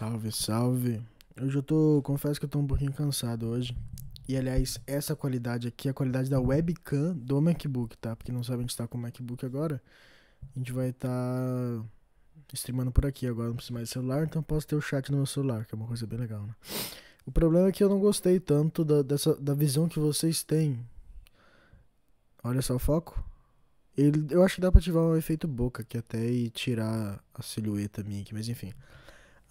Salve, salve. eu já tô, confesso que eu tô um pouquinho cansado hoje. E aliás, essa qualidade aqui é a qualidade da webcam do MacBook, tá? Porque não sabe, a gente tá com o MacBook agora. A gente vai estar tá streamando por aqui agora, não preciso mais de celular, então posso ter o chat no meu celular, que é uma coisa bem legal, né? O problema é que eu não gostei tanto da, dessa, da visão que vocês têm. Olha só o foco. Ele, eu acho que dá pra ativar um efeito boca aqui até e tirar a silhueta minha aqui, mas enfim.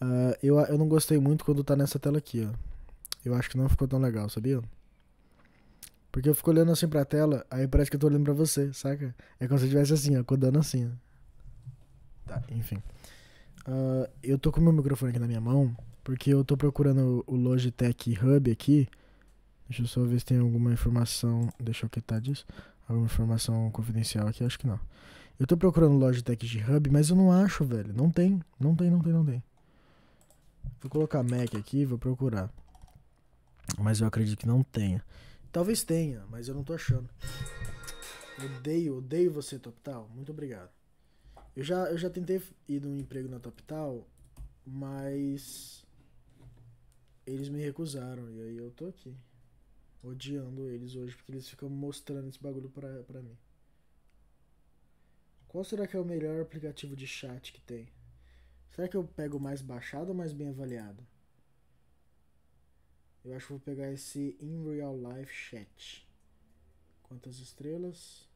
Uh, eu, eu não gostei muito quando tá nessa tela aqui, ó. Eu acho que não ficou tão legal, sabia? Porque eu fico olhando assim pra tela, aí parece que eu tô olhando pra você, saca? É como se eu estivesse assim, ó, acordando assim, ó. Tá, enfim. Uh, eu tô com o meu microfone aqui na minha mão, porque eu tô procurando o Logitech Hub aqui. Deixa eu só ver se tem alguma informação. Deixa eu quitar disso. Alguma informação confidencial aqui, acho que não. Eu tô procurando Logitech de Hub, mas eu não acho, velho. Não tem, não tem, não tem, não tem. Vou colocar Mac aqui, vou procurar. Mas eu acredito que não tenha. Talvez tenha, mas eu não tô achando. Odeio, odeio você, Topital. Muito obrigado. Eu já, eu já tentei ir num emprego na Topital, mas eles me recusaram. E aí eu tô aqui. Odiando eles hoje, porque eles ficam mostrando esse bagulho pra, pra mim. Qual será que é o melhor aplicativo de chat que tem? Será que eu pego mais baixado ou mais bem avaliado? Eu acho que vou pegar esse In Real Life Chat. Quantas estrelas?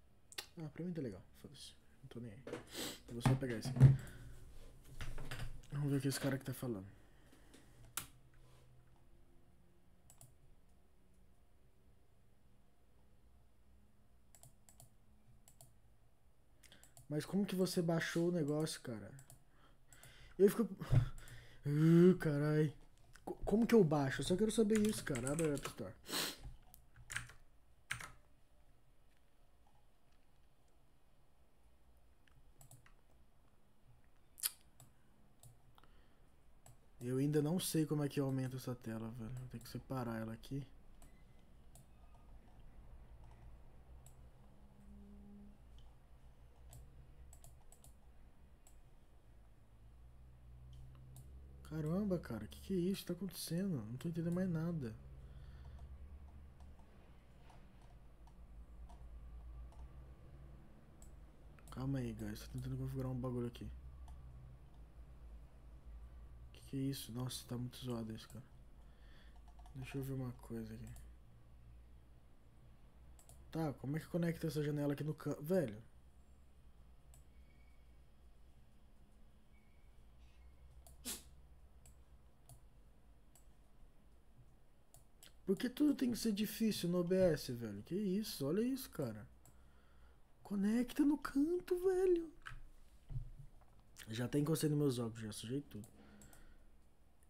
Ah, pra mim tá legal. Foda-se. Não tô nem aí. Eu vou só pegar esse. Vamos ver o que esse cara que tá falando. Mas como que você baixou o negócio, cara? Eu fico. Uh, carai. Como que eu baixo? Eu só quero saber isso, cara. Abre a App Store. Eu ainda não sei como é que aumenta essa tela, velho. Vou ter que separar ela aqui. Caramba, cara, que que é isso? Tá acontecendo? Não tô entendendo mais nada. Calma aí, guys. Tô tentando configurar um bagulho aqui. Que que é isso? Nossa, tá muito zoado isso, cara. Deixa eu ver uma coisa aqui. Tá, como é que conecta essa janela aqui no canto? Velho. Porque tudo tem que ser difícil no OBS, velho. Que isso, olha isso, cara. Conecta no canto, velho. Já tá encostando meus óculos, já sujei tudo.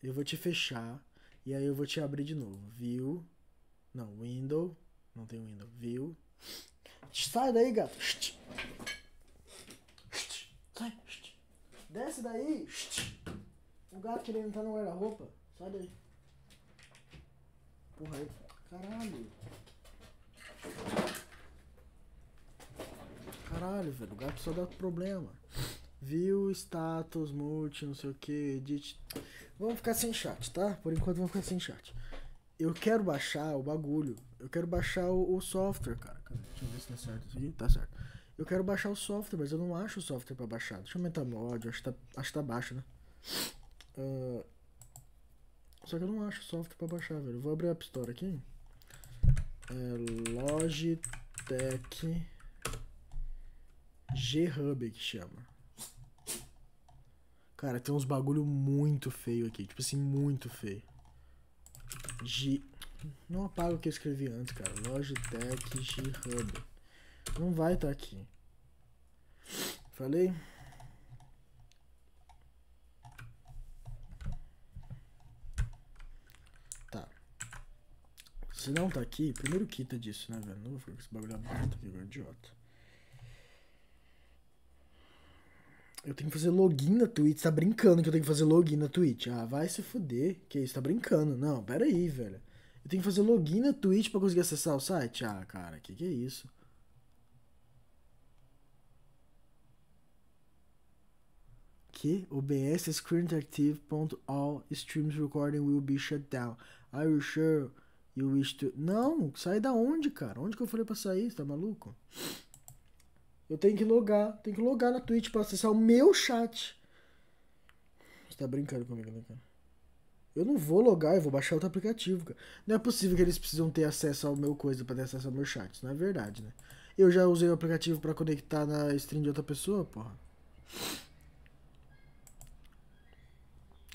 Eu vou te fechar e aí eu vou te abrir de novo. View. Não, window. Não tem window. View. Sai daí, gato. Sai. Desce daí. O gato querendo entrar no guarda-roupa. Sai daí. Porra, caralho. Caralho, velho. O gato só dá problema. Viu, status, multi, não sei o que, edit. Vamos ficar sem chat, tá? Por enquanto vamos ficar sem chat. Eu quero baixar o bagulho. Eu quero baixar o, o software, cara. Deixa eu ver se tá certo isso aqui. Tá certo. Eu quero baixar o software, mas eu não acho o software pra baixar. Deixa eu aumentar o mod. Acho que tá, acho que tá baixo, né? Uh, só que eu não acho software pra baixar, velho. vou abrir a App Store aqui. É Logitech G-Hub que chama. Cara, tem uns bagulho muito feio aqui. Tipo assim, muito feio. G... Não apaga o que eu escrevi antes, cara. Logitech G-Hub. Não vai estar tá aqui. Falei? Se não tá aqui, primeiro quita tá disso, né, velho? Não vou ficar com esse bagulho aberto aqui, agora idiota. Eu tenho que fazer login na Twitch. Tá brincando que eu tenho que fazer login na Twitch. Ah, vai se fuder. Que isso, tá brincando. Não, pera aí, velho. Eu tenho que fazer login na Twitch pra conseguir acessar o site? Ah, cara, que que é isso? Que? OBS screen active. All streams recording will be shut down. Are you sure? E o Isto, não, sai da onde, cara? Onde que eu falei pra sair? Você tá maluco? Eu tenho que logar, tenho que logar na Twitch pra acessar o meu chat. Você tá brincando comigo, né, cara? Eu não vou logar, eu vou baixar outro aplicativo, cara. Não é possível que eles precisam ter acesso ao meu coisa pra ter acesso ao meu chat. Isso não é verdade, né? Eu já usei o aplicativo pra conectar na stream de outra pessoa, porra.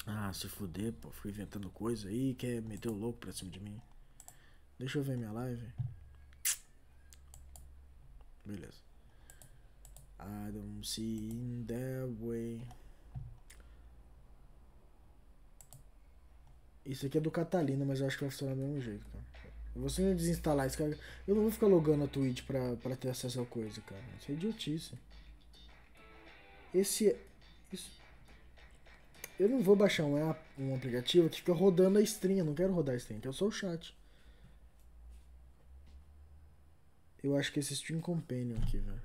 Ah, se fuder, pô. Fui inventando coisa aí, quer meter o louco pra cima de mim. Deixa eu ver minha live. Beleza. I don't see in that way. Isso aqui é do Catalina, mas eu acho que vai funcionar do mesmo jeito, cara. Eu vou sempre desinstalar isso, cara. Eu não vou ficar logando a Twitch pra, pra ter acesso a coisa, cara. Isso é idiotice. Esse. É, isso. Eu não vou baixar um, um aplicativo que fica rodando a stream. Eu não quero rodar a stream, que é só o chat. Eu acho que esse Stream Companion aqui, velho.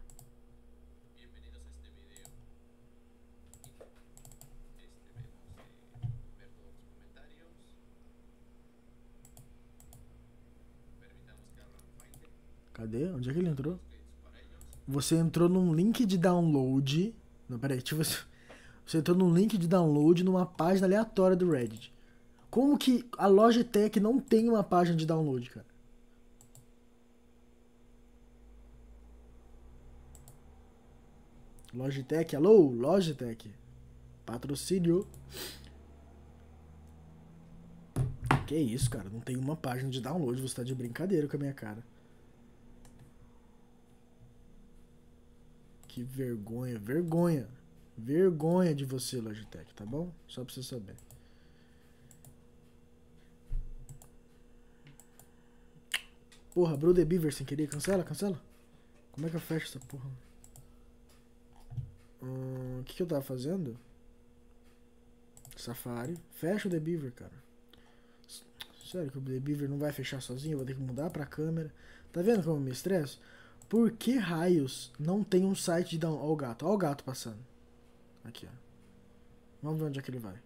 Cadê? Onde é que ele entrou? Você entrou num link de download. Não, peraí, deixa eu ver. Você entrou num link de download numa página aleatória do Reddit. Como que a Logitech não tem uma página de download, cara? Logitech, alô, Logitech. Patrocínio. Que isso, cara? Não tem uma página de download, você tá de brincadeira com a minha cara. Que vergonha, vergonha. Vergonha de você, Logitech, tá bom? Só pra você saber. Porra, Brother Beaver sem querer. Cancela, cancela. Como é que eu fecho essa porra? O hum, que, que eu tava fazendo? Safari. Fecha o The Beaver, cara. Sério que o The Beaver não vai fechar sozinho? Eu vou ter que mudar pra câmera. Tá vendo como eu me estresso? Por que raios não tem um site de download? Olha o gato, Olha o gato passando. Aqui, ó. Vamos ver onde é que ele vai.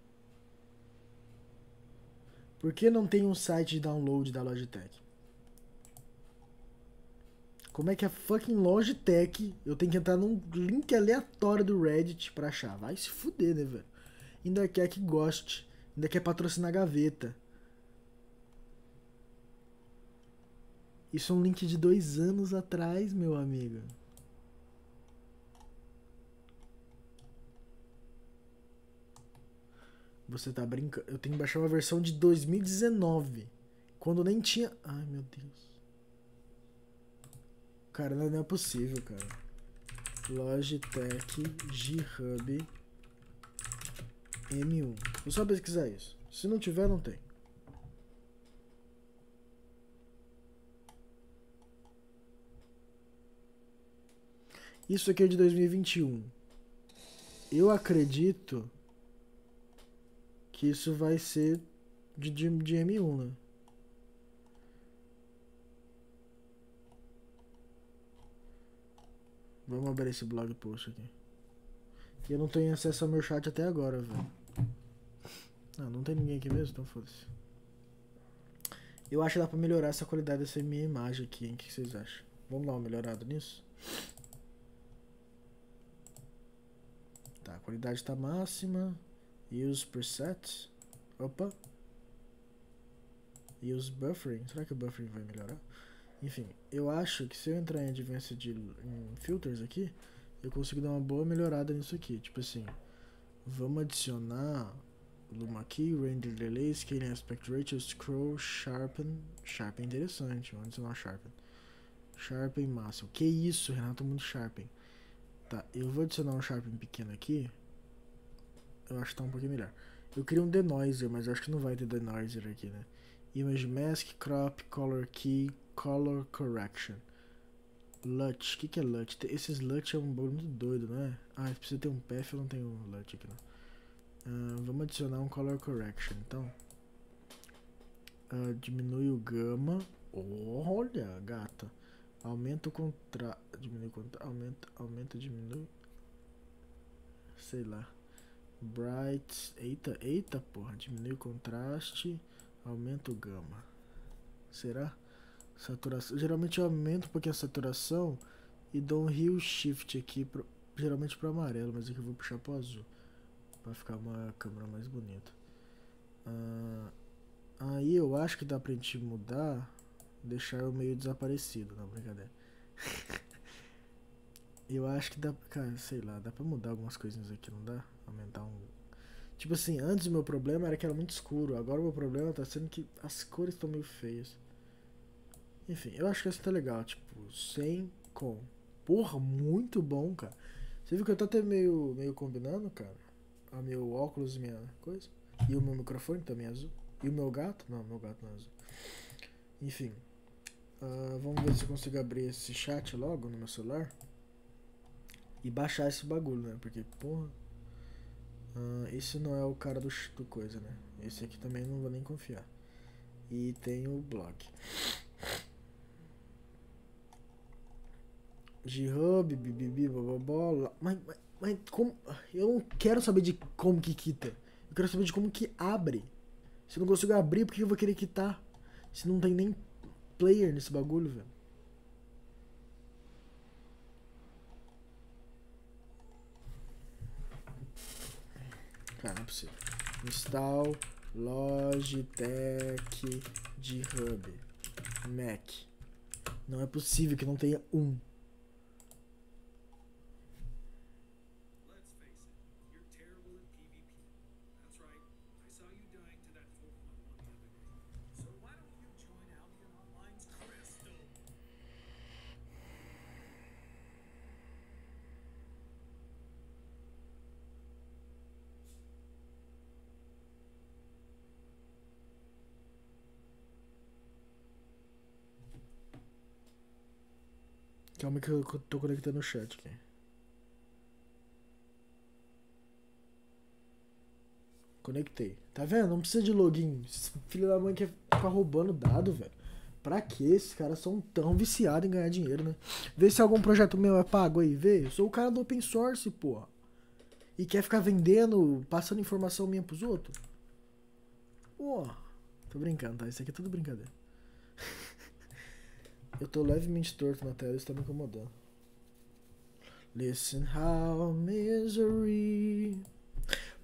Por que não tem um site de download da Logitech? Como é que a fucking Logitech eu tenho que entrar num link aleatório do Reddit pra achar? Vai se fuder, né, velho? Ainda quer que goste, ainda quer patrocinar a gaveta. Isso é um link de dois anos atrás, meu amigo. Você tá brincando? Eu tenho que baixar uma versão de 2019, quando nem tinha. Ai, meu Deus. Cara, é, não é possível, cara. Logitech G-Hub M1. Vou só pesquisar isso. Se não tiver, não tem. Isso aqui é de 2021. Eu acredito que isso vai ser de, de, de M1, né? Vamos abrir esse blog post aqui. E eu não tenho acesso ao meu chat até agora, velho. Não, ah, não tem ninguém aqui mesmo, então foda-se. Eu acho que dá pra melhorar essa qualidade dessa minha imagem aqui, hein? O que vocês acham? Vamos dar uma melhorada nisso? Tá, a qualidade tá máxima. Use presets. Opa. Use buffering. Será que o buffering vai melhorar? Enfim, eu acho que se eu entrar em Advanced em Filters aqui, eu consigo dar uma boa melhorada nisso aqui. Tipo assim, vamos adicionar Luma Key, Render Delay, Scaling Aspect Ratio, Scroll, Sharpen. Sharpen é interessante, vamos adicionar Sharpen. Sharpen Máximo. Que é isso, Renato, muito Sharpen. Tá, eu vou adicionar um Sharpen pequeno aqui. Eu acho que tá um pouquinho melhor. Eu queria um Denoiser, mas eu acho que não vai ter Denoiser aqui, né? Image Mask, Crop, Color Key, Color Correction. LUT, o que, que é LUT? Esses LUT é um bagulho muito doido, né? Ah, precisa ter um path, eu não tenho um LUT aqui não. Uh, vamos adicionar um Color Correction, então. Uh, diminui o gama. Olha, gata. Aumenta o contra... Diminui o contra... Aumenta, aumenta, diminui. Sei lá. Bright... Eita, eita, porra. Diminui o contraste. Aumenta o gama. Será? saturação. Geralmente eu aumento um pouquinho a saturação e dou um Hue Shift aqui, pro, geralmente para amarelo, mas aqui eu vou puxar para azul, para ficar uma câmera mais bonita. Ah, aí eu acho que dá pra gente mudar, deixar eu meio desaparecido, não, brincadeira. eu acho que dá, cara, sei lá, dá pra mudar algumas coisinhas aqui, não dá? Aumentar um... Tipo assim, antes o meu problema era que era muito escuro, agora o meu problema tá sendo que as cores estão meio feias. Enfim, eu acho que essa tá legal. Tipo, sem com. Porra, muito bom, cara. Você viu que eu tô até meio, meio combinando, cara? A ah, meu óculos e minha coisa. E o meu microfone também é azul. E o meu gato? Não, meu gato não é azul. Enfim. Uh, vamos ver se eu consigo abrir esse chat logo no meu celular. E baixar esse bagulho, né? Porque, porra. Uh, esse não é o cara do, do coisa, né? Esse aqui também não vou nem confiar. E tem o blog. de hub, bibibi, blá Mas, mas, mas como. Eu não quero saber de como que quita. Eu quero saber de como que abre. Se eu não consigo abrir, por que eu vou querer quitar? Se não tem nem player nesse bagulho, velho. Cara, não é possível. Install Logitech de Hub Mac. Não é possível que não tenha um. Calma que eu tô conectando o chat aqui. Conectei. Tá vendo? Não precisa de login. filho da mãe quer ficar roubando dado, velho. Pra que esses caras são tão viciados em ganhar dinheiro, né? Vê se algum projeto meu é pago aí, vê. Eu sou o cara do open source, porra. E quer ficar vendendo, passando informação minha pros outros? Pô, tô brincando, tá? Isso aqui é tudo brincadeira. Eu tô levemente torto na tela, isso tá me incomodando. Listen how misery.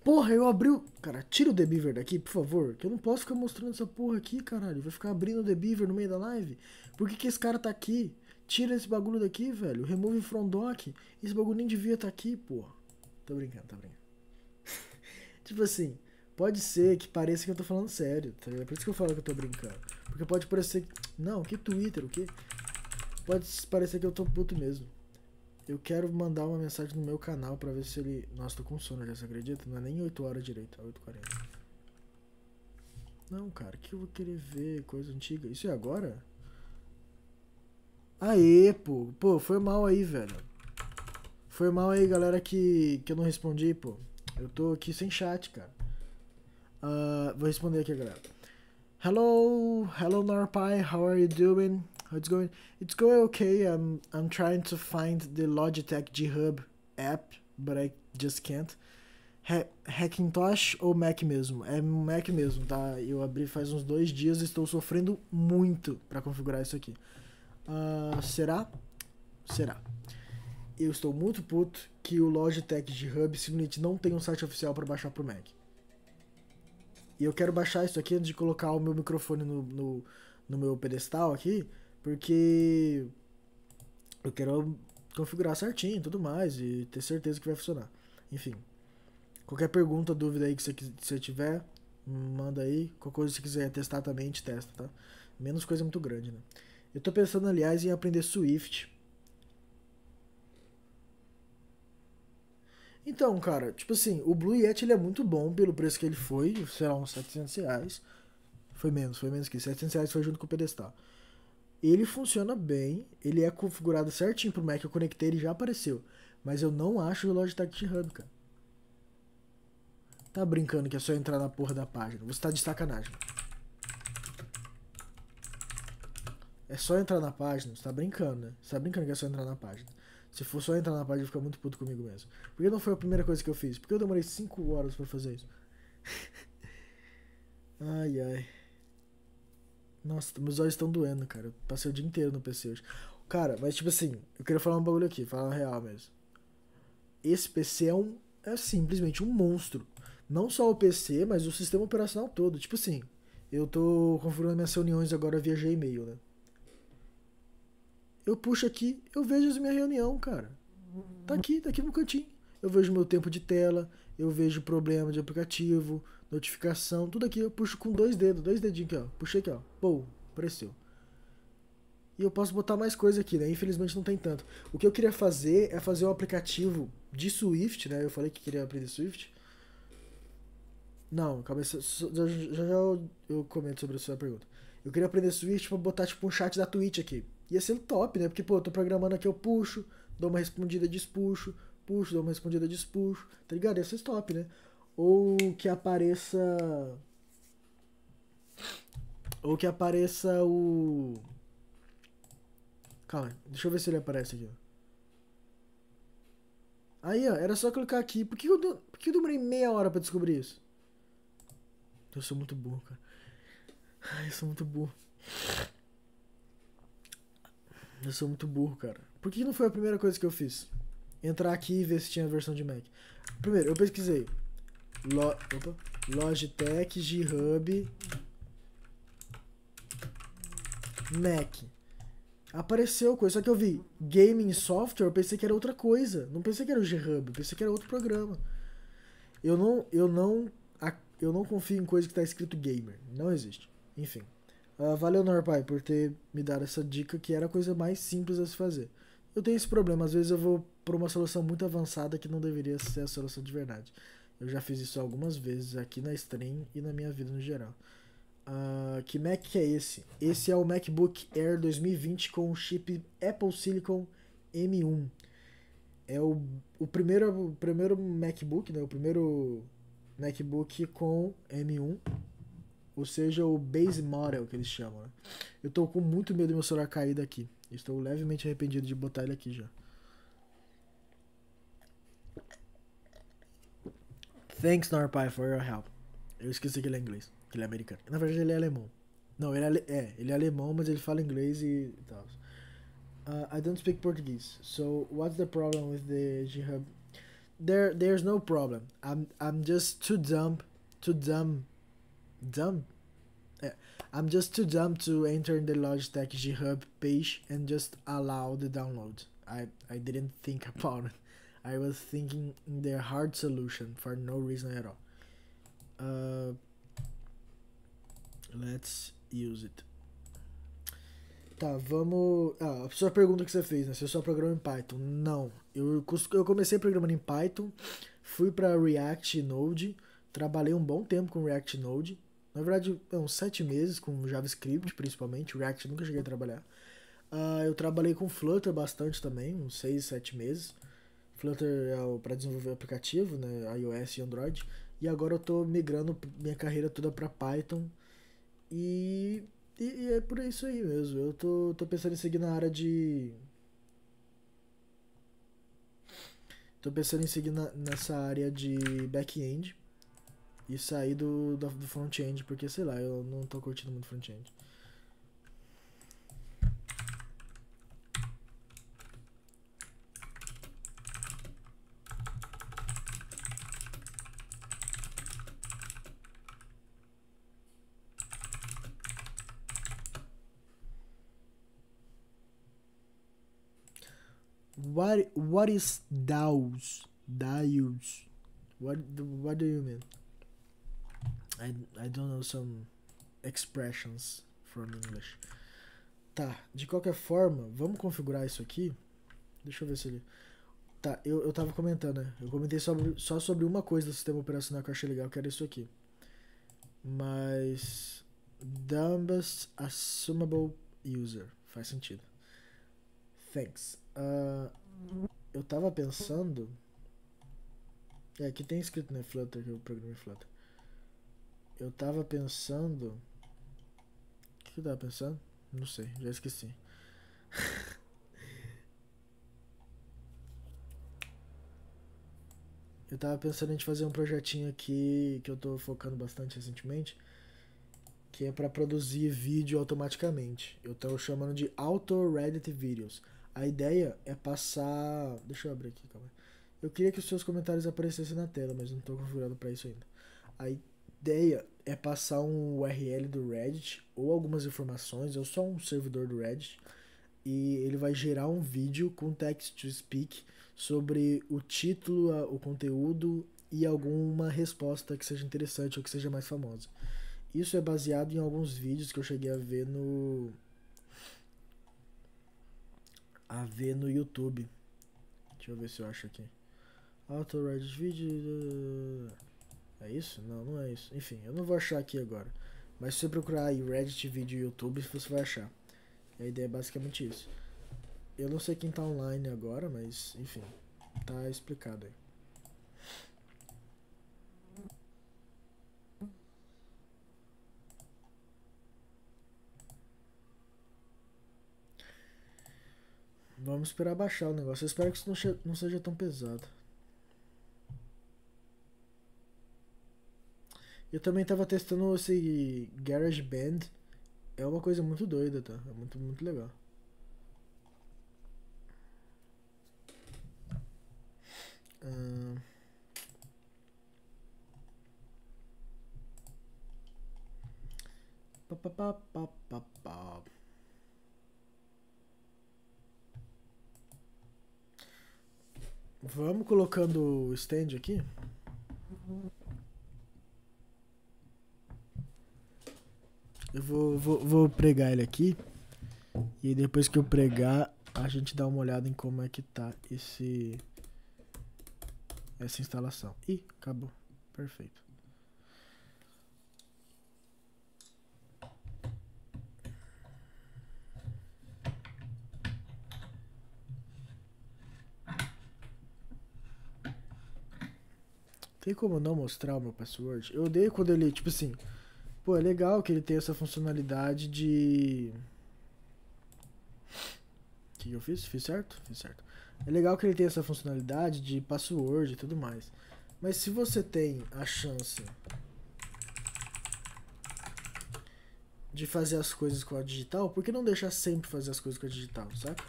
Porra, eu abri o. Cara, tira o The Beaver daqui, por favor. Que eu não posso ficar mostrando essa porra aqui, caralho. Vai ficar abrindo o The Beaver no meio da live? Por que, que esse cara tá aqui? Tira esse bagulho daqui, velho. Remove from dock. Esse bagulho nem devia tá aqui, porra. Tô brincando, tô brincando. tipo assim, Pode ser que pareça que eu tô falando sério, tá ligado? Por isso que eu falo que eu tô brincando. Porque pode parecer. Não, que Twitter, o que? Pode parecer que eu tô puto mesmo. Eu quero mandar uma mensagem no meu canal pra ver se ele. Nossa, tô com sono já, você acredita? Não é nem 8 horas direito, é 8h40. Não, cara, que eu vou querer ver coisa antiga. Isso é agora? Aê, pô. Pô, foi mal aí, velho. Foi mal aí, galera, que, que eu não respondi, pô. Eu tô aqui sem chat, cara. Uh, vou responder aqui, galera. Hello, hello Norpy. how are you doing? How it's going? It's going okay. I'm I'm trying to find the Logitech G Hub app, but I just can't. Ha Hackintosh ou Mac mesmo? É Mac mesmo, tá? Eu abri faz uns dois dias e estou sofrendo muito para configurar isso aqui. Uh, será? Será. Eu estou muito puto que o Logitech G Hub simplesmente não tem um site oficial para baixar pro Mac. E eu quero baixar isso aqui antes de colocar o meu microfone no, no, no meu pedestal aqui, porque eu quero configurar certinho e tudo mais e ter certeza que vai funcionar. Enfim, qualquer pergunta, dúvida aí que você, que você tiver, manda aí. Qualquer coisa que você quiser testar também, a gente testa, tá? Menos coisa muito grande, né? Eu tô pensando, aliás, em aprender Swift Então, cara, tipo assim, o Blue Yeti ele é muito bom pelo preço que ele foi, sei lá, uns 700 reais. Foi menos, foi menos que 700 reais foi junto com o pedestal. Ele funciona bem, ele é configurado certinho pro Mac, eu conectei ele já apareceu. Mas eu não acho o Logitech Hub, cara. Tá brincando que é só entrar na porra da página. Você tá de sacanagem. É só entrar na página, você tá brincando, né? Você tá brincando que é só entrar na página. Se for só entrar na página, eu ficar muito puto comigo mesmo. Porque não foi a primeira coisa que eu fiz. Porque eu demorei 5 horas pra fazer isso. ai, ai. Nossa, meus olhos estão doendo, cara. Eu passei o dia inteiro no PC hoje. Cara, mas tipo assim, eu queria falar um bagulho aqui, falar na real mesmo. Esse PC é um. É simplesmente um monstro. Não só o PC, mas o sistema operacional todo. Tipo assim, eu tô configurando minhas reuniões agora via Gmail, né? eu puxo aqui, eu vejo a minha reunião, cara. Tá aqui, tá aqui no cantinho. Eu vejo meu tempo de tela, eu vejo problema de aplicativo, notificação, tudo aqui. Eu puxo com dois dedos, dois dedinhos aqui, ó. Puxei aqui, ó. Pô, apareceu. E eu posso botar mais coisa aqui, né? Infelizmente não tem tanto. O que eu queria fazer é fazer um aplicativo de Swift, né? Eu falei que queria aprender Swift. Não, cabeça. Já já, eu comento sobre a sua pergunta. Eu queria aprender Swift pra botar tipo um chat da Twitch aqui ia ser top, né? Porque, pô, eu tô programando aqui, eu puxo, dou uma respondida, despuxo, puxo, dou uma respondida, despuxo, tá ligado? Ia ser top, né? Ou que apareça. Ou que apareça o. Calma, deixa eu ver se ele aparece aqui, Aí, ó, era só clicar aqui. Por que eu, do... Por que eu demorei meia hora pra descobrir isso? Eu sou muito burro, cara. Ai, eu sou muito burro. Eu sou muito burro, cara. Por que não foi a primeira coisa que eu fiz? Entrar aqui e ver se tinha a versão de Mac. Primeiro, eu pesquisei. Lo... Opa. Logitech G-Hub Mac. Apareceu coisa, só que eu vi gaming software, eu pensei que era outra coisa. Não pensei que era o G-Hub, pensei que era outro programa. Eu não, eu não, eu não confio em coisa que está escrito gamer. Não existe. Enfim. Uh, valeu, Norpai, por ter me dado essa dica que era a coisa mais simples a se fazer. Eu tenho esse problema, às vezes eu vou para uma solução muito avançada que não deveria ser a solução de verdade. Eu já fiz isso algumas vezes aqui na stream e na minha vida no geral. Uh, que Mac é esse? Esse é o MacBook Air 2020 com o chip Apple Silicon M1. É o, o primeiro, o primeiro MacBook, né? O primeiro MacBook com M1 ou seja, o base model que eles chamam. Né? Eu tô com muito medo do meu celular cair daqui. Estou levemente arrependido de botar ele aqui já. Thanks, Norpai, for your help. Eu esqueci que ele é inglês, que ele é americano. Na verdade, ele é alemão. Não, ele é, é ele é alemão, mas ele fala inglês e tal. Uh, I don't speak Portuguese, so what's the problem with the G-Hub? There, there's no problem. I'm, I'm just too dumb, too dumb dumb. É, I'm just too dumb to enter the Logitech GitHub page and just allow the download. I, I didn't think about it. I was thinking the hard solution for no reason at all. Uh, let's use it. Tá, vamos... Ah, a sua pergunta que você fez, né? Se eu só programa em Python. Não. Eu, eu comecei programando em Python, fui para React Node, trabalhei um bom tempo com React Node, na verdade, é uns sete meses com JavaScript, principalmente. React nunca cheguei a trabalhar. Uh, eu trabalhei com Flutter bastante também, uns seis, sete meses. Flutter é para desenvolver aplicativo, né, iOS e Android. E agora eu tô migrando minha carreira toda para Python. E, e, e, é por isso aí mesmo. Eu tô, tô pensando em seguir na área de. Tô pensando em seguir na, nessa área de back-end e sair do, do, do front-end, porque sei lá, eu não tô curtindo muito front-end. What what is DAOs? DAOs? What what do you mean? I, I don't know some expressions from English. Tá, de qualquer forma, vamos configurar isso aqui. Deixa eu ver se ele... Tá, eu, eu tava comentando, né? Eu comentei sobre, só sobre uma coisa do sistema operacional que eu achei legal, que era isso aqui. Mas... Dumbest Assumable User. Faz sentido. Thanks. Uh, eu tava pensando... É, aqui tem escrito, né? Flutter, que eu programei Flutter eu tava pensando. O que eu tava pensando? Não sei, já esqueci. eu tava pensando em fazer um projetinho aqui que eu tô focando bastante recentemente, que é para produzir vídeo automaticamente. Eu tô chamando de Auto Reddit Videos. A ideia é passar. Deixa eu abrir aqui, calma. Eu queria que os seus comentários aparecessem na tela, mas não tô configurado para isso ainda. A ideia é passar um URL do Reddit ou algumas informações, ou só um servidor do Reddit, e ele vai gerar um vídeo com text to speak sobre o título, o conteúdo e alguma resposta que seja interessante ou que seja mais famosa. Isso é baseado em alguns vídeos que eu cheguei a ver no a ver no YouTube. Deixa eu ver se eu acho aqui. Auto Reddit vídeo é isso? Não, não é isso. Enfim, eu não vou achar aqui agora. Mas se você procurar aí Reddit, vídeo YouTube, você vai achar. A ideia é basicamente isso. Eu não sei quem tá online agora, mas enfim, tá explicado aí. Vamos esperar baixar o negócio. Eu espero que isso não, não seja tão pesado. Eu também tava testando esse Garage Band. É uma coisa muito doida, tá? É muito, muito legal. Uh... Pa, pa, pa, pa, pa, Vamos colocando o stand aqui. Uhum. Eu vou, vou, vou pregar ele aqui. E depois que eu pregar, a gente dá uma olhada em como é que tá esse essa instalação. Ih, acabou. Perfeito. Tem como não mostrar o meu password? Eu odeio quando ele, tipo assim, Pô, é legal que ele tem essa funcionalidade de. O que eu fiz? Fiz certo? Fiz certo. É legal que ele tem essa funcionalidade de password e tudo mais. Mas se você tem a chance de fazer as coisas com a digital, por que não deixar sempre fazer as coisas com a digital, saca?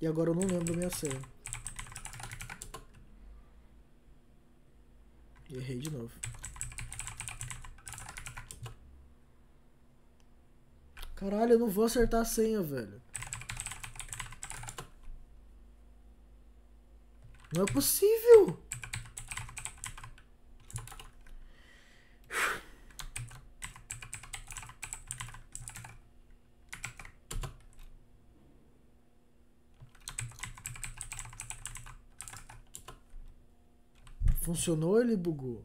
E agora eu não lembro da minha senha. Errei de novo. Caralho, eu não vou acertar a senha, velho. Não é possível! Funcionou ou ele bugou?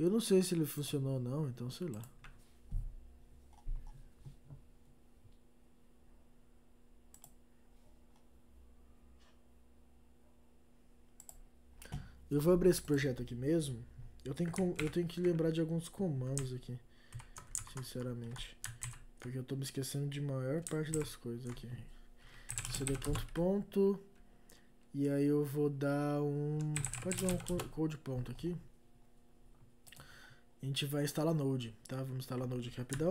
Eu não sei se ele funcionou ou não, então sei lá. Eu vou abrir esse projeto aqui mesmo. Eu tenho, eu tenho que lembrar de alguns comandos aqui. Sinceramente. Porque eu tô me esquecendo de maior parte das coisas aqui. CD ponto ponto. E aí eu vou dar um... Pode dar um code ponto aqui a gente vai instalar Node, tá? Vamos instalar Node aqui rapidão.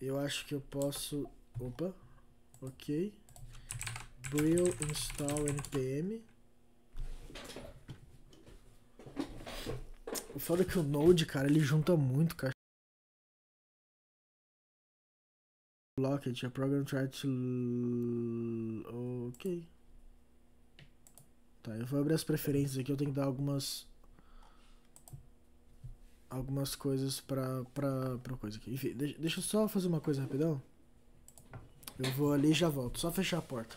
Eu acho que eu posso... Opa, ok. Brill install npm. O foda é que o Node, cara, ele junta muito, cara. it. a program try to... Ok. Tá, eu vou abrir as preferências aqui, eu tenho que dar algumas algumas coisas pra, pra, pra coisa aqui. Enfim, deixa eu só fazer uma coisa rapidão. Eu vou ali e já volto. Só fechar a porta.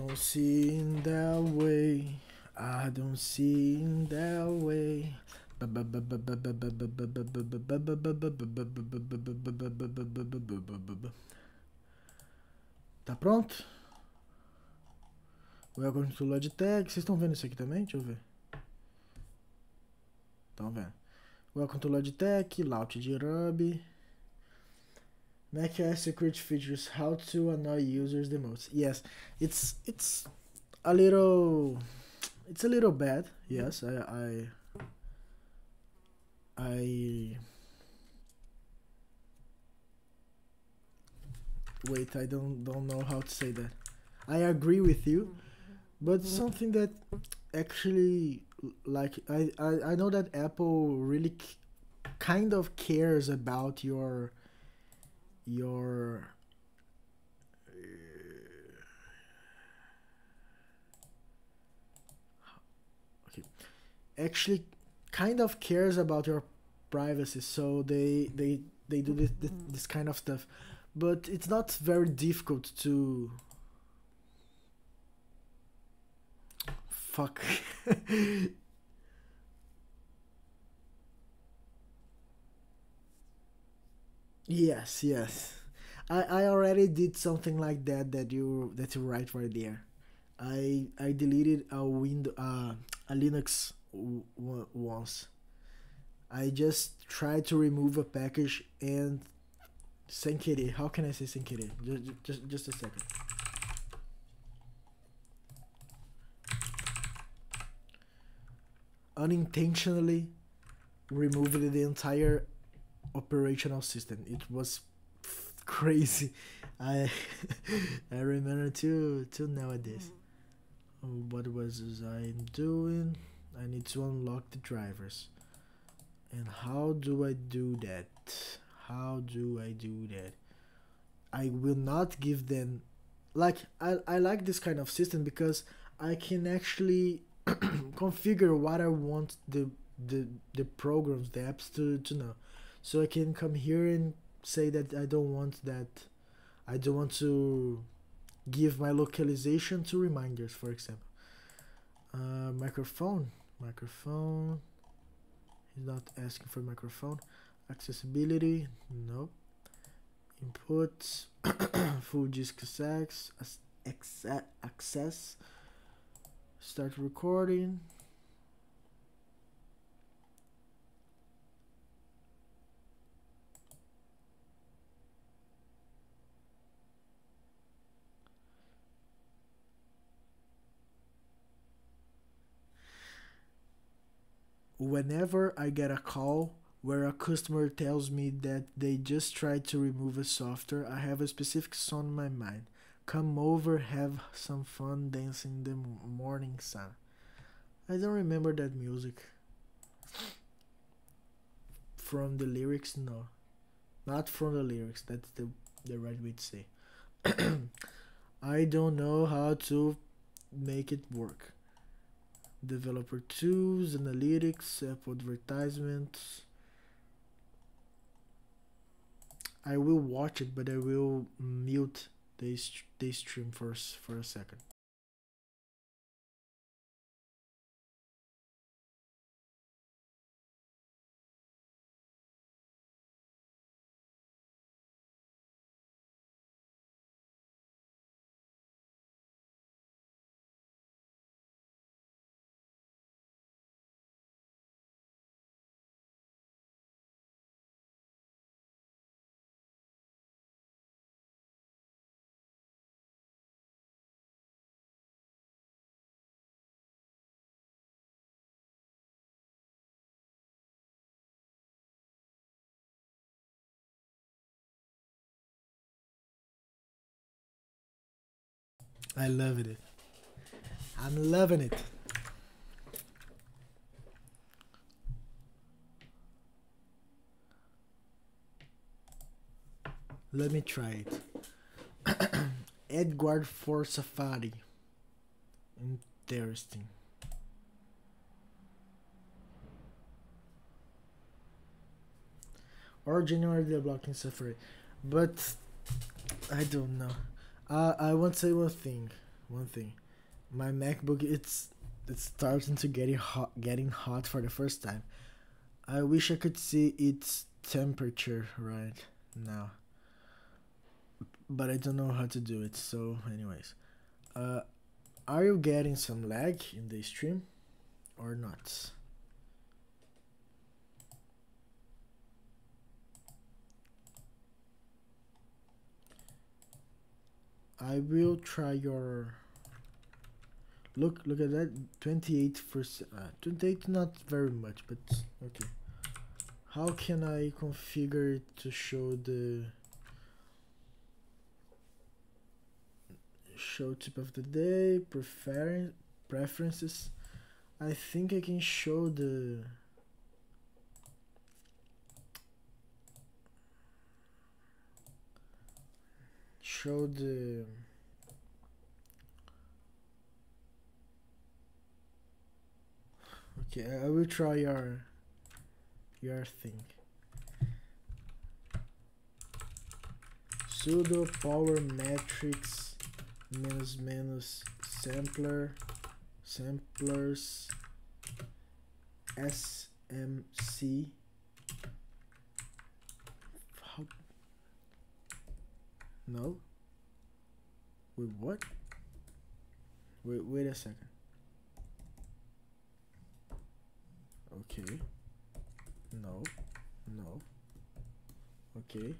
don't see in that way. I don't see in that way. Tá pronto? Welcome to Logitech. Vocês estão vendo isso aqui também? Deixa eu ver. Estão vendo. Welcome to Logitech, Laut de Ruby. Mecha Secret features how to annoy users the most. Yes, it's it's a little it's a little bad. Yes, I I I wait. I don't don't know how to say that. I agree with you, but mm-hmm. something that actually like I I, I know that Apple really kind of cares about your your uh, okay actually kind of cares about your privacy so they they they do this, this, this kind of stuff but it's not very difficult to fuck Yes, yes. I, I already did something like that that you that you write right there. I I deleted a window uh, a Linux once. I just tried to remove a package and Senkere. How can I say Senkere? Just, just just a second. Unintentionally removed the entire operational system. It was crazy. I I remember too till nowadays. What was I doing? I need to unlock the drivers. And how do I do that? How do I do that? I will not give them like I, I like this kind of system because I can actually configure what I want the the the programs, the apps to, to know so I can come here and say that I don't want that I don't want to give my localization to reminders for example uh, microphone microphone he's not asking for microphone accessibility no input full disk access access start recording whenever I get a call where a customer tells me that they just tried to remove a software, I have a specific song in my mind. Come over, have some fun dancing the morning sun. I don't remember that music. From the lyrics, no. Not from the lyrics, that's the, the right way to say. I don't know how to make it work developer tools, analytics, app advertisements. I will watch it, but I will mute the, the stream for, for a second. I love it. I'm loving it. Let me try it. Edward for Safari. Interesting. Or January the blocking Safari. But I don't know. Uh, I want to say one thing. One thing. My MacBook, it's it's starting to it hot, getting hot for the first time. I wish I could see its temperature right now, but I don't know how to do it. So, anyways, uh, are you getting some lag in the stream or not? I will try your look look at that 28 percent uh, 28 not very much but okay how can I configure it to show the show tip of the day prefer preferences I think I can show the showed uh, okay I will try your your thing sudo power matrix minus minus sampler samplers smc how no Wait, what? Wait, wait a second. Okay. No. No. Okay.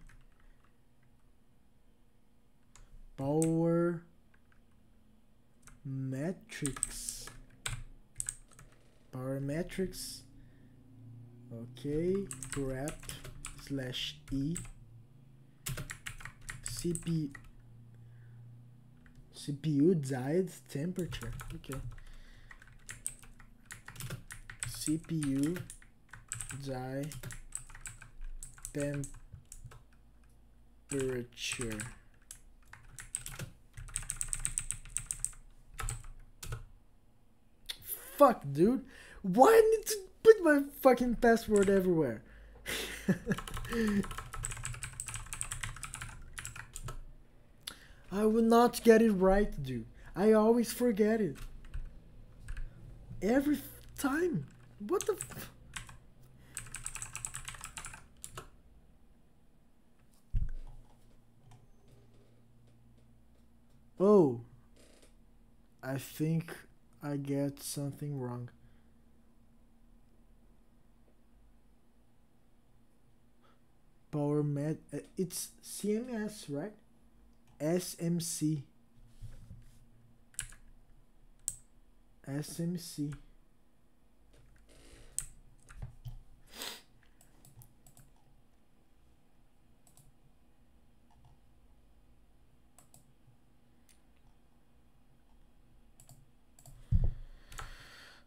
Power metrics. Power metrics. Okay. Grab slash E. CPU CPU died temperature. Okay. CPU die temperature. Fuck, dude. Why I need to put my fucking password everywhere? I will not get it right, dude. I always forget it. Every time. What the Oh. I think I get something wrong. Power Med. Uh, it's CMS, right? SMC. SMC.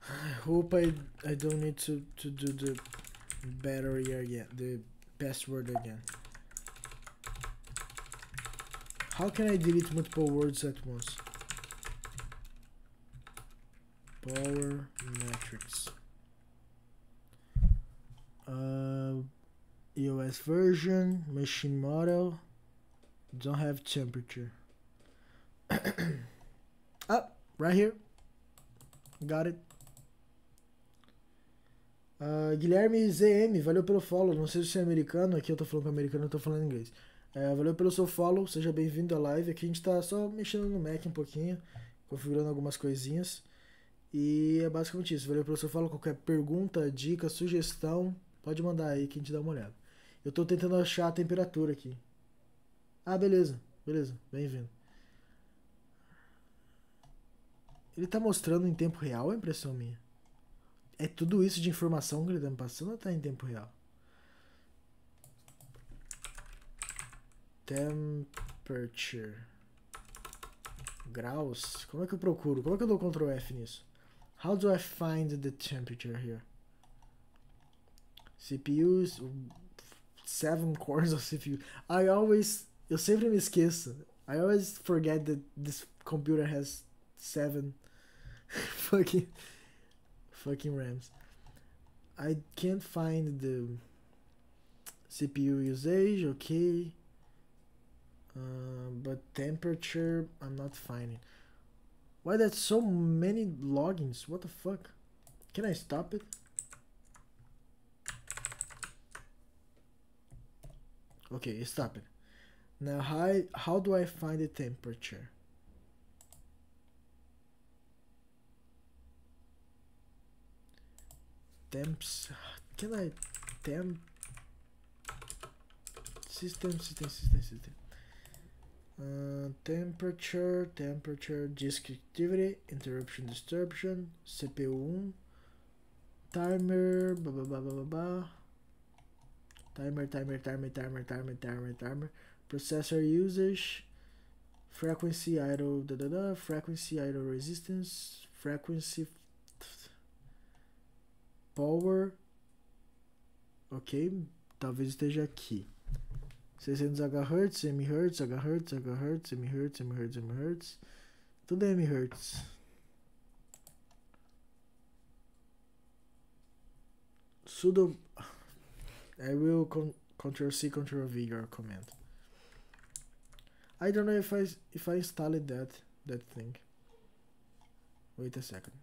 I hope I, I don't need to, to do the battery again, the password again. How can I delete multiple words at once? Power metrics. Uh, EOS version, machine model. Don't have temperature. Ah, right here. Got it. Uh, Guilherme ZM, valeu pelo follow. Não sei se você é americano. Aqui eu tô falando com americano, eu tô falando inglês. É, valeu pelo seu follow, seja bem-vindo à live. Aqui a gente está só mexendo no Mac um pouquinho, configurando algumas coisinhas. E é basicamente isso. Valeu pelo seu follow. Qualquer pergunta, dica, sugestão, pode mandar aí que a gente dá uma olhada. Eu estou tentando achar a temperatura aqui. Ah, beleza, beleza, bem-vindo. Ele está mostrando em tempo real, a impressão minha. É tudo isso de informação que ele está me passando ou tá em tempo real? Temperature. Graus? Como é que eu procuro? Como é que eu dou Ctrl F nisso? How do I find the temperature here? CPUs, seven cores of CPU. I always, eu sempre me esqueço. I always forget that this computer has seven fucking fucking RAMs. I can't find the CPU usage. Okay. Uh, but temperature, I'm not finding. Why that's so many logins? What the fuck? Can I stop it? Okay, stop it. Now, how, how do I find the temperature? Temps, can I temp? System, system, system, system. Uh, temperature, temperature, disk activity, interruption disruption, CPU 1, timer, blá blá Timer, timer, timer, timer, timer, timer, timer. Processor usage, frequency idle, da da da, frequency idle resistance, frequency power. Ok, talvez esteja aqui. 600 MHz, MHz, MHz, MHz, MHz, MHz, MHz, tudo é MHz. sudo I will con control C control V your command I don't know if I if I installed that that thing wait a second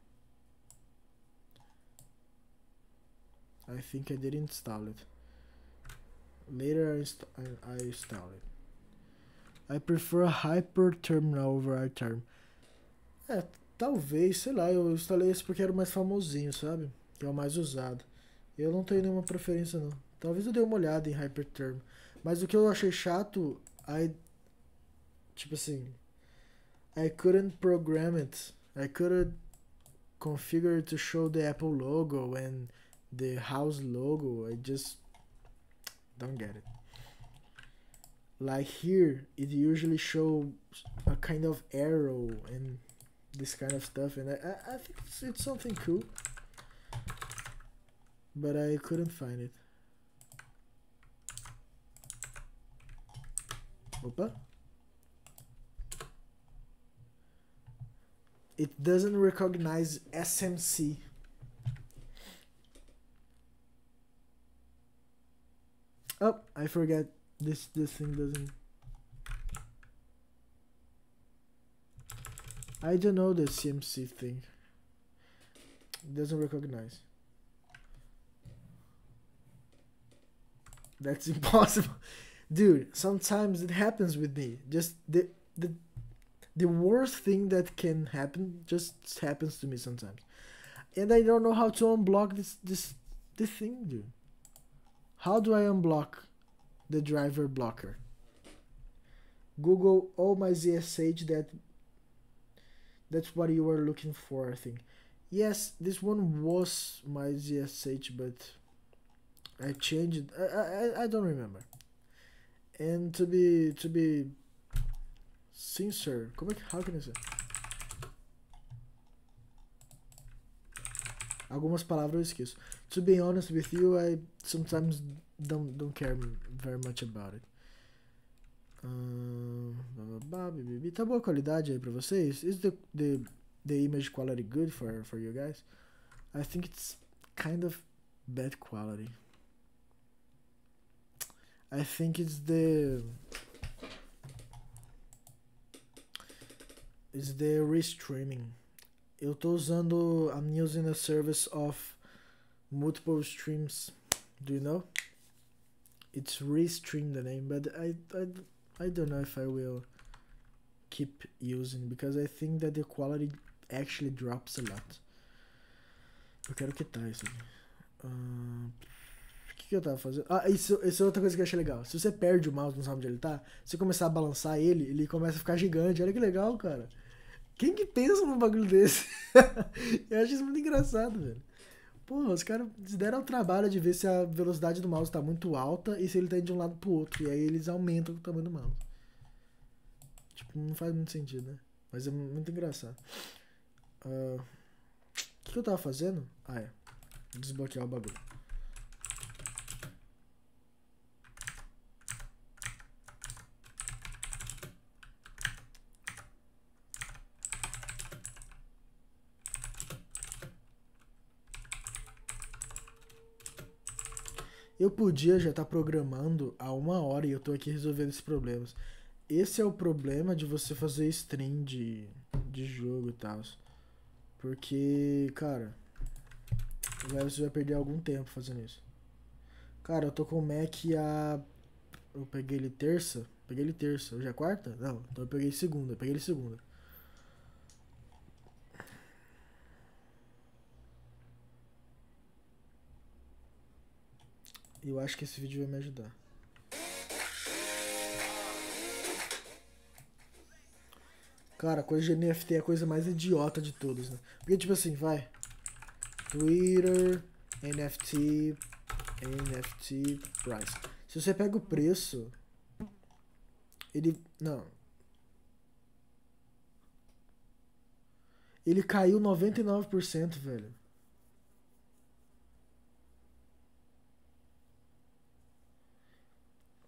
I think I did not install it Later I, I install it. I prefer Hyper Terminal over iTerm. É, talvez, sei lá, eu instalei esse porque era o mais famosinho, sabe? Que é o mais usado. Eu não tenho nenhuma preferência, não. Talvez eu dê uma olhada em Hyperterm. Mas o que eu achei chato, I... Tipo assim... I couldn't program it. I couldn't configure to show the Apple logo and the house logo. I just Don't get it. Like here, it usually shows a kind of arrow and this kind of stuff, and I, I, I think it's, it's something cool. But I couldn't find it. Opa. It doesn't recognize SMC. Oh, I forget This this thing doesn't. I don't know the CMC thing. It doesn't recognize. That's impossible. Dude, sometimes it happens with me. Just the the the worst thing that can happen just happens to me sometimes. And I don't know how to unblock this this this thing, dude. How do I unblock the driver blocker? Google oh my ZSH that that's what you were looking for I think. Yes, this one was my ZSH but I changed I, I, I don't remember. And to be to be sincere, como é how can I say? Algumas palavras eu esqueço to be honest with you, I sometimes don't don't care very much about it. tá uh, boa qualidade aí pra vocês? Is the, the, the image quality good for, for you guys? I think it's kind of bad quality. I think it's the... It's the restreaming. Eu tô usando... I'm using a service of multiple streams. Do you know? It's restream the name, but I, I, I don't know if I will keep using because I think that the quality actually drops a lot. Eu quero quitar isso aqui. Uh, que, que eu tava fazendo? Ah, isso, isso é outra coisa que eu achei legal. Se você perde o mouse, não sabe onde ele tá, se começar a balançar ele, ele começa a ficar gigante. Olha que legal, cara. Quem que pensa num bagulho desse? eu acho isso muito engraçado, velho. Porra, os caras deram o trabalho de ver se a velocidade do mouse está muito alta e se ele está indo de um lado pro outro. E aí eles aumentam o tamanho do mouse. Tipo, não faz muito sentido, né? Mas é muito engraçado. Ah, o uh, que, que eu tava fazendo? Ah, é. Desbloquear o bagulho. Eu podia já estar tá programando há uma hora e eu tô aqui resolvendo esses problemas. Esse é o problema de você fazer stream de, de jogo e tal. Porque, cara, você vai perder algum tempo fazendo isso. Cara, eu tô com o Mac a. Eu peguei ele terça? Peguei ele terça. Hoje é quarta? Não, então eu peguei segunda. peguei ele segunda. Eu acho que esse vídeo vai me ajudar. Cara, coisa de NFT é a coisa mais idiota de todos, né? Porque, tipo assim, vai. Twitter, NFT, NFT price. Se você pega o preço, ele. Não. Ele caiu 99%, velho.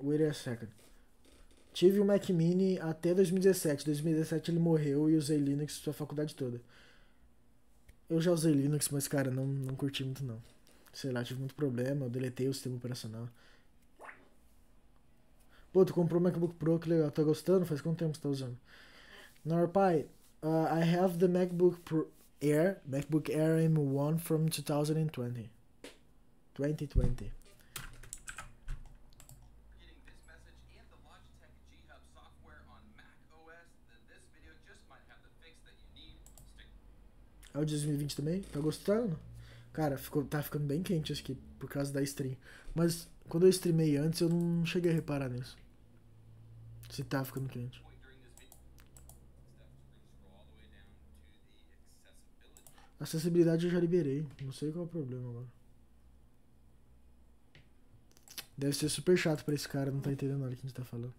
Wait a second. Tive um Mac Mini até 2017. 2017 ele morreu e usei Linux sua faculdade toda. Eu já usei Linux, mas cara, não, não curti muito não. Sei lá, tive muito problema, eu deletei o sistema operacional. Pô, tu comprou o MacBook Pro, que legal. Tá gostando? Faz quanto tempo que você tá usando? Nor uh, I have the MacBook Pro Air, MacBook Air M1 from 2020. 2020. É o 2020 também? Tá gostando? Cara, ficou, tá ficando bem quente, acho que, por causa da stream. Mas quando eu streamei antes, eu não cheguei a reparar nisso. Se tá ficando quente. Acessibilidade eu já liberei. Não sei qual é o problema agora. Deve ser super chato pra esse cara não tá entendendo nada que a gente tá falando.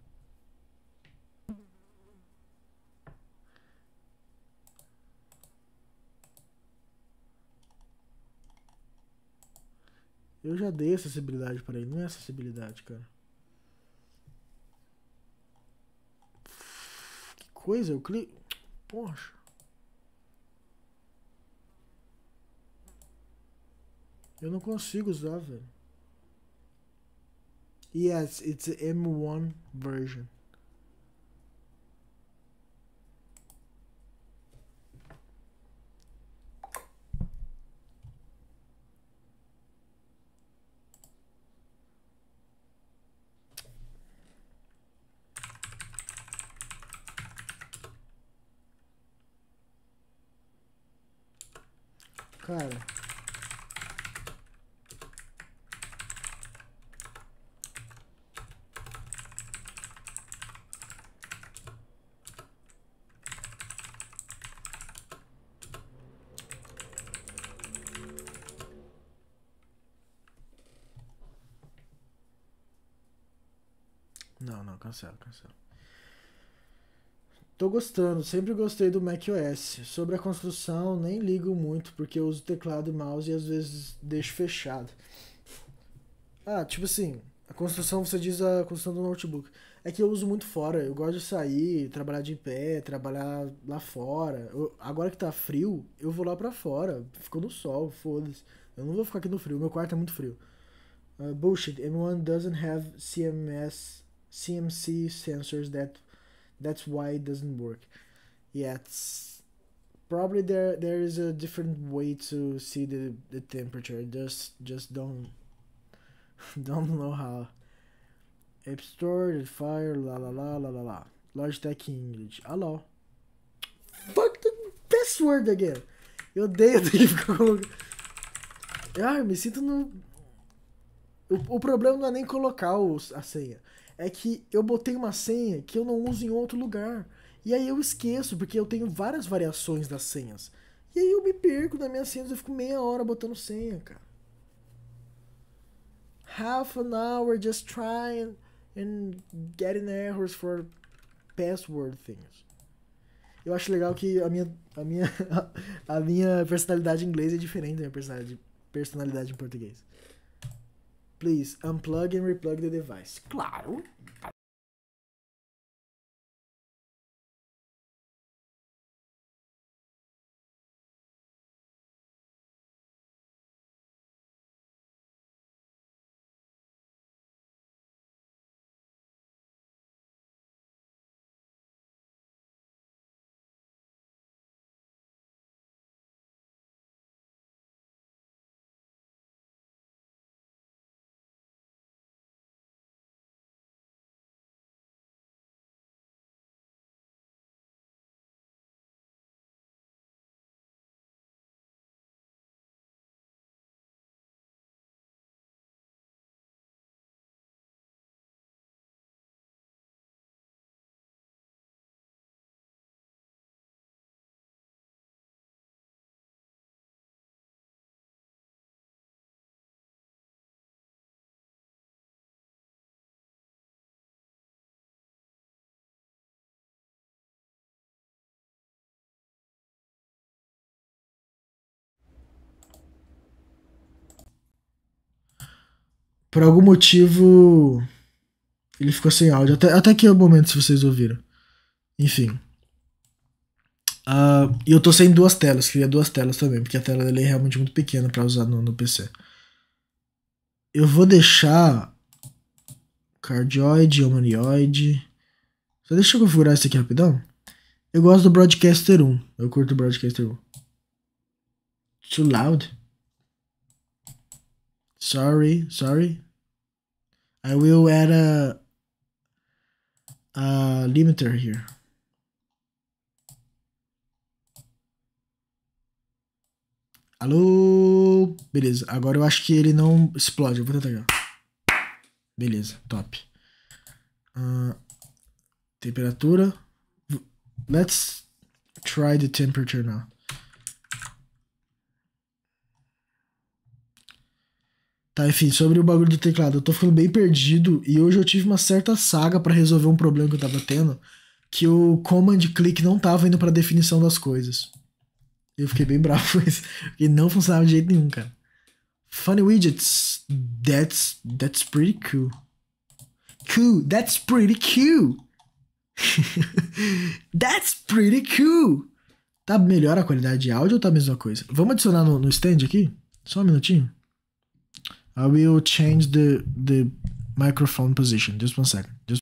Eu já dei acessibilidade para ele, não é acessibilidade, cara. Que coisa, eu clico. Poxa. Eu não consigo usar, velho. Yes, é, it's M1 version. Cara. Não, não, cancela, cancela. Tô gostando, sempre gostei do macOS. Sobre a construção, nem ligo muito, porque eu uso teclado e mouse e às vezes deixo fechado. Ah, tipo assim, a construção, você diz a construção do notebook. É que eu uso muito fora, eu gosto de sair, trabalhar de pé, trabalhar lá fora. Eu, agora que tá frio, eu vou lá pra fora, ficou no sol, foda-se. Eu não vou ficar aqui no frio, meu quarto é muito frio. Uh, bullshit, M1 doesn't have CMS, CMC sensors that that's why it doesn't work yeah probably there there is a different way to see the, the temperature just just don't don't know how app store fire la la la la la la logitech english alô fuck the password again eu odeio ter que ficar ah eu me sinto no o, o problema não é nem colocar os, a senha é que eu botei uma senha que eu não uso em outro lugar. E aí eu esqueço, porque eu tenho várias variações das senhas. E aí eu me perco nas minhas senhas, eu fico meia hora botando senha, cara. Half an hour just trying and getting errors for password things. Eu acho legal que a minha, a minha, a minha personalidade em inglês é diferente da minha personalidade, personalidade em português. Please unplug and replug the device. Claro! Por algum motivo, ele ficou sem áudio. Até, até que é o momento, se vocês ouviram. Enfim. Uh, e eu tô sem duas telas, queria duas telas também, porque a tela dele é realmente muito pequena para usar no, no, PC. Eu vou deixar cardioid, omanioid. Só deixa eu configurar isso aqui rapidão. Eu gosto do Broadcaster 1. Eu curto o Broadcaster 1. Too loud? Sorry, sorry. I will add a, a limiter here. Alô? Beleza, agora eu acho que ele não explode. Eu vou tentar aqui, Beleza, top. Uh, temperatura. Let's try the temperature now. Tá, enfim, sobre o bagulho do teclado, eu tô ficando bem perdido e hoje eu tive uma certa saga para resolver um problema que eu tava tendo, que o command click não tava indo para definição das coisas. Eu fiquei bem bravo com isso, porque não funcionava de jeito nenhum, cara. Funny widgets, that's that's pretty cool. Cool, that's pretty cool. that's pretty cool. Tá melhor a qualidade de áudio ou tá a mesma coisa? Vamos adicionar no, no stand aqui? Só um minutinho. I will change the the microphone position. Just one second. Just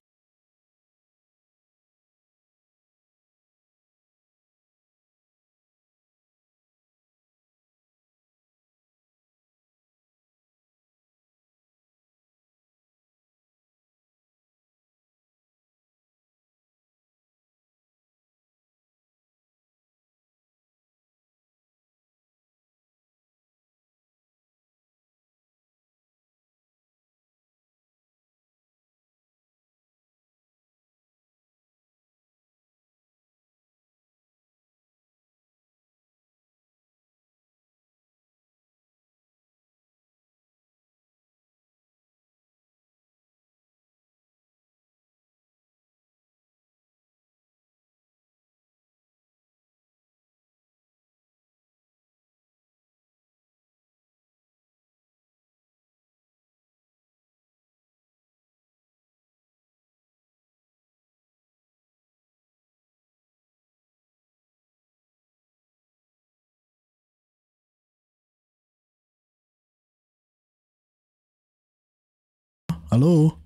Hello?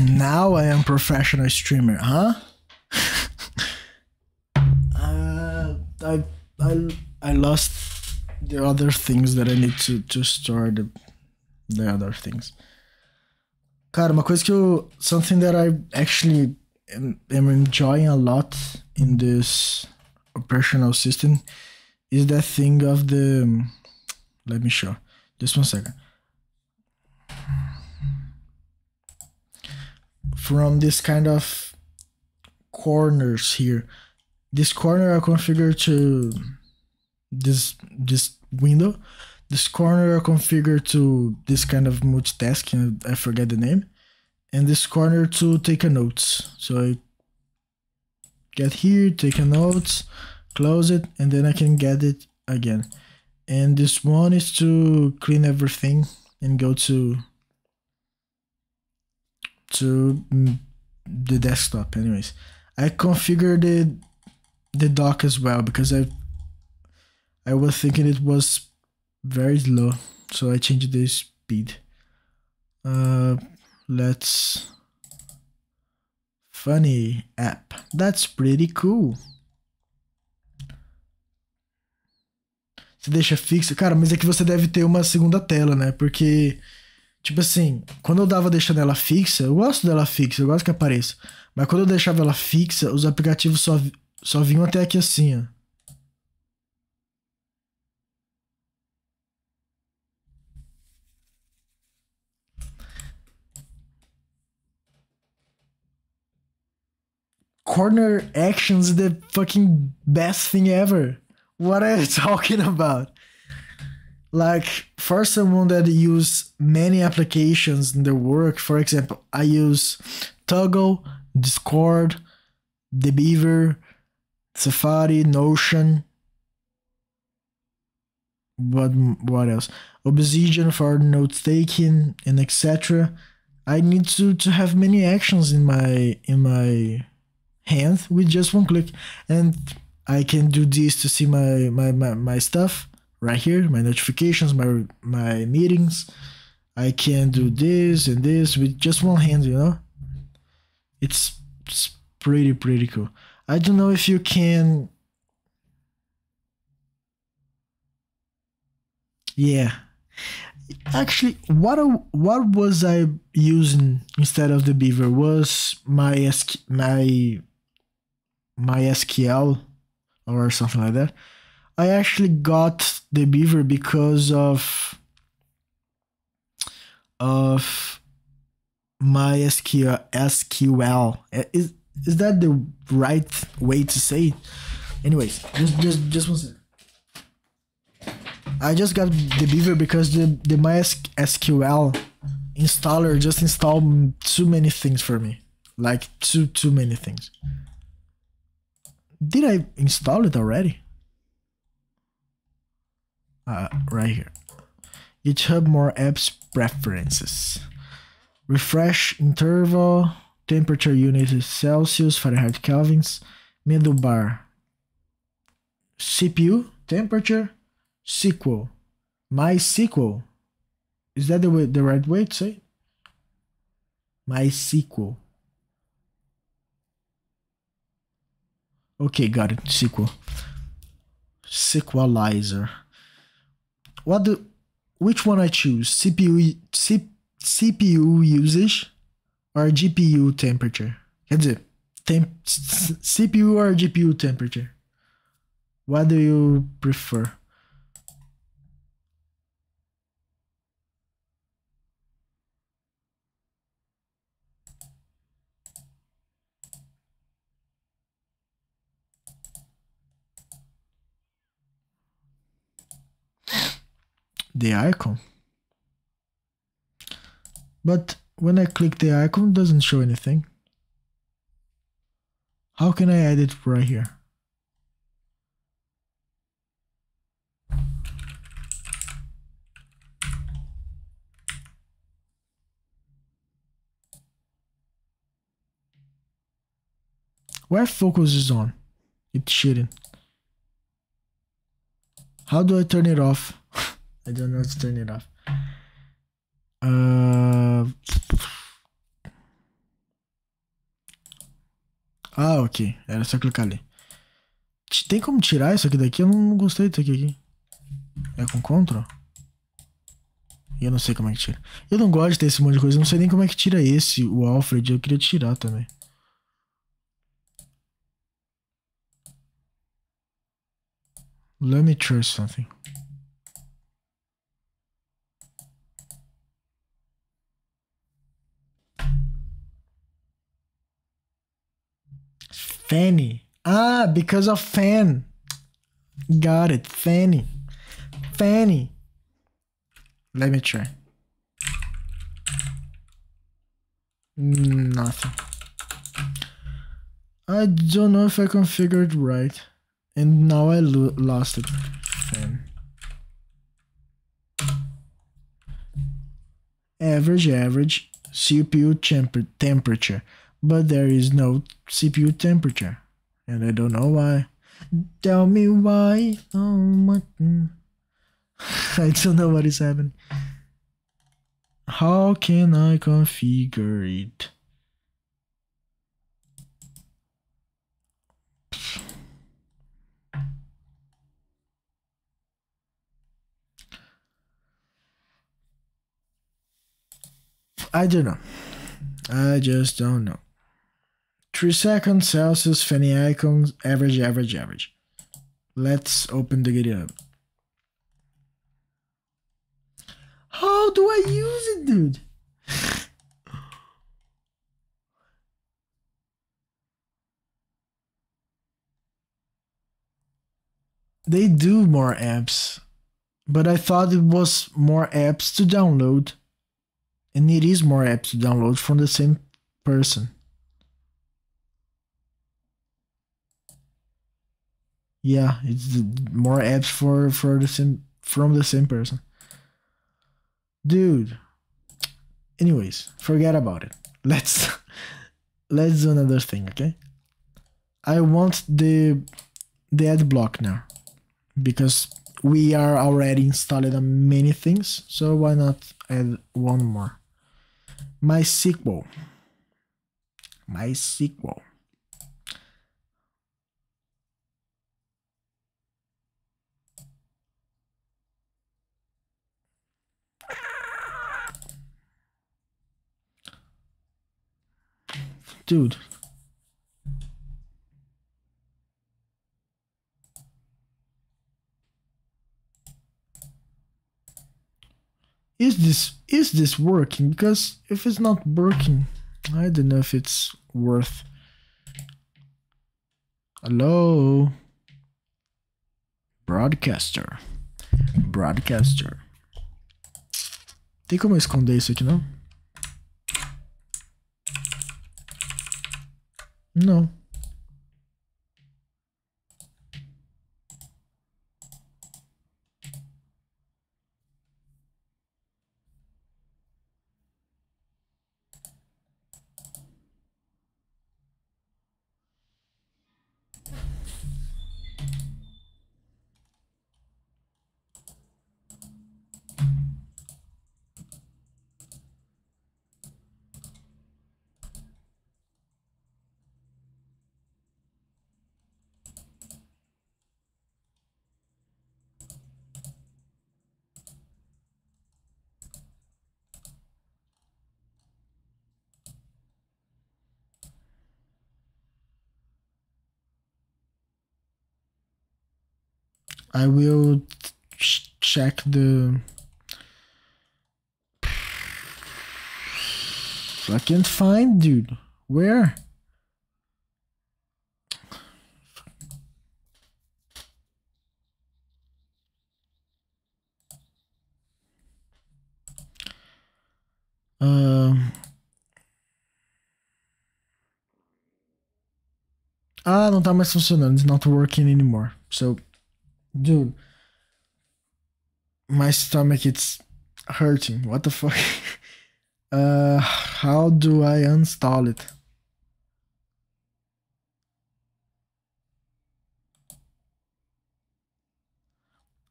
Now I am professional streamer, huh? uh, I, I, I lost the other things that I need to, to store the, the other things. Cara, uma coisa que eu. Something that I actually am, am enjoying a lot in this operational system is that thing of the let me show just one second from this kind of corners here this corner I configure to this this window this corner I configure to this kind of multitasking I forget the name and this corner to take a notes so I get here take a notes close it and then I can get it again and this one is to clean everything and go to to mm, the desktop anyways. I configured the the dock as well because I I was thinking it was very slow, so I changed the speed. Uh, let's funny app. That's pretty cool. você deixa fixo. Cara, mas é que você deve ter uma segunda tela, né? Porque, tipo assim, quando eu dava deixando ela fixa, eu gosto dela fixa, eu gosto que apareça. Mas quando eu deixava ela fixa, os aplicativos só, só vinham até aqui assim, ó. Corner actions the fucking best thing ever. What are you talking about? Like, for someone that use many applications in their work, for example, I use Toggle, Discord, the Beaver, Safari, Notion. What what else? Obsidian for note taking and etc. I need to to have many actions in my in my hand with just one click, and I can do this to see my my my, my stuff right here, my notifications, my my meetings. I can do this and this with just one hand, you know. It's, it's pretty pretty cool. I don't know if you can. Yeah, actually, what what was I using instead of the Beaver was my my my SQL or something like that. I actually got the beaver because of of my SQL, SQL. Uh, is is that the right way to say it? Anyways, just just just one second. I just got the beaver because the the MySQL installer just installed too many things for me, like too too many things. Did I install it already? Uh, right here. GitHub More Apps Preferences. Refresh interval, temperature unit is Celsius, Fahrenheit Kelvins, middle bar, CPU, temperature, SQL, MySQL. Is that the, way, the right way to say? MySQL. Okay, got it. SQL. SQLizer. What do which one I choose? CPU C, CPU usage or GPU temperature? That is it. temp, CPU or GPU temperature? What do you prefer? the icon. But when I click the icon, doesn't show anything. How can I edit right here? Where focus is on? It's shitting. How do I turn it off? I don't know how to turn it off. Uh... Ah, ok. Era só clicar ali. Tem como tirar isso aqui daqui? Eu não gostei disso aqui. É com Ctrl? E eu não sei como é que tira. Eu não gosto de ter esse monte de coisa. Eu não sei nem como é que tira esse, o Alfred. Eu queria tirar também. Let me try something. Fanny. Ah, because of fan. Got it. Fanny. Fanny. Let me try. Nothing. I don't know if I configured right. And now I lo lost it. Fan. Average, average. CPU temper temperature but there is no CPU temperature and I don't know why. Tell me why. Oh, I don't know what is happening. How can I configure it? I don't know. I just don't know. 3 seconds, Celsius, Fanny icons, average, average, average. Let's open the GitHub. How do I use it, dude? they do more apps, but I thought it was more apps to download. And it is more apps to download from the same person. yeah, it's more apps for for the same from the same person. Dude. Anyways, forget about it. Let's let's do another thing, okay? I want the the ad block now because we are already installed on many things, so why not add one more? MySQL. MySQL. dude. Is this is this working? Because if it's not working, I don't know if it's worth. Hello, broadcaster, broadcaster. Tem como esconder isso aqui não? No. I can't find, dude. Where? Um. Ah, não tá mais funcionando. It's not working anymore. So, dude, my stomach it's hurting. What the fuck? Uh, how do I install it?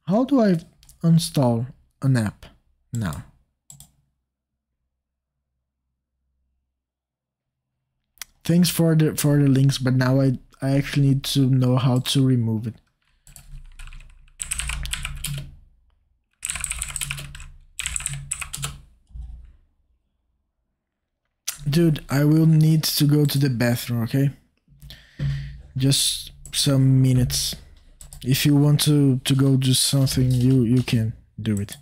How do I install an app now? Thanks for the for the links, but now I, I actually need to know how to remove it. dude, I will need to go to the bathroom, okay? Just some minutes. If you want to, to go do something, you, you can do it.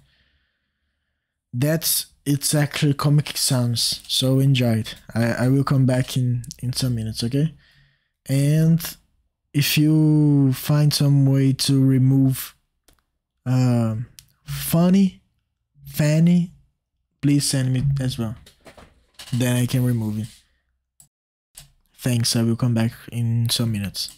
That's it's actually Comic sounds. so enjoy it. I, I will come back in, in some minutes, okay? And if you find some way to remove uh, funny, fanny, please send me as well then I can remove it. Thanks, I will come back in some minutes.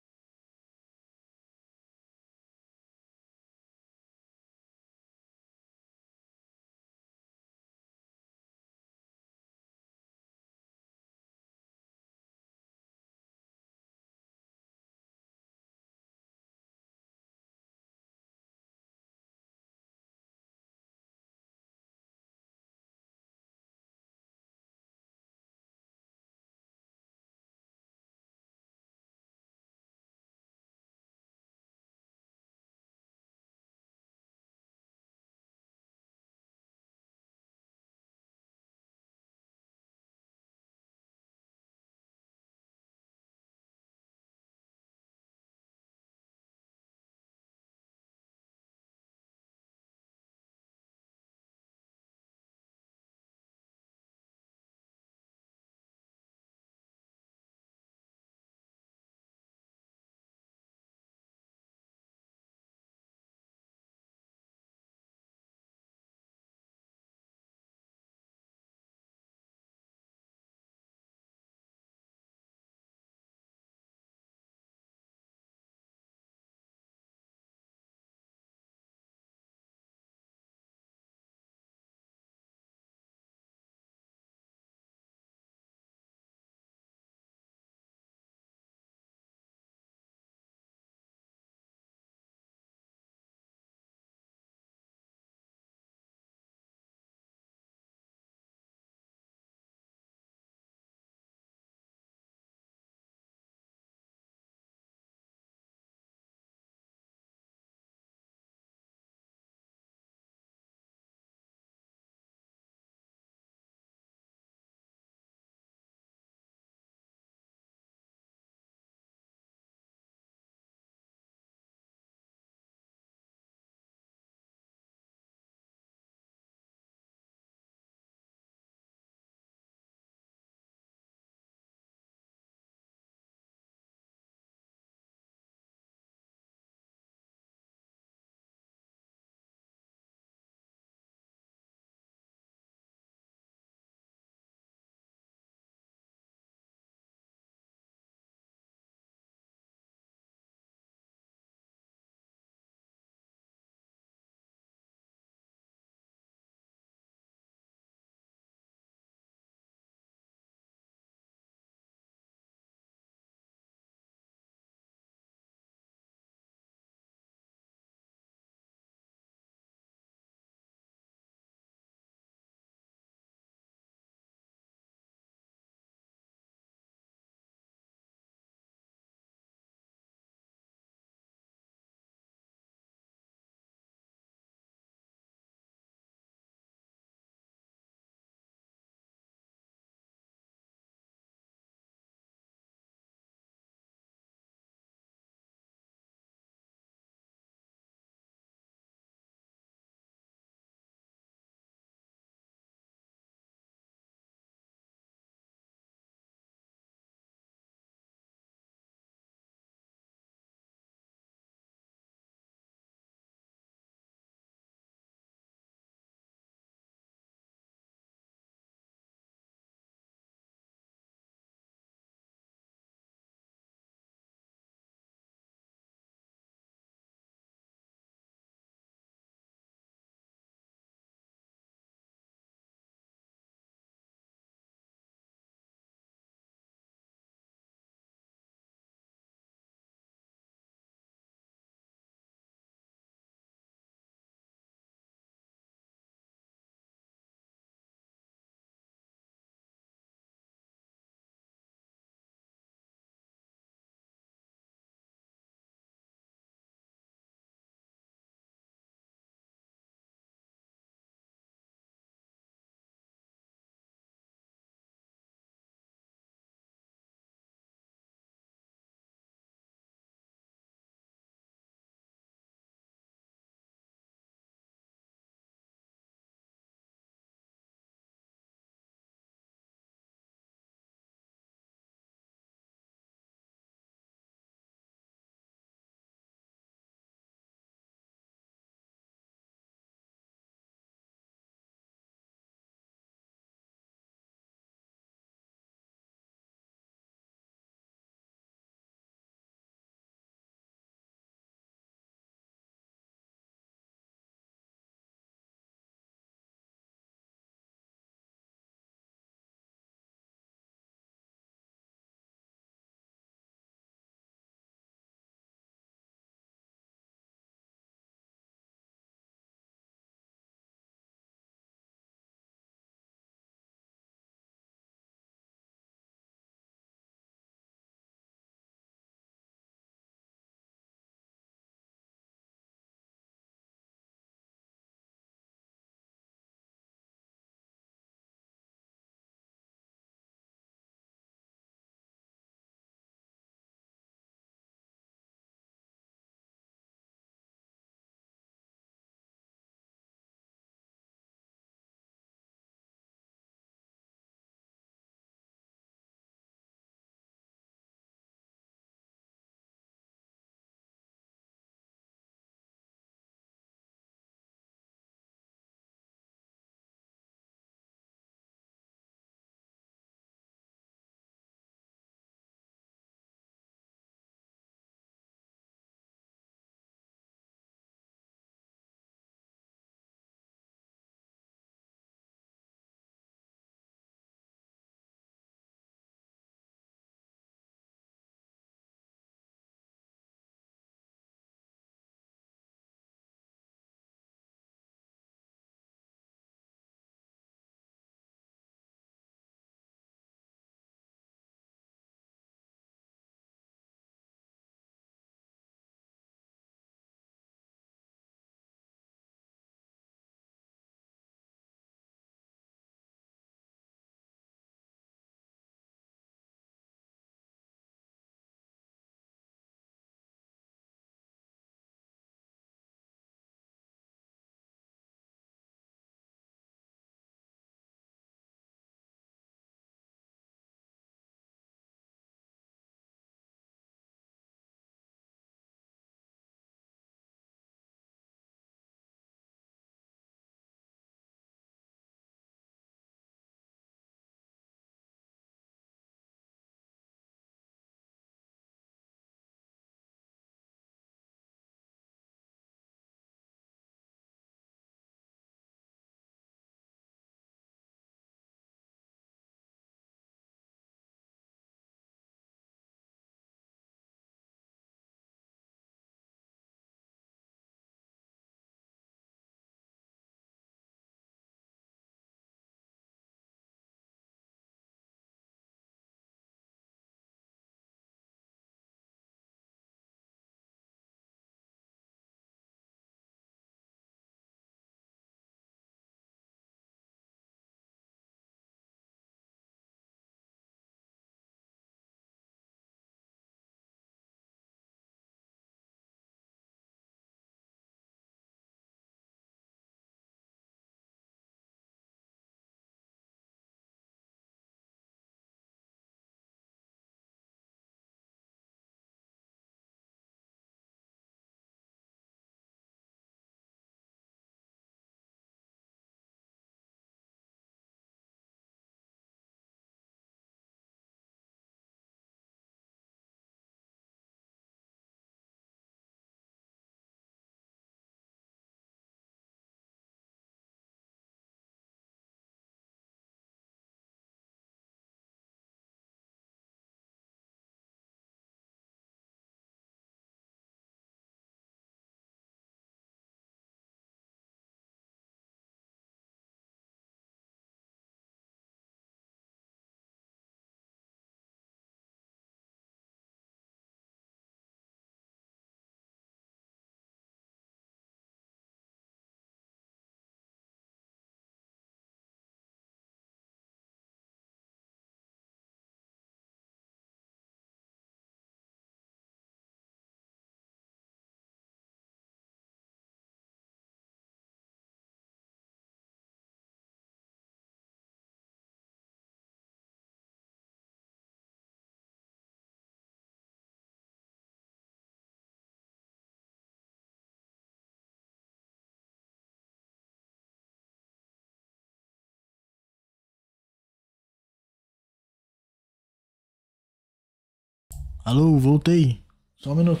Alô, voltei. Só um minuto.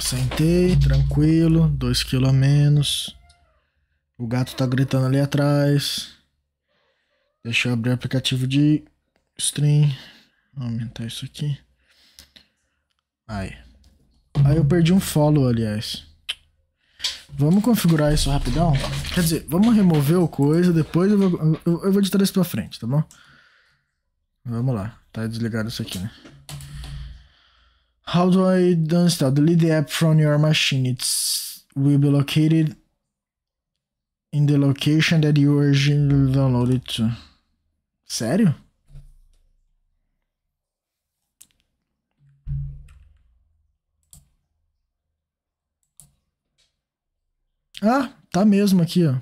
Sentei, tranquilo, 2 kg a menos. O gato tá gritando ali atrás. Deixa eu abrir o aplicativo de stream. Vou aumentar isso aqui. Aí. Aí eu perdi um follow, aliás. Vamos configurar isso rapidão? Quer dizer, vamos remover o coisa, depois eu vou, eu, eu vou editar isso pra frente, tá bom? Vamos lá. Tá desligado isso aqui, né? How do I uninstall? Delete the app from your machine. It will be located in the location that you originally downloaded to. Sério? Ah, tá mesmo aqui, ó.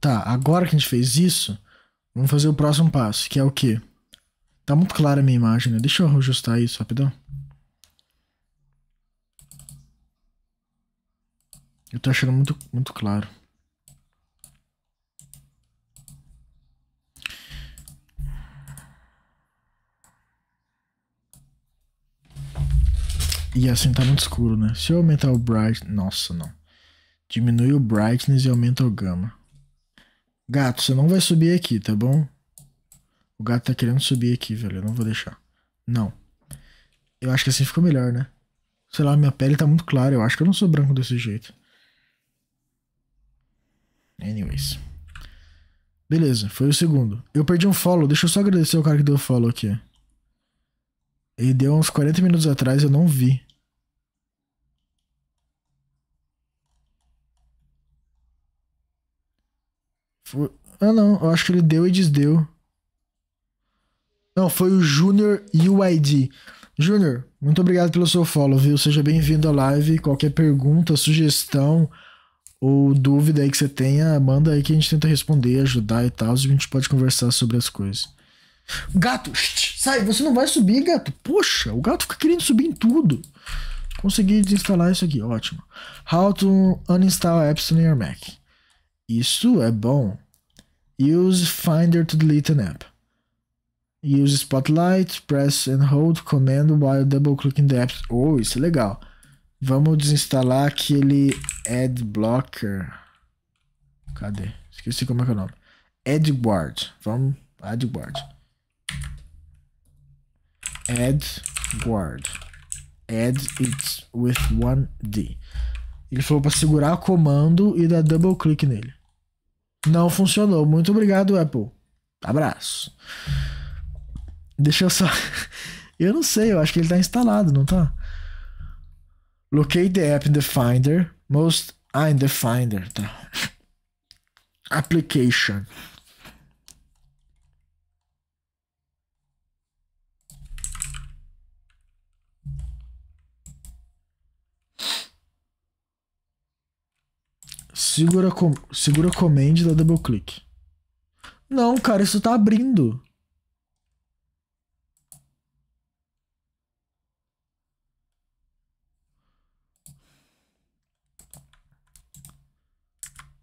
Tá, agora que a gente fez isso, vamos fazer o próximo passo, que é o quê? Tá muito clara a minha imagem, né? Deixa eu ajustar isso rapidão. Eu tô achando muito, muito claro. E assim tá muito escuro, né? Se eu aumentar o bright... Nossa, não. Diminui o brightness e aumenta o gama. Gato, você não vai subir aqui, tá bom? O gato tá querendo subir aqui, velho. Eu não vou deixar. Não. Eu acho que assim ficou melhor, né? Sei lá, minha pele tá muito clara. Eu acho que eu não sou branco desse jeito. Anyways. Beleza, foi o segundo. Eu perdi um follow, deixa eu só agradecer o cara que deu follow aqui. Ele deu uns 40 minutos atrás, eu não vi. Foi... Ah não, eu acho que ele deu e desdeu. Não, foi o Junior UID. Junior, muito obrigado pelo seu follow, viu? Seja bem-vindo à live. Qualquer pergunta, sugestão, ou dúvida aí que você tenha, manda aí que a gente tenta responder, ajudar e tal. A gente pode conversar sobre as coisas. Gato, sai, você não vai subir, gato. Poxa, o gato fica querendo subir em tudo. Consegui desinstalar isso aqui, ótimo. How to uninstall apps on your Mac. Isso é bom. Use Finder to delete an app. Use Spotlight, press and hold command while double clicking the app. Oh, isso é legal. Vamos desinstalar aquele ad blocker. Cadê? Esqueci como é que é o nome. AdGuard. Vamos. AdGuard. AdGuard. Add it with one D. Ele falou para segurar o comando e dar double click nele. Não funcionou. Muito obrigado, Apple. Abraço. Deixa eu só. eu não sei, eu acho que ele tá instalado, não tá? Locate the app in the Finder. Most. Ah, in Finder. tá. Application. Segura, com... Segura command da double click. Não, cara, isso tá abrindo.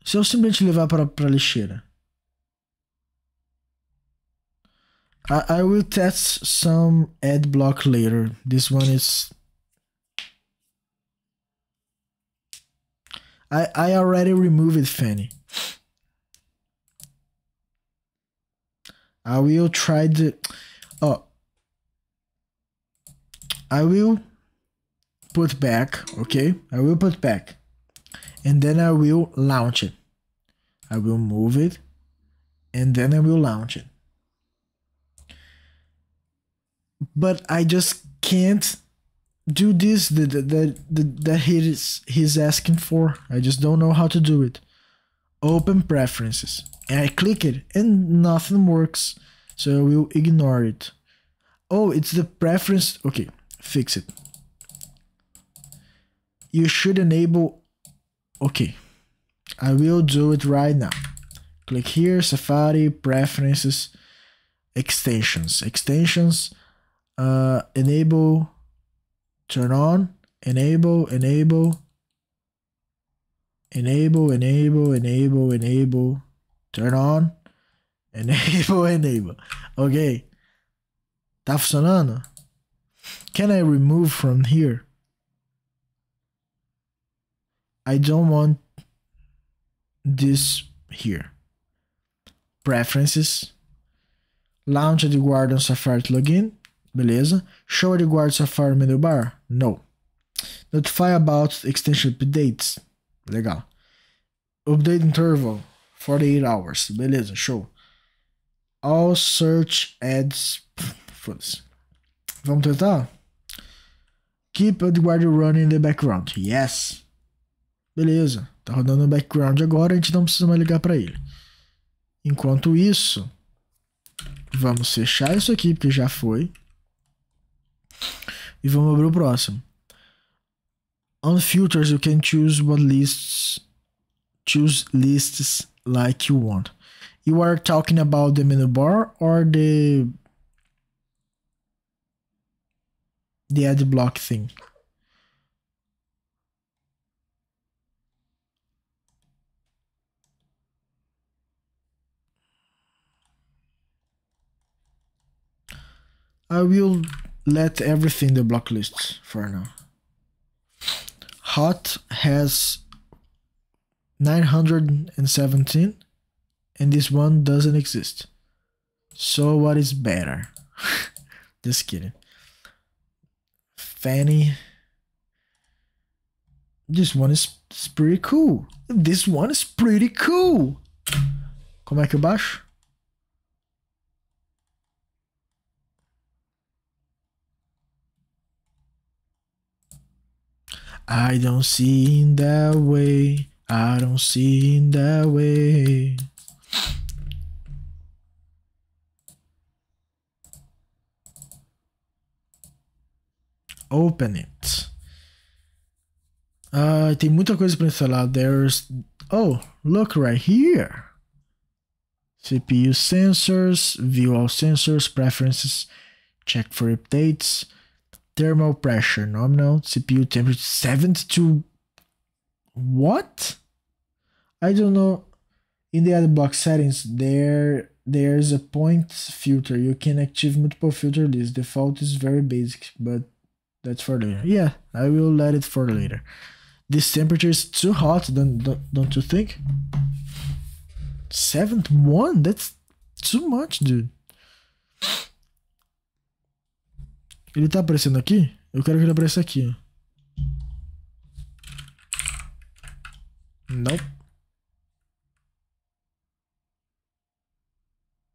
se eu simplesmente levar para pra lixeira? I, I will test some ad block later. This one is. I, I already removed Fanny. I will try the. Oh. I will put back, okay? I will put back. And then I will launch it. I will move it and then I will launch it. But I just can't do this that that that, he is he's asking for. I just don't know how to do it. Open preferences. And I click it and nothing works. So I will ignore it. Oh, it's the preference. Okay, fix it. You should enable okay. I will do it right now. Click here, Safari, Preferences, Extensions. Extensions, uh, enable, turn on, enable, enable, enable, enable, enable, enable, turn on, enable, enable. Ok. Tá funcionando? Can I remove from here? I don't want this here. Preferences. Launch AdGuard on Safari login, Beleza. Show AdGuard Safari menu bar. No. Notify about extension updates. Legal. Update interval. 48 hours. Beleza, show. All search ads. Foda-se. Vamos tentar? Keep AdGuard running in the background. Yes. Beleza. Tá rodando no background agora, a gente não precisa mais ligar para ele. Enquanto isso, vamos fechar isso aqui, porque já foi. E vamos abrir o próximo. On filters, you can choose what lists, choose lists like you want. You are talking about the menu bar or the the ad block thing. I will let everything the blacklist for now. Hot has 917 and this one doesn't exist. So what is better? Just kidding. Fanny. This one is, is pretty cool. This one is pretty cool. Como é que eu baixo? I don't see in that way. I don't see in that way. Open it. Uh, tem muita coisa para instalar. There's oh, look right here. CPU sensors, view all sensors, preferences, check for updates thermal pressure, nominal CPU temperature, 72. What? I don't know. In the other block settings, there there's a point filter. You can achieve multiple filter. This default is very basic, but that's for later. Yeah, I will let it for later. This temperature is too hot, don't, don't, don't you think? Seventh one, That's too much, dude. Ele tá aparecendo aqui? Eu quero que ele apareça aqui. Não.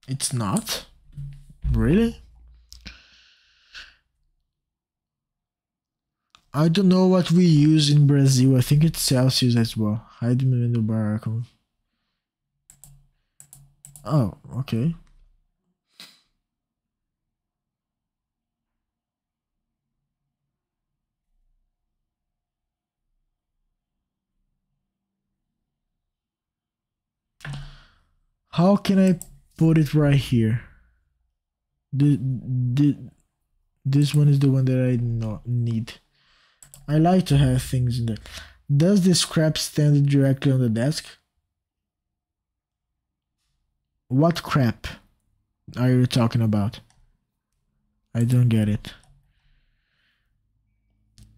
It's not? Really? I don't know what we use in Brazil. I think it's Celsius as well. Hide menu bar icon. Oh, okay. How can I put it right here? The, the, this one is the one that I not need. I like to have things in there. Does the scrap stand directly on the desk? What crap are you talking about? I don't get it.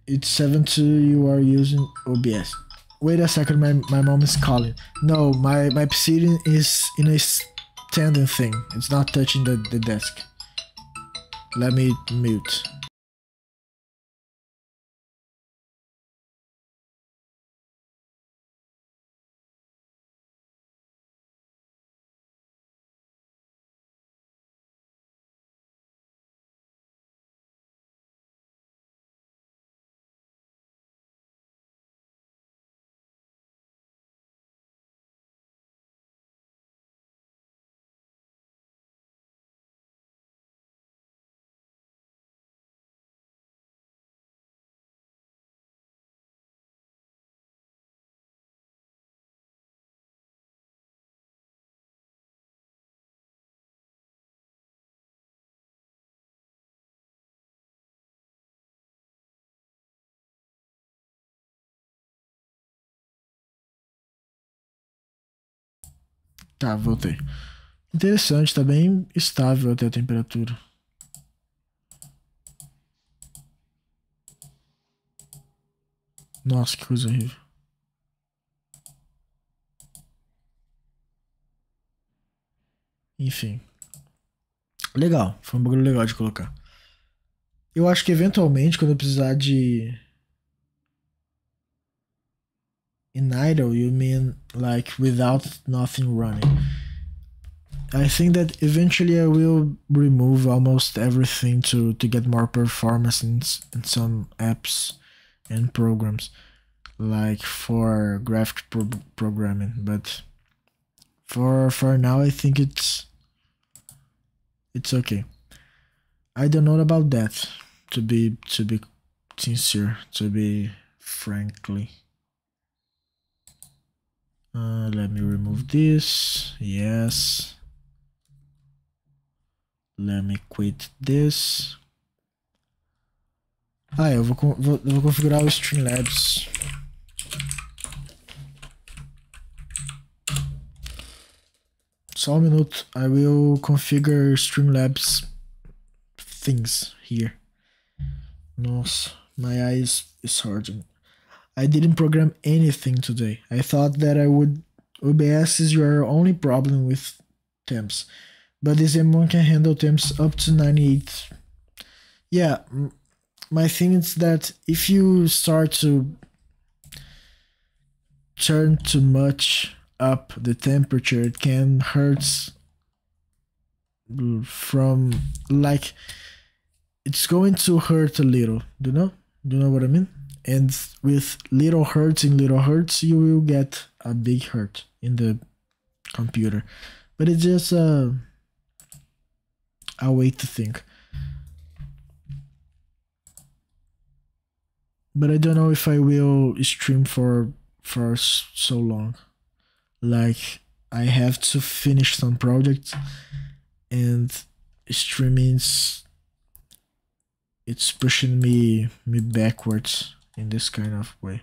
It's 7 2 you are using OBS. Wait a second, my, my mom is calling. No, my, my obsidian is in a standing thing. It's not touching the, the desk. Let me mute. Tá, voltei. Interessante, tá bem estável até a temperatura. Nossa, que coisa horrível. Enfim. Legal, foi um bagulho legal de colocar. Eu acho que eventualmente, quando eu precisar de in idle you mean like without nothing running. I think that eventually I will remove almost everything to, to get more performance in, in some apps and programs like for graphic pro programming but for for now I think it's it's okay I don't know about that to be to be sincere to be frankly uh, let me remove this. Yes. Let me quit this. Ah, eu vou, vou, vou configurar o Streamlabs. Só um minuto. I will configure Streamlabs things here. Nossa, my eyes is hurting. I didn't program anything today. I thought that I would. OBS is your only problem with temps, but this M1 can handle temps up to 98. Yeah, my thing is that if you start to turn too much up the temperature, it can hurt from like it's going to hurt a little. Do you know? Do you know what I mean? and with little hurts in little hurts, you will get a big hurt in the computer but it's just a, uh, a way to think but i don't know if i will stream for for so long like i have to finish some projects and streaming it's pushing me me backwards in this kind of way.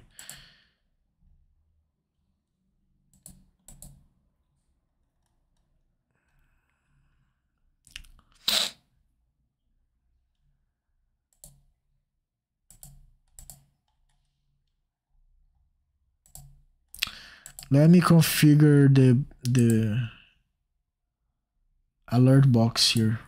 let me configure the the alert box here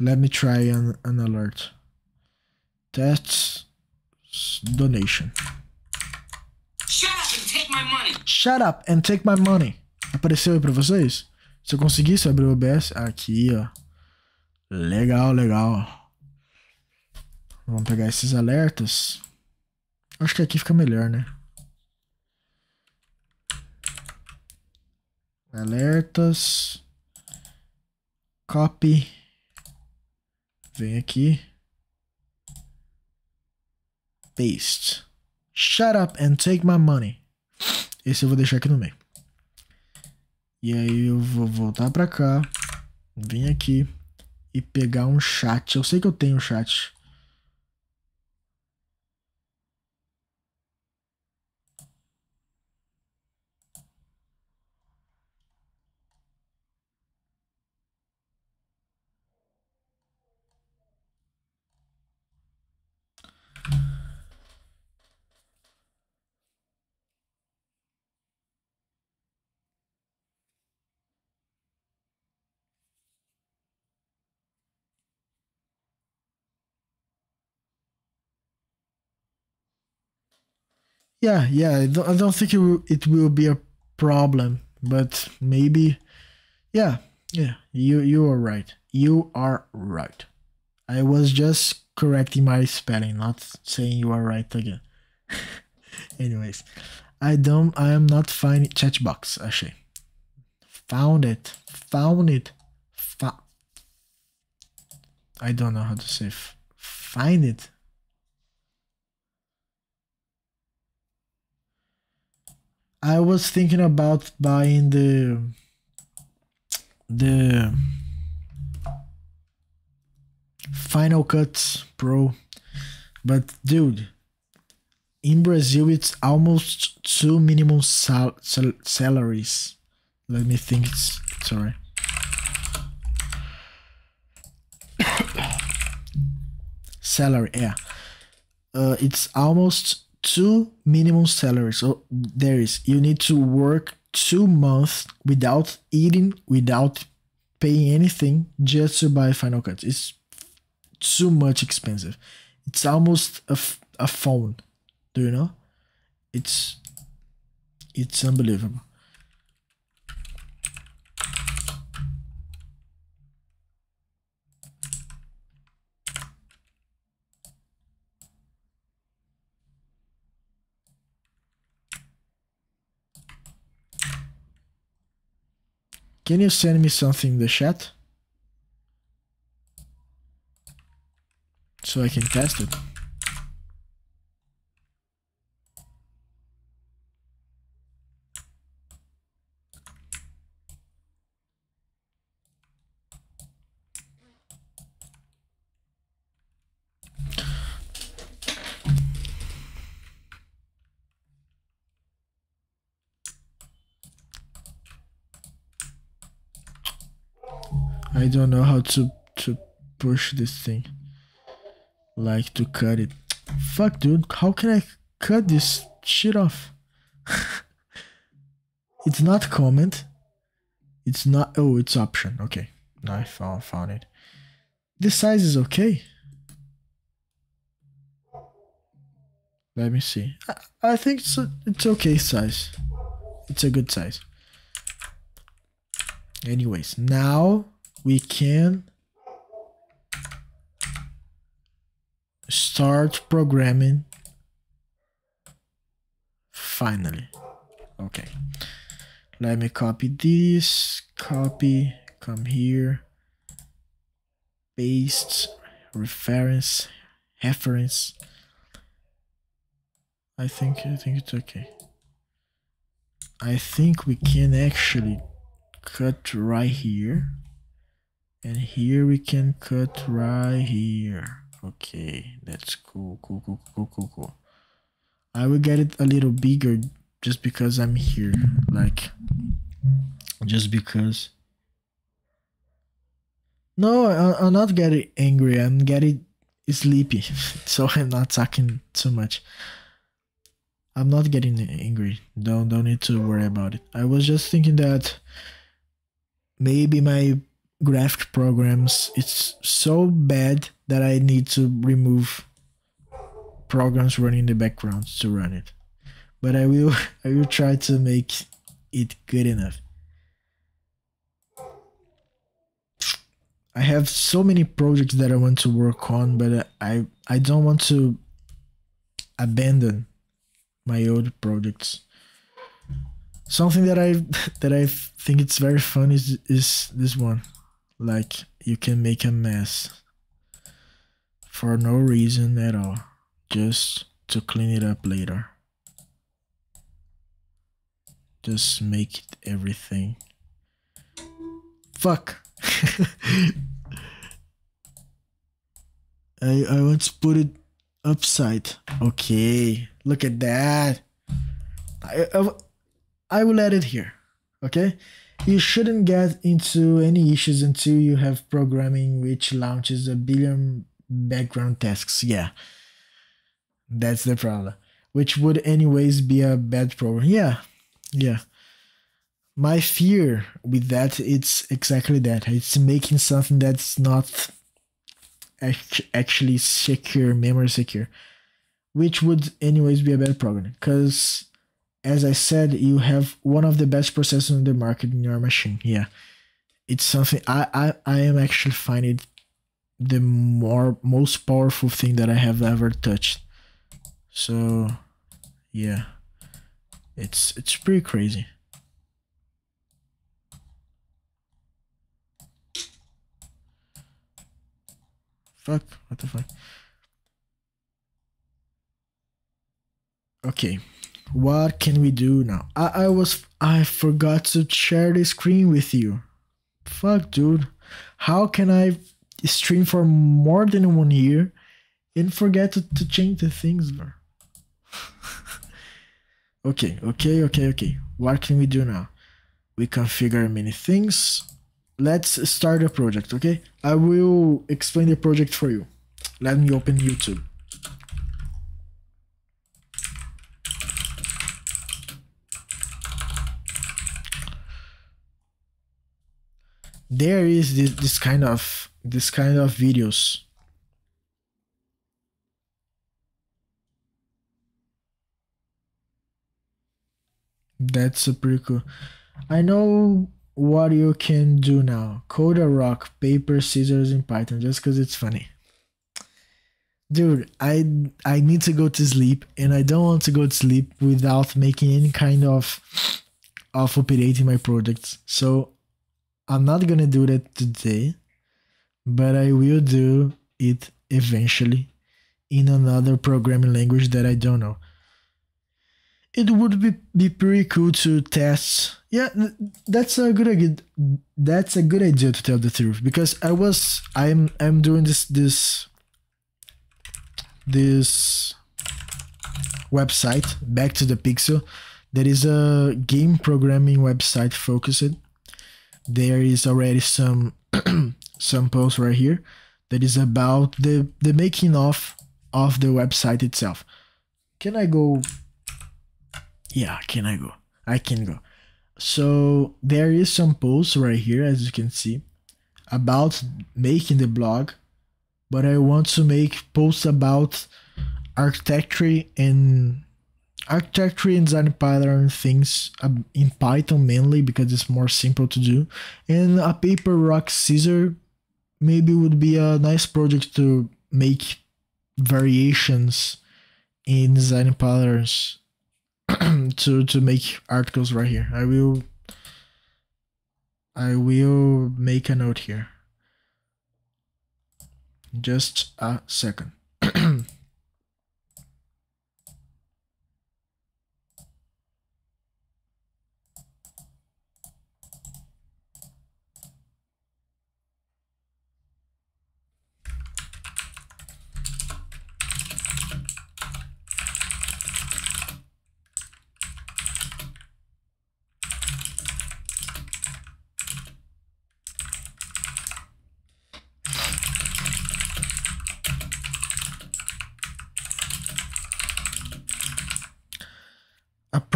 Let me try an, an alert. That's donation. Shut up and take my money. Shut up and take my money. Apareceu aí pra vocês? Se eu conseguisse abrir o OBS... Aqui, ó. Legal, legal. Vamos pegar esses alertas. Acho que aqui fica melhor, né? Alertas. Copy. Vem aqui. Paste. Shut up and take my money. Esse eu vou deixar aqui no meio. E aí eu vou voltar pra cá. Vim aqui. E pegar um chat. Eu sei que eu tenho chat. yeah, yeah. I don't, I don't think it will, it will be a problem, but maybe, yeah, yeah. You you are right. You are right. I was just correcting my spelling, not saying you are right again. Anyways, I don't. I am not finding chat box actually. Found it. Found it. Fa- I don't know how to say. find it. I was thinking about buying the the Final Cut Pro, but dude, in Brazil it's almost two minimum sal sal salaries. Let me think. It's sorry. Salary, yeah. Uh, it's almost two minimum salaries. So there is you need to work two months without eating, without paying anything, just to buy Final Cut. It's too much expensive. It's almost a, a phone. Do you know? It's it's unbelievable. Can you send me something in the chat? So I can test it. to to push this thing like to cut it fuck dude how can i cut this shit off it's not comment it's not oh it's option okay i found, found it this size is okay let me see i, I think it's a, it's okay size it's a good size anyways now we can start programming finally okay let me copy this copy come here paste reference reference i think i think it's okay i think we can actually cut right here and here we can cut right here okay that's cool cool cool cool cool cool i will get it a little bigger just because i'm here like just because no I, i'm not getting angry i'm getting sleepy so i'm not talking too much i'm not getting angry don't don't need to worry about it i was just thinking that maybe my graphic programs. It's so bad that I need to remove programs running in the background to run it. But I will I will try to make it good enough. I have so many projects that I want to work on, but I I don't want to abandon my old projects. Something that I that I think it's very fun is is this one. Like you can make a mess for no reason at all, just to clean it up later. Just make it everything. Fuck. I I want to put it upside. Okay, look at that. I I, I will add it here. Okay. You shouldn't get into any issues until you have programming which launches a billion background tasks. Yeah, that's the problem. Which would anyways be a bad problem. Yeah, yeah. My fear with that it's exactly that. It's making something that's not actually secure, memory secure, which would anyways be a bad problem because as I said, you have one of the best processors on the market in your machine. Yeah, it's something I I, I am actually finding the more most powerful thing that I have ever touched. So, yeah, it's it's pretty crazy. Fuck! What the fuck? Okay. What can we do now? I, I was I forgot to share the screen with you. Fuck dude. How can I stream for more than one year and forget to, to change the things, bro? okay, okay, okay, okay. What can we do now? We configure many things. Let's start a project, okay? I will explain the project for you. Let me open YouTube. there is this, this kind of this kind of videos that's a pretty cool i know what you can do now code a rock paper scissors in python just because it's funny dude i i need to go to sleep and i don't want to go to sleep without making any kind of of operating my projects so I'm not gonna do that today, but I will do it eventually in another programming language that I don't know. It would be, be pretty cool to test. Yeah, that's a good idea. That's a good idea to tell the truth because I was I'm I'm doing this this this website back to the pixel that is a game programming website focused there is already some some post right here that is about the the making of of the website itself. Can I go? Yeah, can I go? I can go. So there is some posts right here, as you can see, about making the blog, but I want to make posts about architecture and architecture and design pattern things um, in Python mainly because it's more simple to do. And a paper, rock, scissor maybe would be a nice project to make variations in design patterns to to make articles right here. I will I will make a note here. Just a second.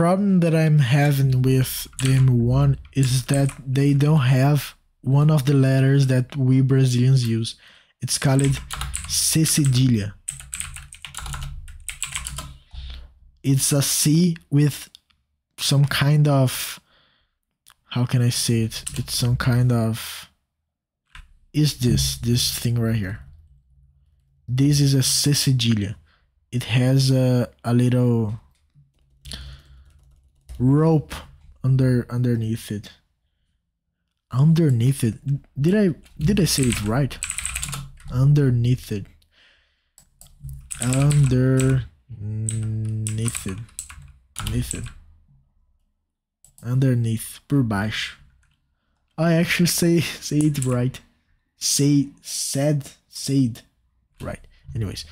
problem that I'm having with the M1 is that they don't have one of the letters that we Brazilians use. It's called cedilha. It's a C with some kind of how can I say it? It's some kind of is this this thing right here. This is a cedilha. It has a, a little rope under underneath it. Underneath it. Did I did I say it right? Underneath it. Underneath it. Underneath it. Underneath. Por I actually say say it right. Say said said right. Anyways,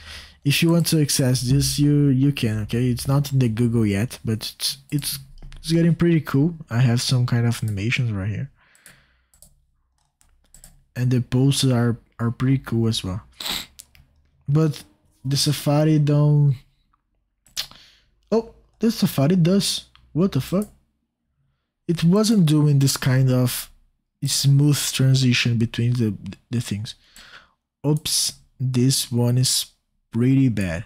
if you want to access this, you you can. Okay, it's not in the Google yet, but it's it's it's getting pretty cool. I have some kind of animations right here. And the posts are, are pretty cool as well. But the Safari don't... Oh, the Safari does. What the fuck? It wasn't doing this kind of smooth transition between the, the things. Oops, this one is pretty bad.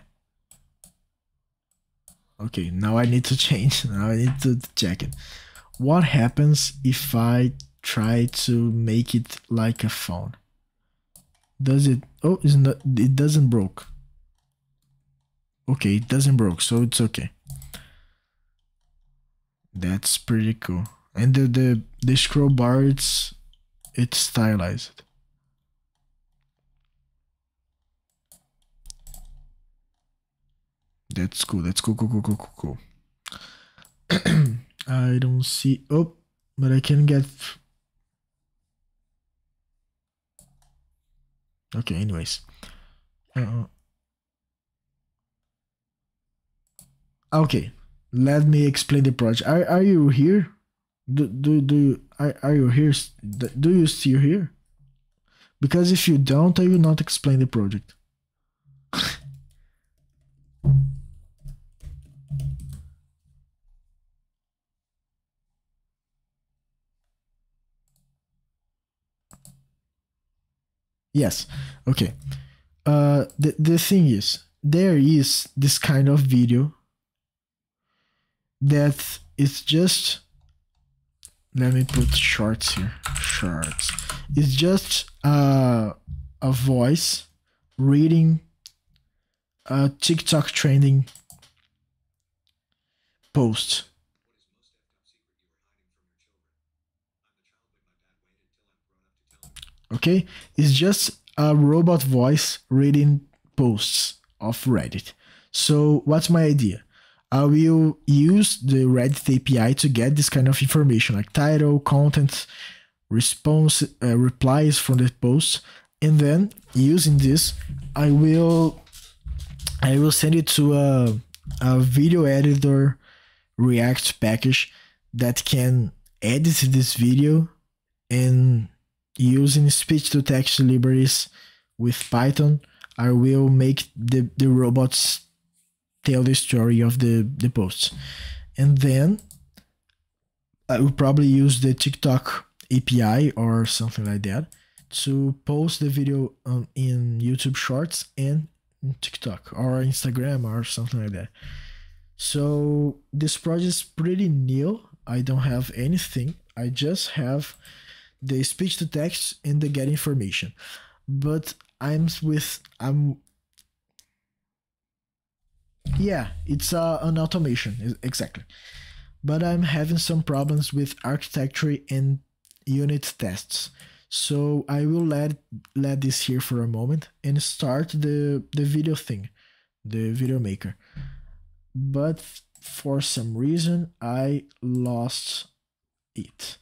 Okay, now I need to change. Now I need to check it. What happens if I try to make it like a phone? Does it... Oh, it's not, it doesn't broke. Okay, it doesn't broke, so it's okay. That's pretty cool. And the, the, the scroll bar, it's, it's stylized. That's cool. That's cool. Cool. Cool. Cool. Cool. cool. I don't see. Oh, but I can get. Okay. Anyways. Uh -oh. Okay. Let me explain the project. Are Are you here? Do do do you are, are you here? Do you still here? Because if you don't, I will not explain the project. Yes. Okay. Uh, the, the thing is, there is this kind of video that is just. Let me put shorts here. Shorts. It's just uh, a voice reading a uh, TikTok trending post Okay, it's just a robot voice reading posts of Reddit. So what's my idea? I will use the Reddit API to get this kind of information like title, content, response, uh, replies from the posts, and then using this, I will I will send it to a, a video editor React package that can edit this video and using speech-to-text libraries with Python, I will make the, the robots tell the story of the, the posts. And then I will probably use the TikTok API or something like that to post the video in YouTube Shorts and TikTok or Instagram or something like that. So this project is pretty new. I don't have anything. I just have the speech to text and the get information. But I'm with I'm yeah, it's uh, an automation exactly. But I'm having some problems with architecture and unit tests. So I will let let this here for a moment and start the the video thing, the video maker. But for some reason I lost it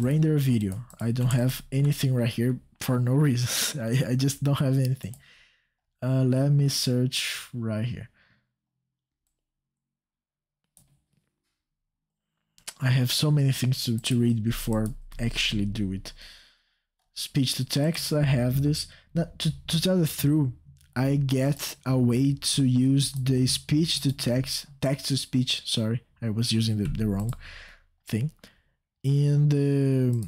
render a video. I don't have anything right here for no reason. I, I just don't have anything. Uh, let me search right here. I have so many things to, to read before I actually do it. Speech to text, I have this. Now, to, to tell the truth, I get a way to use the speech to text, text to speech, sorry, I was using the, the wrong thing. And um,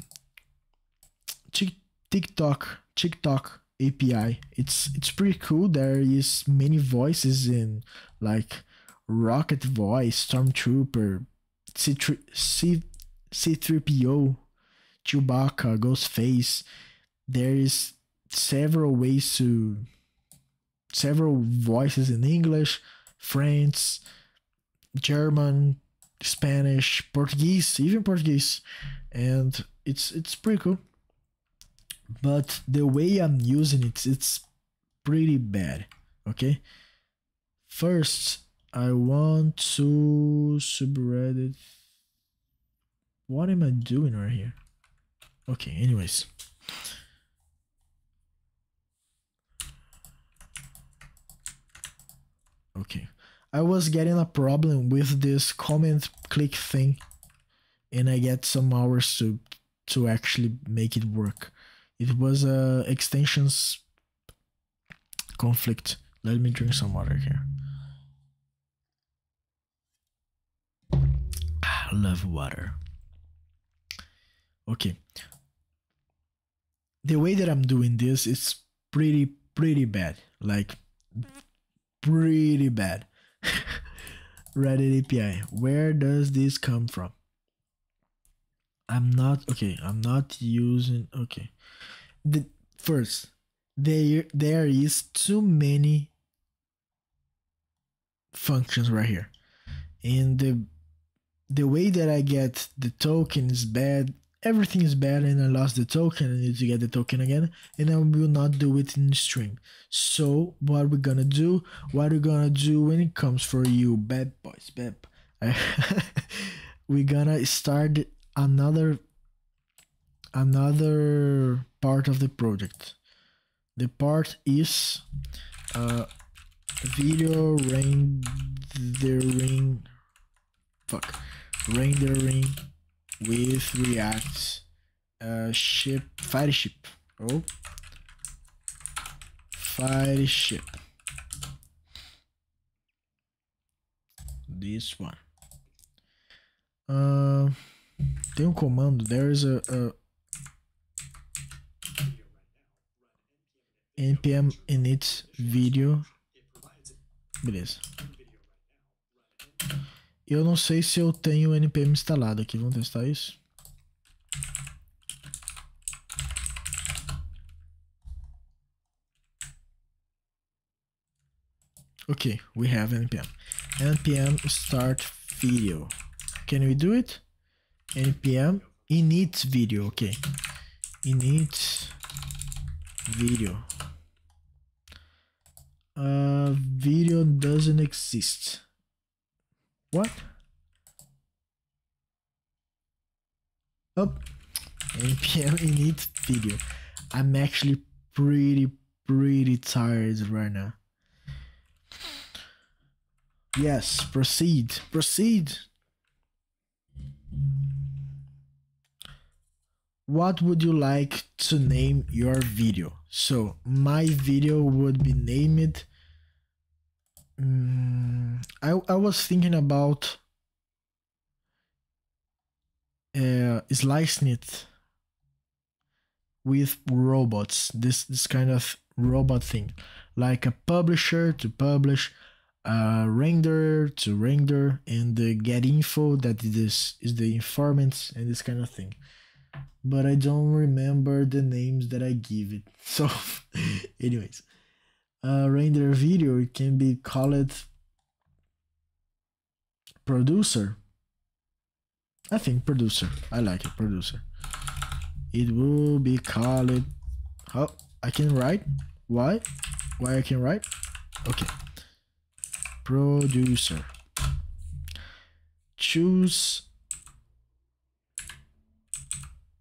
the TikTok TikTok API. It's it's pretty cool. There is many voices in like Rocket Voice, Stormtrooper, C3, C, C3PO, Chewbacca, Ghostface. There is several ways to several voices in English, French, German, Spanish, Portuguese, even Portuguese, and it's it's pretty cool. But the way I'm using it, it's pretty bad. Okay. First, I want to subreddit. What am I doing right here? Okay. Anyways. Okay. I was getting a problem with this comment click thing and I get some hours to to actually make it work. It was a extensions conflict. Let me drink some water here. I love water. Okay. The way that I'm doing this is pretty pretty bad. Like pretty bad. Reddit API. Where does this come from? I'm not okay. I'm not using okay. The first there there is too many functions right here, and the the way that I get the token is bad everything is bad and I lost the token, I need to get the token again, and I will not do it in stream. So what we're gonna do, what we're gonna do when it comes for you bad boys, bad we're gonna start another another part of the project. The part is uh, video rendering fuck rendering with React uh, ship fire ship. Oh, fire ship. This one. Uh, tem um comando. There is a, a npm init video. Beleza. Eu não sei se eu tenho o NPM instalado aqui. Vamos testar isso? Ok, we have npm. npm start video. Can we do it? npm init video, ok. Init video. Uh, video doesn't exist. What? Oh, NPM it video. I'm actually pretty, pretty tired right now. Yes, proceed, proceed. What would you like to name your video? So my video would be named Mm, I I was thinking about uh, slicing it with robots. This this kind of robot thing, like a publisher to publish, a uh, render to render, and the get info that this is the informants and this kind of thing. But I don't remember the names that I give it. So, anyways uh, render video it can be called producer I think producer I like it producer it will be called how oh, I can write why why I can write okay producer choose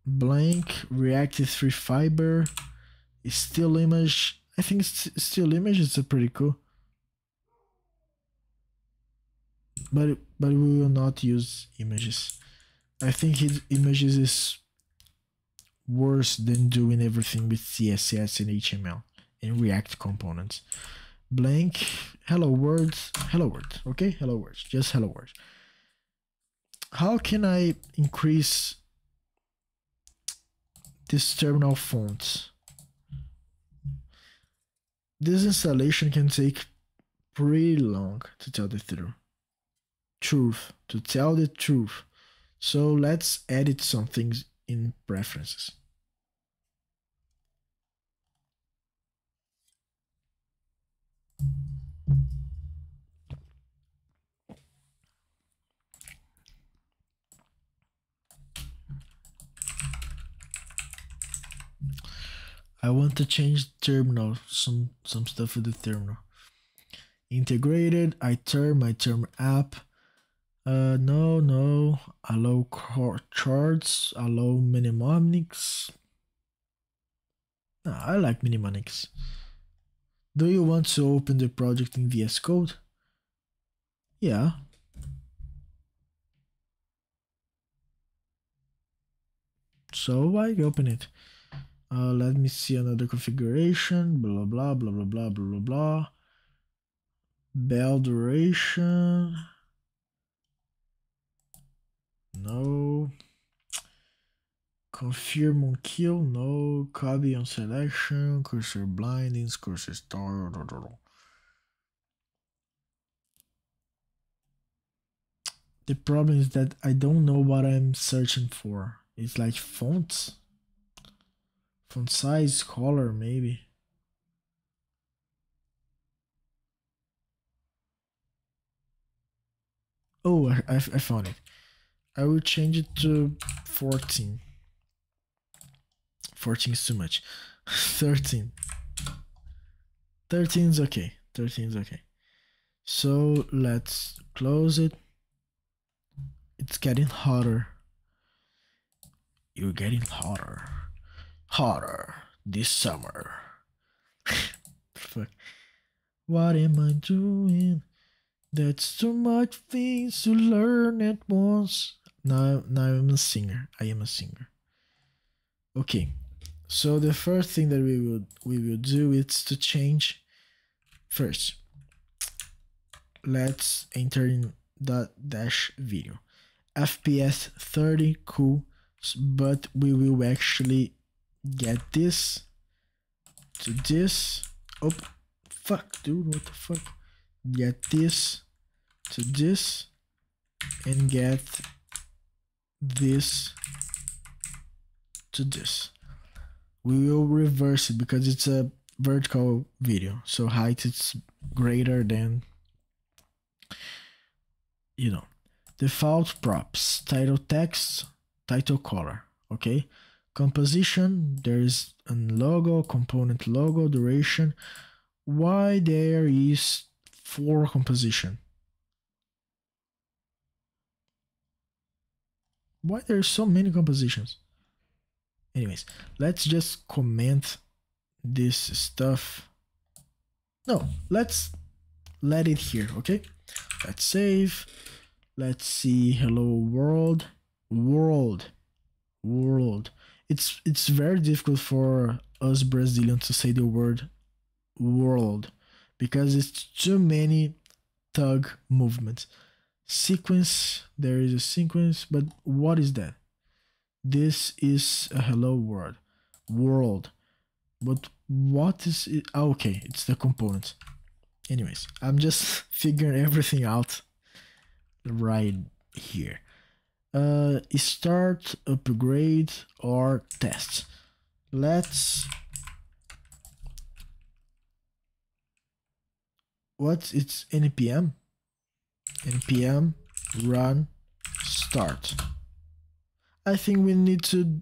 blank reactive three fiber still image I think st still images are pretty cool. But but we will not use images. I think images is worse than doing everything with CSS and HTML and React components. Blank, hello world, hello world, okay? Hello world, just hello world. How can I increase this terminal font? this installation can take pretty long to tell the truth. Truth, to tell the truth. So let's edit some things in preferences. I want to change terminal, some, some stuff with the terminal. Integrated, I term, my term app. Uh, no, no, allow charts, allow mnemonics. I like mnemonics. Do you want to open the project in VS Code? Yeah. So I open it. Uh, let me see another configuration. Blah, blah, blah, blah, blah, blah, blah, blah. Bell duration. No. Confirm on kill. No. Copy on selection. Cursor blindings. Cursor star. Blah, blah, blah. The problem is that I don't know what I'm searching for. It's like fonts. Font size, color, maybe. Oh, I, I, I found it. I will change it to 14. 14 is too much. 13. 13 is okay. 13 is okay. So let's close it. It's getting hotter. You're getting hotter harder this summer. Fuck. What am I doing? That's too much things to learn at once. Now, now I'm a singer. I am a singer. Okay, so the first thing that we will we will do is to change. First, let's enter in the dash video. FPS 30, cool, but we will actually get this to this. Oh, fuck, dude, what the fuck? Get this to this and get this to this. We will reverse it because it's a vertical video. So height is greater than, you know, default props, title text, title color, okay? composition there is a logo component logo duration why there is is four composition why there are so many compositions anyways let's just comment this stuff no let's let it here okay let's save let's see hello world world world it's it's very difficult for us Brazilians to say the word world because it's too many tug movements. Sequence, there is a sequence, but what is that? This is a hello world, world. But what is it? Oh, okay, it's the components. Anyways, I'm just figuring everything out right here uh, start, upgrade, or test. Let's... What? It's npm? npm run start. I think we need to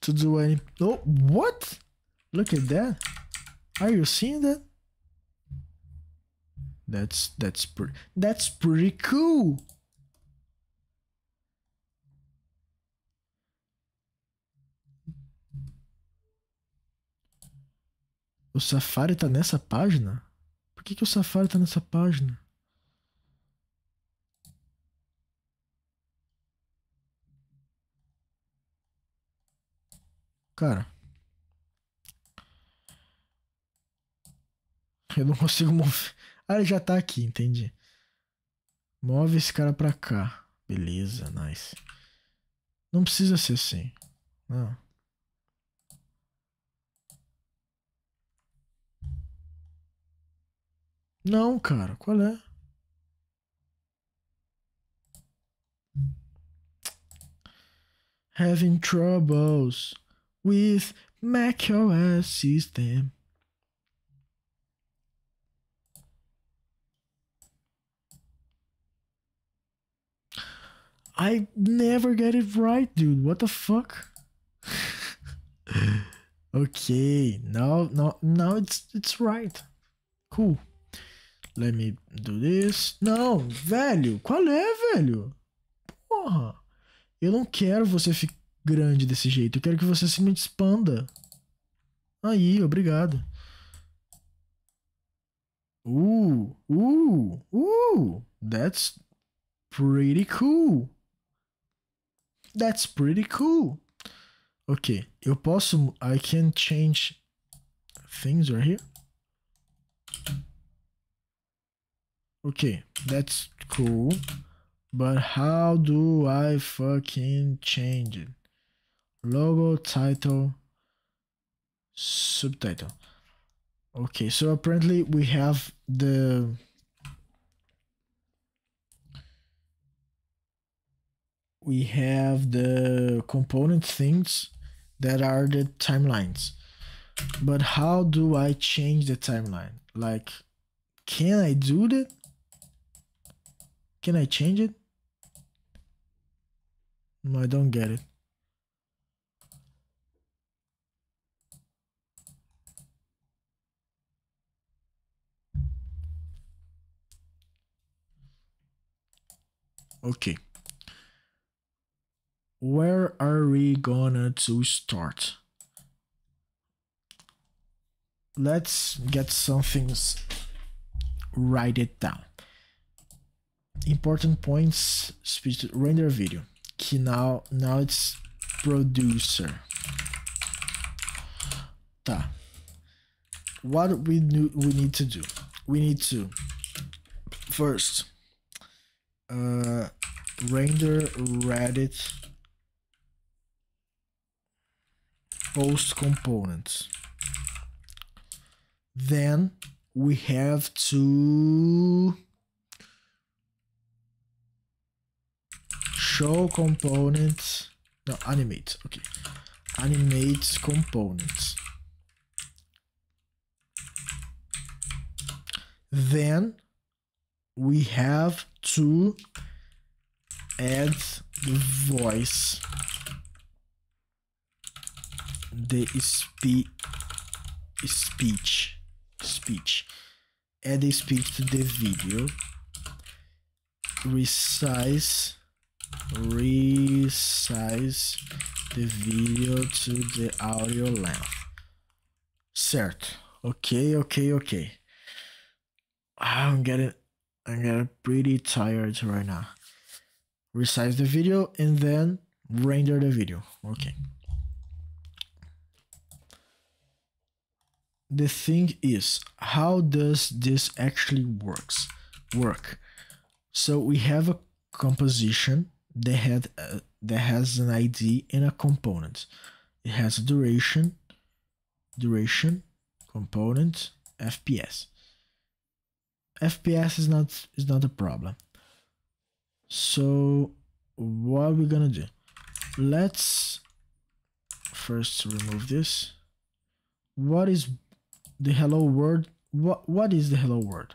to do any... Oh, what? Look at that. Are you seeing that? That's that's pretty that's pretty cool. O Safari tá nessa página? Por que, que o Safari tá nessa página? Cara. Eu não consigo mover. Ah, ele já tá aqui, entendi. Move esse cara pra cá. Beleza, nice. Não precisa ser assim. Não. Não, cara, qual é? Having troubles with macOS system. I never get it right, dude. What the fuck? okay, now now now it's it's right. Cool. Let me do this. Não, velho. Qual é, velho? Porra. Eu não quero você ficar grande desse jeito. Eu quero que você se me expanda. Aí, obrigado. Uh, uh, uh. That's pretty cool. That's pretty cool. Ok, eu posso... I can change things right here. Okay, that's cool. But how do I fucking change it? Logo, title, subtitle. Okay, so apparently we have the... We have the component things that are the timelines. But how do I change the timeline? Like, can I do that? Can I change it? No, I don't get it. Okay. Where are we gonna to start? Let's get some things, write it down important points to render video key now now it's producer tá what we do we need to do we need to first uh, render reddit post components then we have to show component, no, animate, okay. Animate component. Then we have to add the voice the spe speech speech add a speech to the video resize resize the video to the audio length. Certo. Okay, okay, okay. I'm getting I'm getting pretty tired right now. Resize the video and then render the video. Okay. The thing is, how does this actually works work? So we have a composition that had uh, that has an ID and a component. It has a duration, duration, component, FPS. FPS is not is not a problem. So what are we gonna do? Let's first remove this. What is the hello world? What what is the hello world?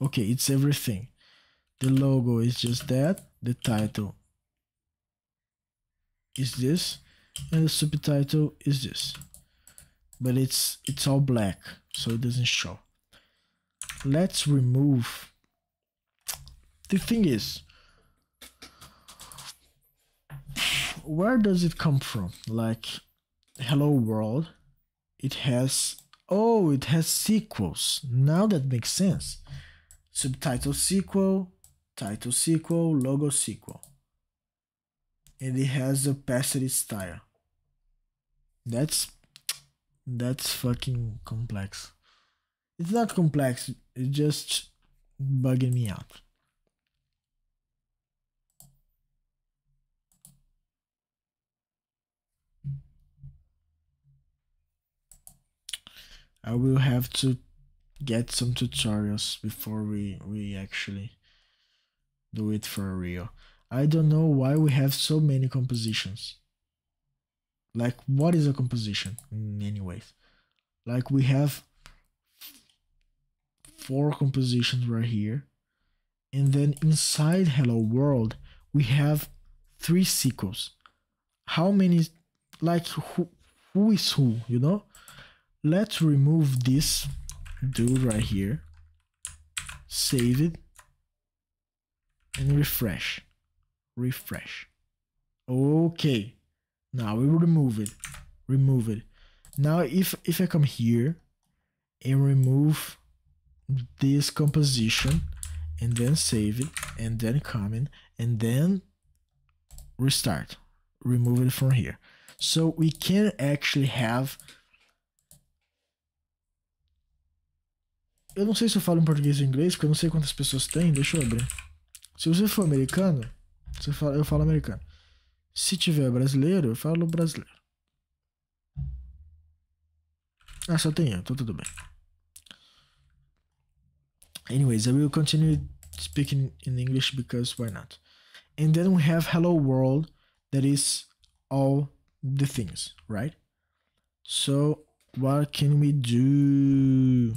Okay, it's everything. The logo is just that. The title is this and the subtitle is this but it's it's all black so it doesn't show let's remove the thing is where does it come from like hello world it has oh it has sequels now that makes sense subtitle sequel title sequel logo sequel and it has opacity style. That's that's fucking complex. It's not complex, it's just bugging me out. I will have to get some tutorials before we we actually do it for real. I don't know why we have so many compositions. Like, what is a composition anyways? Like, we have four compositions right here. And then inside Hello World, we have three sequels. How many, like, who, who is who, you know? Let's remove this dude right here, save it, and refresh refresh. Okay. Now we remove it. Remove it. Now if, if I come here and remove this composition and then save it and then comment and then restart. Remove it from here. So we can actually have Eu não sei se eu falo em português ou inglês, porque eu não sei quantas pessoas tem. Deixa eu abrir. Se você for americano, Você fala, eu falo americano. Se tiver brasileiro, eu falo brasileiro. Ah, só tem eu, então tudo bem. Anyways, I will continue speaking in English because why not? And then we have Hello World, that is all the things, right? So, what can we do?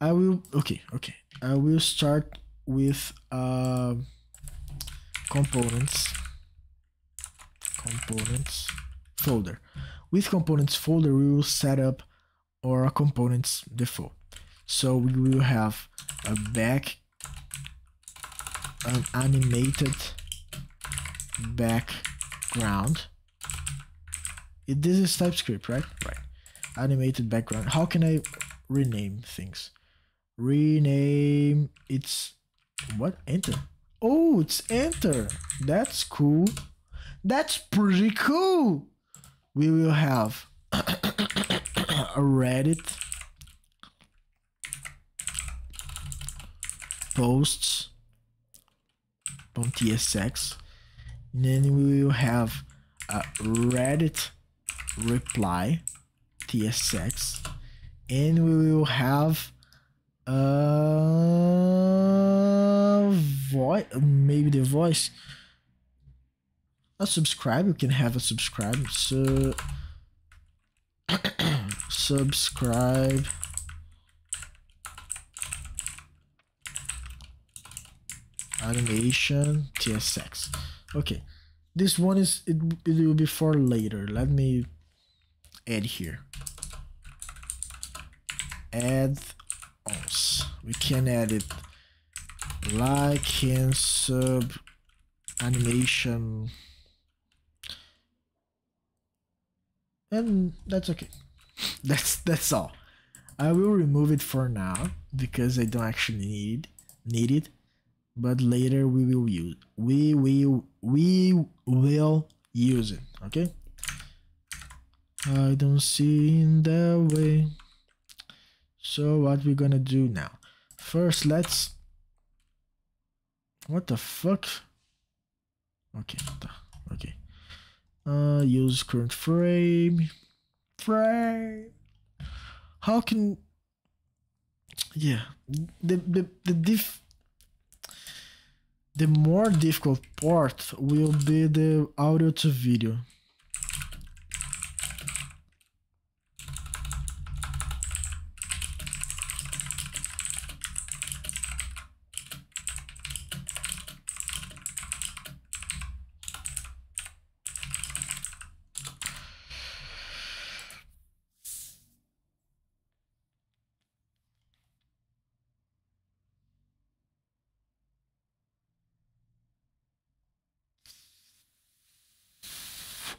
I will okay okay I will start with uh, components components folder with components folder we will set up our components default so we will have a back an animated background it, this is TypeScript right right animated background how can I rename things rename it's what enter oh it's enter that's cool that's pretty cool we will have a reddit posts on tsx and then we will have a reddit reply tsx and we will have uh, voice. Maybe the voice. A subscriber can have a subscribe. So subscribe. Animation TSX. Okay, this one is it. It will be for later. Let me add here. Add we can add it like and sub animation and that's okay that's that's all i will remove it for now because i don't actually need need it but later we will use we will we will use it okay i don't see in that way so what we're gonna do now First, let's... What the fuck? Okay, okay. Uh, use current frame. Frame! How can... Yeah, the, the, the diff... The more difficult part will be the audio to video.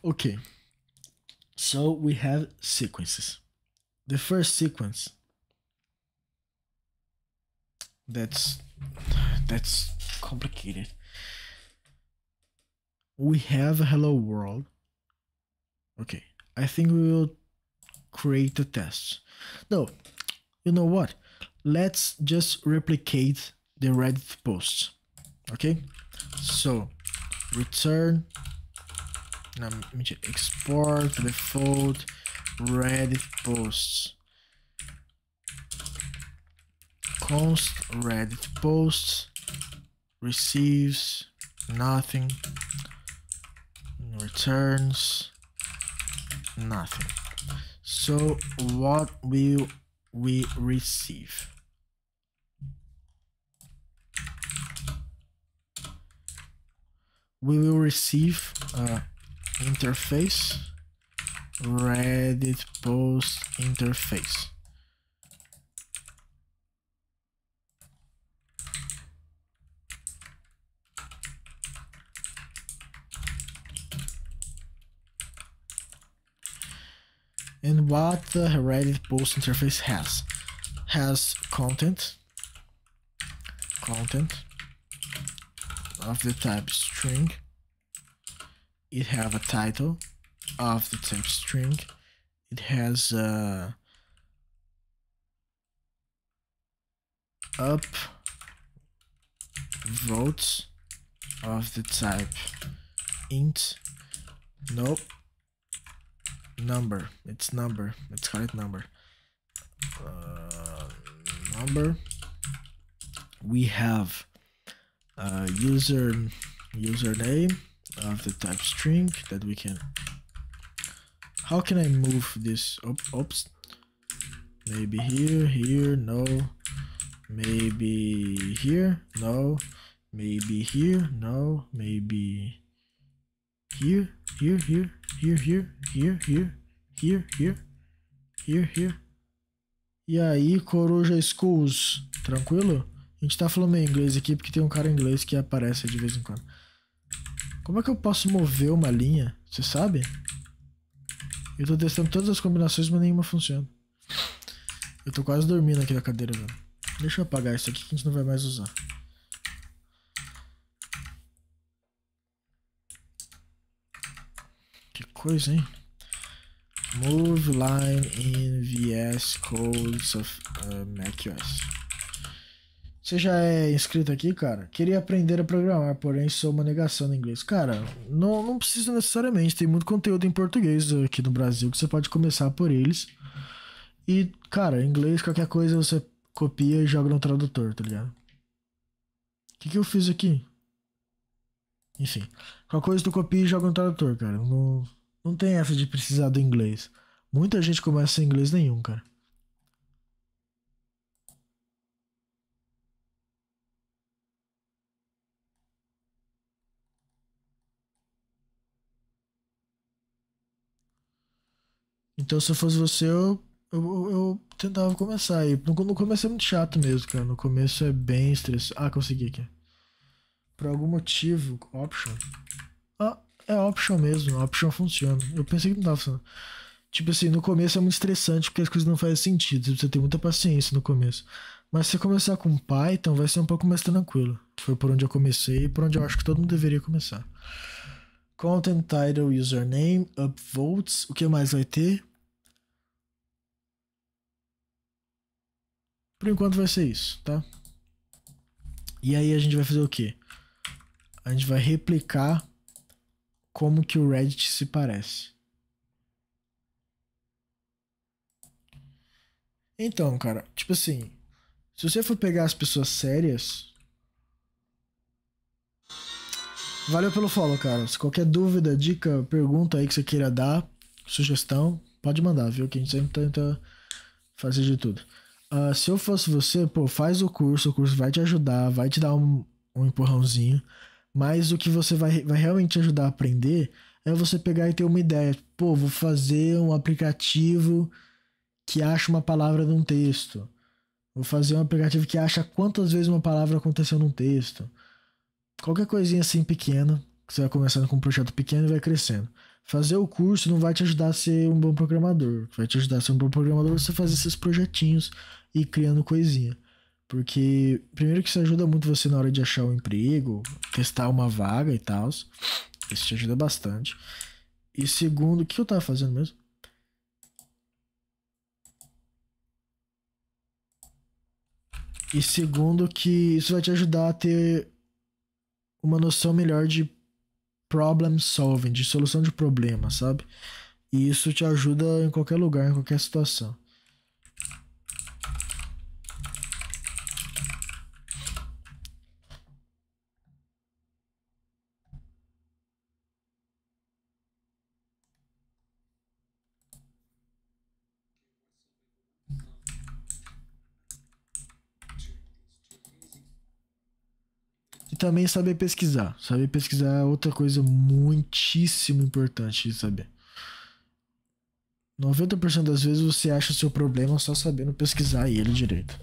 Okay. So we have sequences. The first sequence that's that's complicated. We have hello world. Okay. I think we will create a test. No. You know what? Let's just replicate the Reddit posts. Okay? So return I'm going to export default Reddit posts const Reddit posts receives nothing returns nothing so what will we receive we will receive uh, interface reddit post interface and what the reddit post interface has has content content of the type string it have a title of the type string. It has a uh, up votes of the type int. Nope. Number. It's number. Let's call it number. Uh, number. We have uh, user username of the type string that we can how can I move this Oop, oops maybe here here no maybe here no maybe here no maybe here here here here here here here here here here here e aí Coruja Schools tranquilo? A gente tá falando em inglês aqui porque tem um cara em inglês que aparece de vez em quando como é que eu posso mover uma linha? Você sabe? Eu tô testando todas as combinações, mas nenhuma funciona. Eu tô quase dormindo aqui na cadeira, velho. Deixa eu apagar isso aqui que a gente não vai mais usar. Que coisa, hein? Move line in VS Codes of uh, macOS. Você já é inscrito aqui, cara? Queria aprender a programar, porém sou uma negação no inglês. Cara, não, não precisa necessariamente. Tem muito conteúdo em português aqui no Brasil que você pode começar por eles. E, cara, inglês, qualquer coisa você copia e joga no tradutor, tá ligado? O que, que eu fiz aqui? Enfim, qualquer coisa tu copia e joga no tradutor, cara. Não, não tem essa de precisar do inglês. Muita gente começa sem inglês nenhum, cara. Então, se eu fosse você, eu, eu, eu tentava começar. E no, no começo é muito chato mesmo, cara. No começo é bem estressante. Ah, consegui aqui. Por algum motivo, option. Ah, é option mesmo. Option funciona. Eu pensei que não tava funcionando. Tipo assim, no começo é muito estressante porque as coisas não fazem sentido. Você tem muita paciência no começo. Mas se começar com Python, vai ser um pouco mais tranquilo. Foi por onde eu comecei e por onde eu acho que todo mundo deveria começar. Content title username, upvotes, o que mais vai ter? Por enquanto vai ser isso, tá? E aí a gente vai fazer o quê? A gente vai replicar como que o Reddit se parece. Então, cara, tipo assim, se você for pegar as pessoas sérias, Valeu pelo follow, cara. Se qualquer dúvida, dica, pergunta aí que você queira dar, sugestão, pode mandar, viu? Que a gente sempre tenta fazer de tudo. Uh, se eu fosse você, pô, faz o curso, o curso vai te ajudar, vai te dar um, um empurrãozinho. Mas o que você vai, vai realmente ajudar a aprender é você pegar e ter uma ideia. Pô, vou fazer um aplicativo que acha uma palavra num texto. Vou fazer um aplicativo que acha quantas vezes uma palavra aconteceu num texto. Qualquer coisinha assim pequena, que você vai começando com um projeto pequeno e vai crescendo. Fazer o curso não vai te ajudar a ser um bom programador. Vai te ajudar a ser um bom programador você fazer esses projetinhos e ir criando coisinha. Porque, primeiro, que isso ajuda muito você na hora de achar um emprego, testar uma vaga e tal. Isso te ajuda bastante. E segundo, o que eu tava fazendo mesmo? E segundo, que isso vai te ajudar a ter uma noção melhor de problem solving, de solução de problemas, sabe? E isso te ajuda em qualquer lugar, em qualquer situação. também saber pesquisar. Saber pesquisar é outra coisa muitíssimo importante de saber. 90% das vezes você acha o seu problema só sabendo pesquisar ele direito.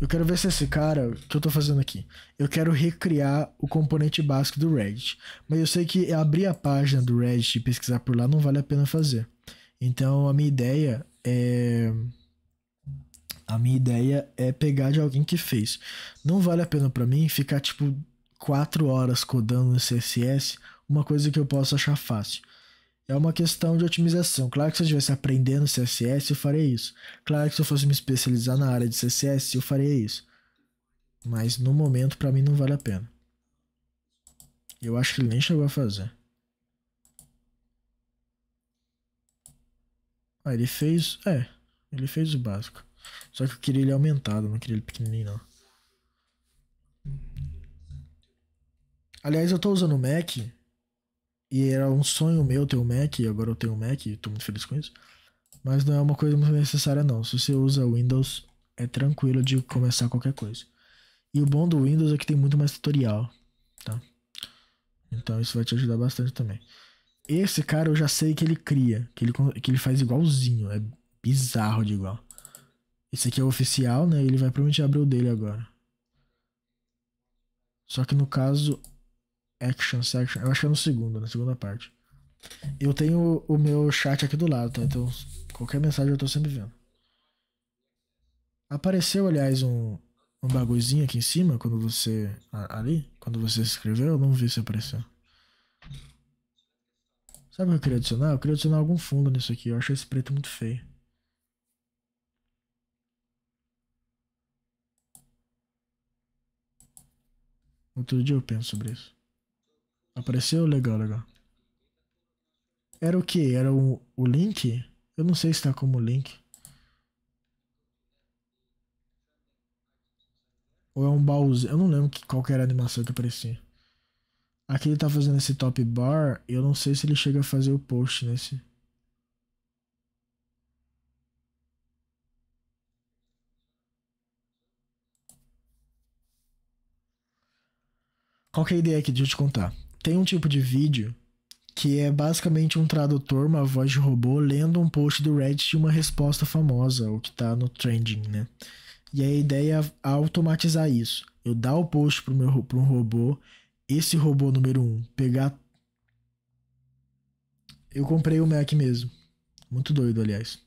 Eu quero ver se esse cara, que eu tô fazendo aqui, eu quero recriar o componente básico do Reddit. Mas eu sei que abrir a página do Reddit e pesquisar por lá não vale a pena fazer. Então a minha ideia é a minha ideia é pegar de alguém que fez. Não vale a pena para mim ficar tipo 4 horas codando no CSS uma coisa que eu posso achar fácil. É uma questão de otimização. Claro que se eu estivesse aprendendo CSS, eu faria isso. Claro que se eu fosse me especializar na área de CSS, eu faria isso. Mas no momento, para mim, não vale a pena. Eu acho que ele nem chegou a fazer. Ah, ele fez. É, ele fez o básico. Só que eu queria ele aumentado, não queria ele pequenininho, não. Aliás, eu tô usando o Mac. E era um sonho meu ter o um Mac. E agora eu tenho o um Mac e tô muito feliz com isso. Mas não é uma coisa muito necessária, não. Se você usa Windows, é tranquilo de começar qualquer coisa. E o bom do Windows é que tem muito mais tutorial, tá? Então isso vai te ajudar bastante também. Esse cara eu já sei que ele cria, que ele, que ele faz igualzinho, é bizarro de igual. Esse aqui é o oficial, né? Ele vai provavelmente abrir o dele agora. Só que no caso. Action, section. Eu acho que é no segundo, na segunda parte. Eu tenho o meu chat aqui do lado, tá? Então, qualquer mensagem eu tô sempre vendo. Apareceu, aliás, um, um bagulhozinho aqui em cima, quando você. Ali? Quando você se inscreveu, eu não vi se apareceu. Sabe o que eu queria adicionar? Eu queria adicionar algum fundo nisso aqui. Eu acho esse preto muito feio. Outro dia eu penso sobre isso. Apareceu? Legal, legal. Era o que? Era o, o link? Eu não sei se tá como link. Ou é um baúzinho. Eu não lembro que, qual que era a animação que aparecia. Aqui ele tá fazendo esse top bar. E eu não sei se ele chega a fazer o post nesse. Qual que é a ideia aqui? Deixa eu te contar. Tem um tipo de vídeo que é basicamente um tradutor, uma voz de robô, lendo um post do Reddit e uma resposta famosa, ou que tá no trending, né? E a ideia é automatizar isso. Eu dar o post pro meu, pro um robô, esse robô número um, pegar. Eu comprei o Mac mesmo. Muito doido, aliás.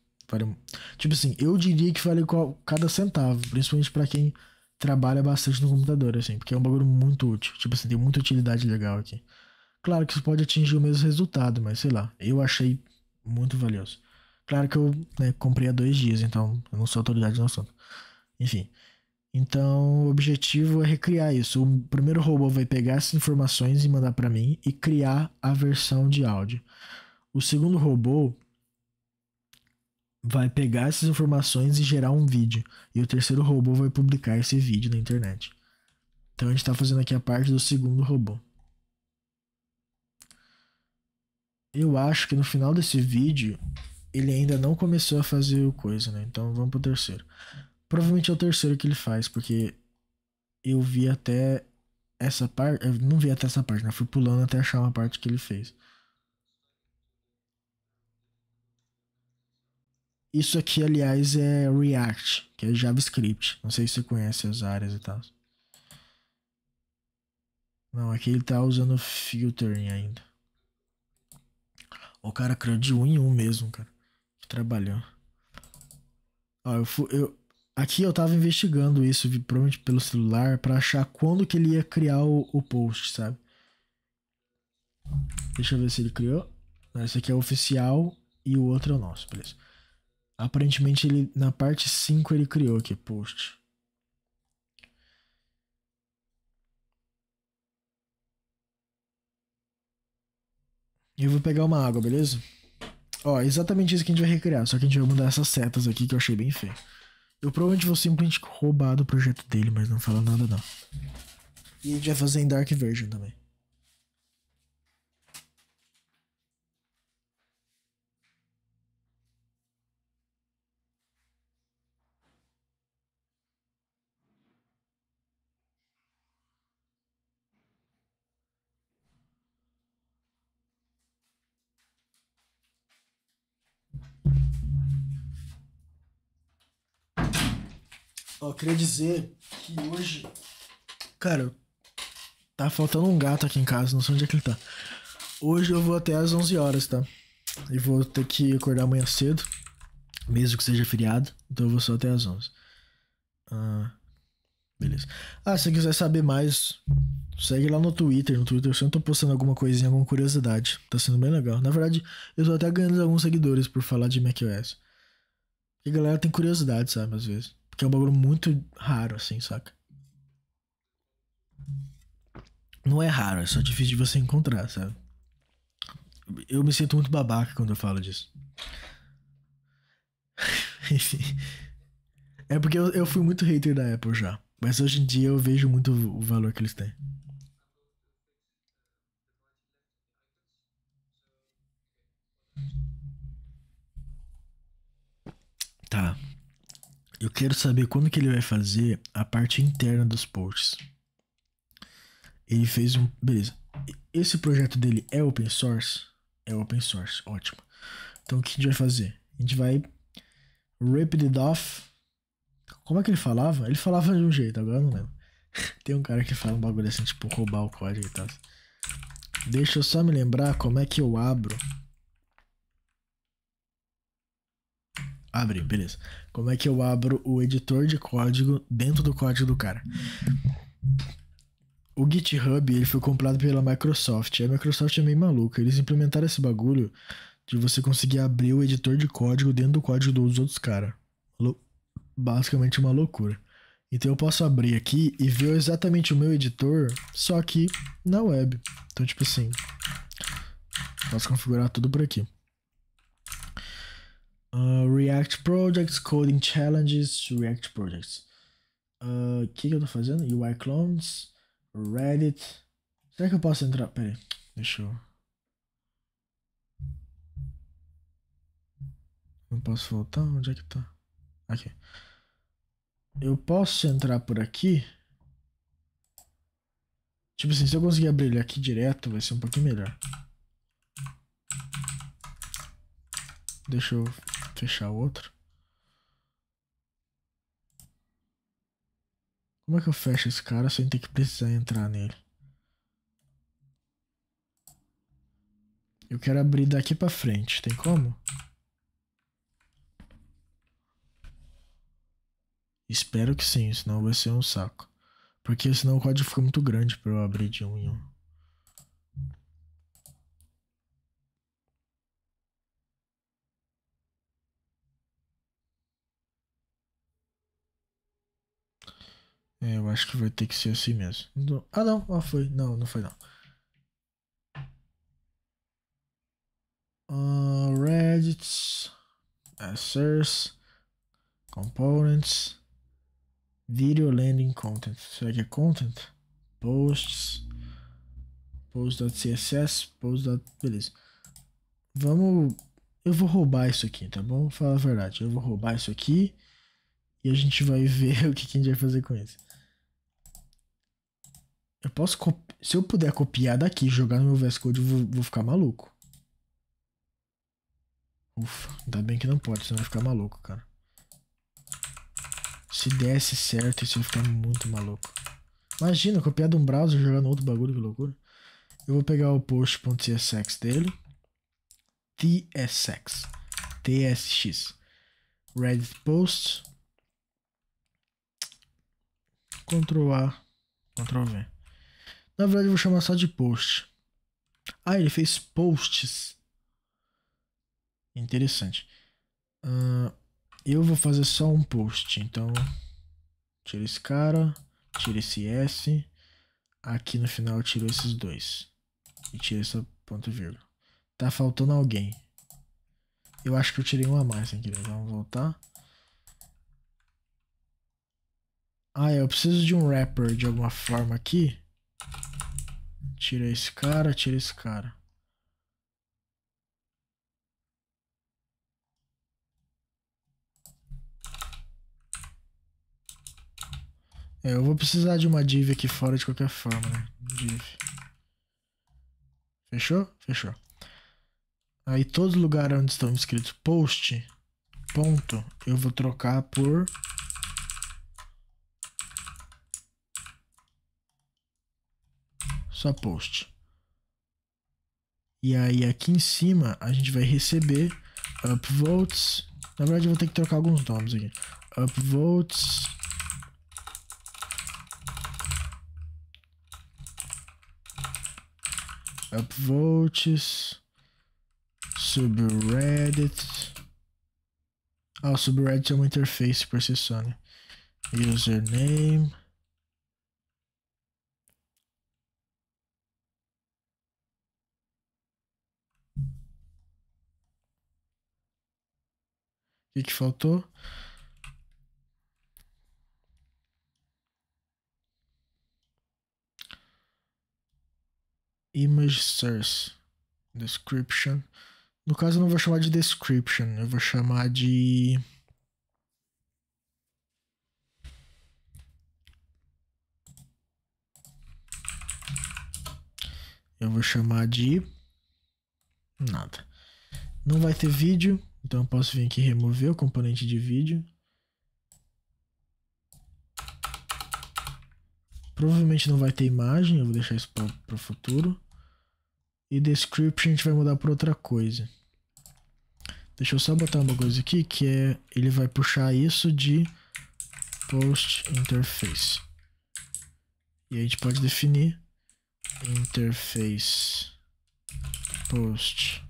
Tipo assim, eu diria que vale cada centavo, principalmente para quem trabalha bastante no computador, assim, porque é um bagulho muito útil. Tipo assim, tem muita utilidade legal aqui. Claro que você pode atingir o mesmo resultado, mas sei lá, eu achei muito valioso. Claro que eu né, comprei há dois dias, então eu não sou autoridade no assunto. Enfim. Então, o objetivo é recriar isso. O primeiro robô vai pegar essas informações e mandar para mim e criar a versão de áudio. O segundo robô vai pegar essas informações e gerar um vídeo. E o terceiro robô vai publicar esse vídeo na internet. Então a gente está fazendo aqui a parte do segundo robô. Eu acho que no final desse vídeo ele ainda não começou a fazer o coisa, né? Então vamos pro terceiro. Provavelmente é o terceiro que ele faz, porque eu vi até essa parte. Não vi até essa parte, né? Fui pulando até achar uma parte que ele fez. Isso aqui, aliás, é React, que é JavaScript. Não sei se você conhece as áreas e tal. Não, aqui é ele tá usando filtering ainda. O cara criou de um em um mesmo, cara. Que trabalhou. Ó, eu fui. Eu, aqui eu tava investigando isso, provavelmente pelo celular, para achar quando que ele ia criar o, o post, sabe? Deixa eu ver se ele criou. Esse aqui é oficial e o outro é o nosso, beleza. Aparentemente ele na parte 5 ele criou aqui post. Eu vou pegar uma água, beleza? Ó, exatamente isso que a gente vai recriar, só que a gente vai mudar essas setas aqui que eu achei bem feio. Eu provavelmente vou simplesmente roubar do projeto dele, mas não fala nada não. E a gente vai fazer em Dark Version também. Ó, queria dizer que hoje. Cara, tá faltando um gato aqui em casa, não sei onde é que ele tá. Hoje eu vou até às 11 horas, tá? E vou ter que acordar amanhã cedo, mesmo que seja feriado, então eu vou só até às 11. Ah, beleza. Ah, se quiser saber mais, segue lá no Twitter. No Twitter eu sempre tô postando alguma coisinha, alguma curiosidade. Tá sendo bem legal. Na verdade, eu tô até ganhando alguns seguidores por falar de macOS. E a galera tem curiosidade, sabe, às vezes. Que é um bagulho muito raro, assim, saca? Não é raro, é só difícil de você encontrar, sabe? Eu me sinto muito babaca quando eu falo disso. Enfim. É porque eu, eu fui muito hater da Apple já. Mas hoje em dia eu vejo muito o valor que eles têm. Tá. Eu quero saber quando que ele vai fazer a parte interna dos posts. Ele fez um. Beleza. Esse projeto dele é open source? É open source, ótimo. Então o que a gente vai fazer? A gente vai. rip it off. Como é que ele falava? Ele falava de um jeito, agora eu não lembro. Tem um cara que fala um bagulho assim, tipo, roubar o código e tal. Deixa eu só me lembrar como é que eu abro Abri, beleza. Como é que eu abro o editor de código dentro do código do cara? O GitHub ele foi comprado pela Microsoft. A Microsoft é meio maluca. Eles implementaram esse bagulho de você conseguir abrir o editor de código dentro do código dos outros caras. Basicamente uma loucura. Então eu posso abrir aqui e ver exatamente o meu editor, só que na web. Então, tipo assim, posso configurar tudo por aqui. Uh, React Projects, Coding Challenges, React Projects. O uh, ah, que, que eu tô fazendo? UI Clones, Reddit. Será que eu posso entrar? Pera aí, deixa eu. Não posso voltar? Onde é que tá? Aqui. Eu posso entrar por aqui. Tipo assim, se eu conseguir abrir ele aqui direto, vai ser um pouquinho melhor. Deixa eu fechar outro. Como é que eu fecho esse cara sem ter que precisar entrar nele? Eu quero abrir daqui pra frente, tem como? Espero que sim, senão vai ser um saco. Porque senão o código fica muito grande pra eu abrir de um em um. É, eu acho que vai ter que ser assim mesmo. Não, ah, não. Ah, foi. Não, não foi não. Uh, ah, Reddit. Assers. Components. Video landing content. Será que é content? Posts. Post.css. Post. Beleza. Vamos. Eu vou roubar isso aqui, tá bom? Fala a verdade. Eu vou roubar isso aqui. E a gente vai ver o que, que a gente vai fazer com isso. Eu posso. Se eu puder copiar daqui e jogar no meu VS Code, eu vou, vou ficar maluco. Ufa, ainda bem que não pode, senão eu vou ficar maluco, cara. Se desse certo, isso ia ficar muito maluco. Imagina, copiar de um browser e jogar no outro bagulho, que loucura. Eu vou pegar o post.tsx dele. TSX. TSX. Reddit post. Ctrl A, Ctrl V. Na verdade, eu vou chamar só de post. Ah, ele fez posts. Interessante. Uh, eu vou fazer só um post. Então, tira esse cara, tira esse S. Aqui no final eu tiro esses dois. E tira essa ponto vírgula. Tá faltando alguém. Eu acho que eu tirei uma mais sem querer. Né? Vamos voltar. Ah, eu preciso de um wrapper de alguma forma aqui. Tira esse cara, tira esse cara. É, eu vou precisar de uma div aqui fora de qualquer forma, né? Div. Fechou? Fechou. Aí todos os lugares onde estão escritos post, ponto, eu vou trocar por só post. E aí aqui em cima a gente vai receber upvotes. Na verdade eu vou ter que trocar alguns nomes aqui. Upvotes. Upvotes. Subreddit. Ah, o subreddit é uma interface para esse só, né? Username. que faltou? Image source. Description. No caso, eu não vou chamar de description, eu vou chamar de. Eu vou chamar de. Nada. Não vai ter vídeo. Então eu posso vir aqui remover o componente de vídeo. Provavelmente não vai ter imagem, eu vou deixar isso para o futuro. E description a gente vai mudar para outra coisa. Deixa eu só botar uma coisa aqui, que é... Ele vai puxar isso de post interface. E a gente pode definir interface post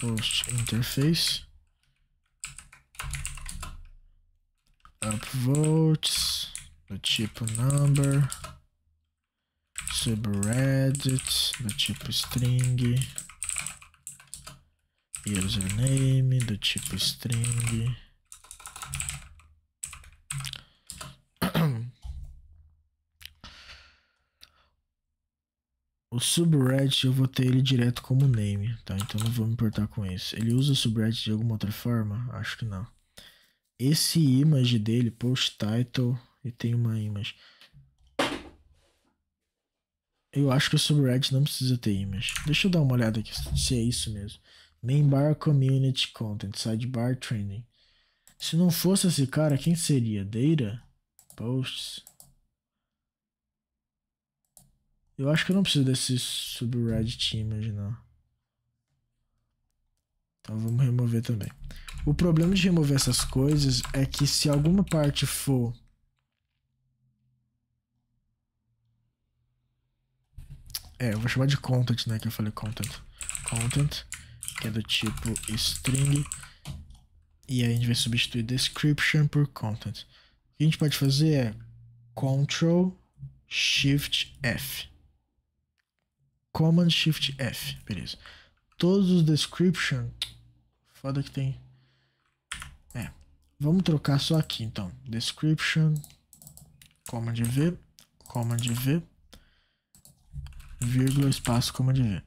post interface upvotes do tipo number subreddit do tipo string username do tipo string O subreddit eu vou ter ele direto como name, tá? Então não vou me importar com isso. Ele usa o subreddit de alguma outra forma? Acho que não. Esse image dele, post title, e tem uma image. Eu acho que o subreddit não precisa ter image. Deixa eu dar uma olhada aqui se é isso mesmo. Main bar community content, sidebar trending. Se não fosse esse cara, quem seria? Data? Posts? Eu acho que eu não preciso desse subreddit image, não. Então vamos remover também. O problema de remover essas coisas é que se alguma parte for... É, eu vou chamar de content, né, que eu falei content. Content, que é do tipo string. E aí a gente vai substituir description por content. O que a gente pode fazer é Ctrl Shift F. Command Shift F, beleza. Todos os description, foda que tem. É, vamos trocar só aqui então. Description, Command V, Command V, vírgula, espaço, Command V.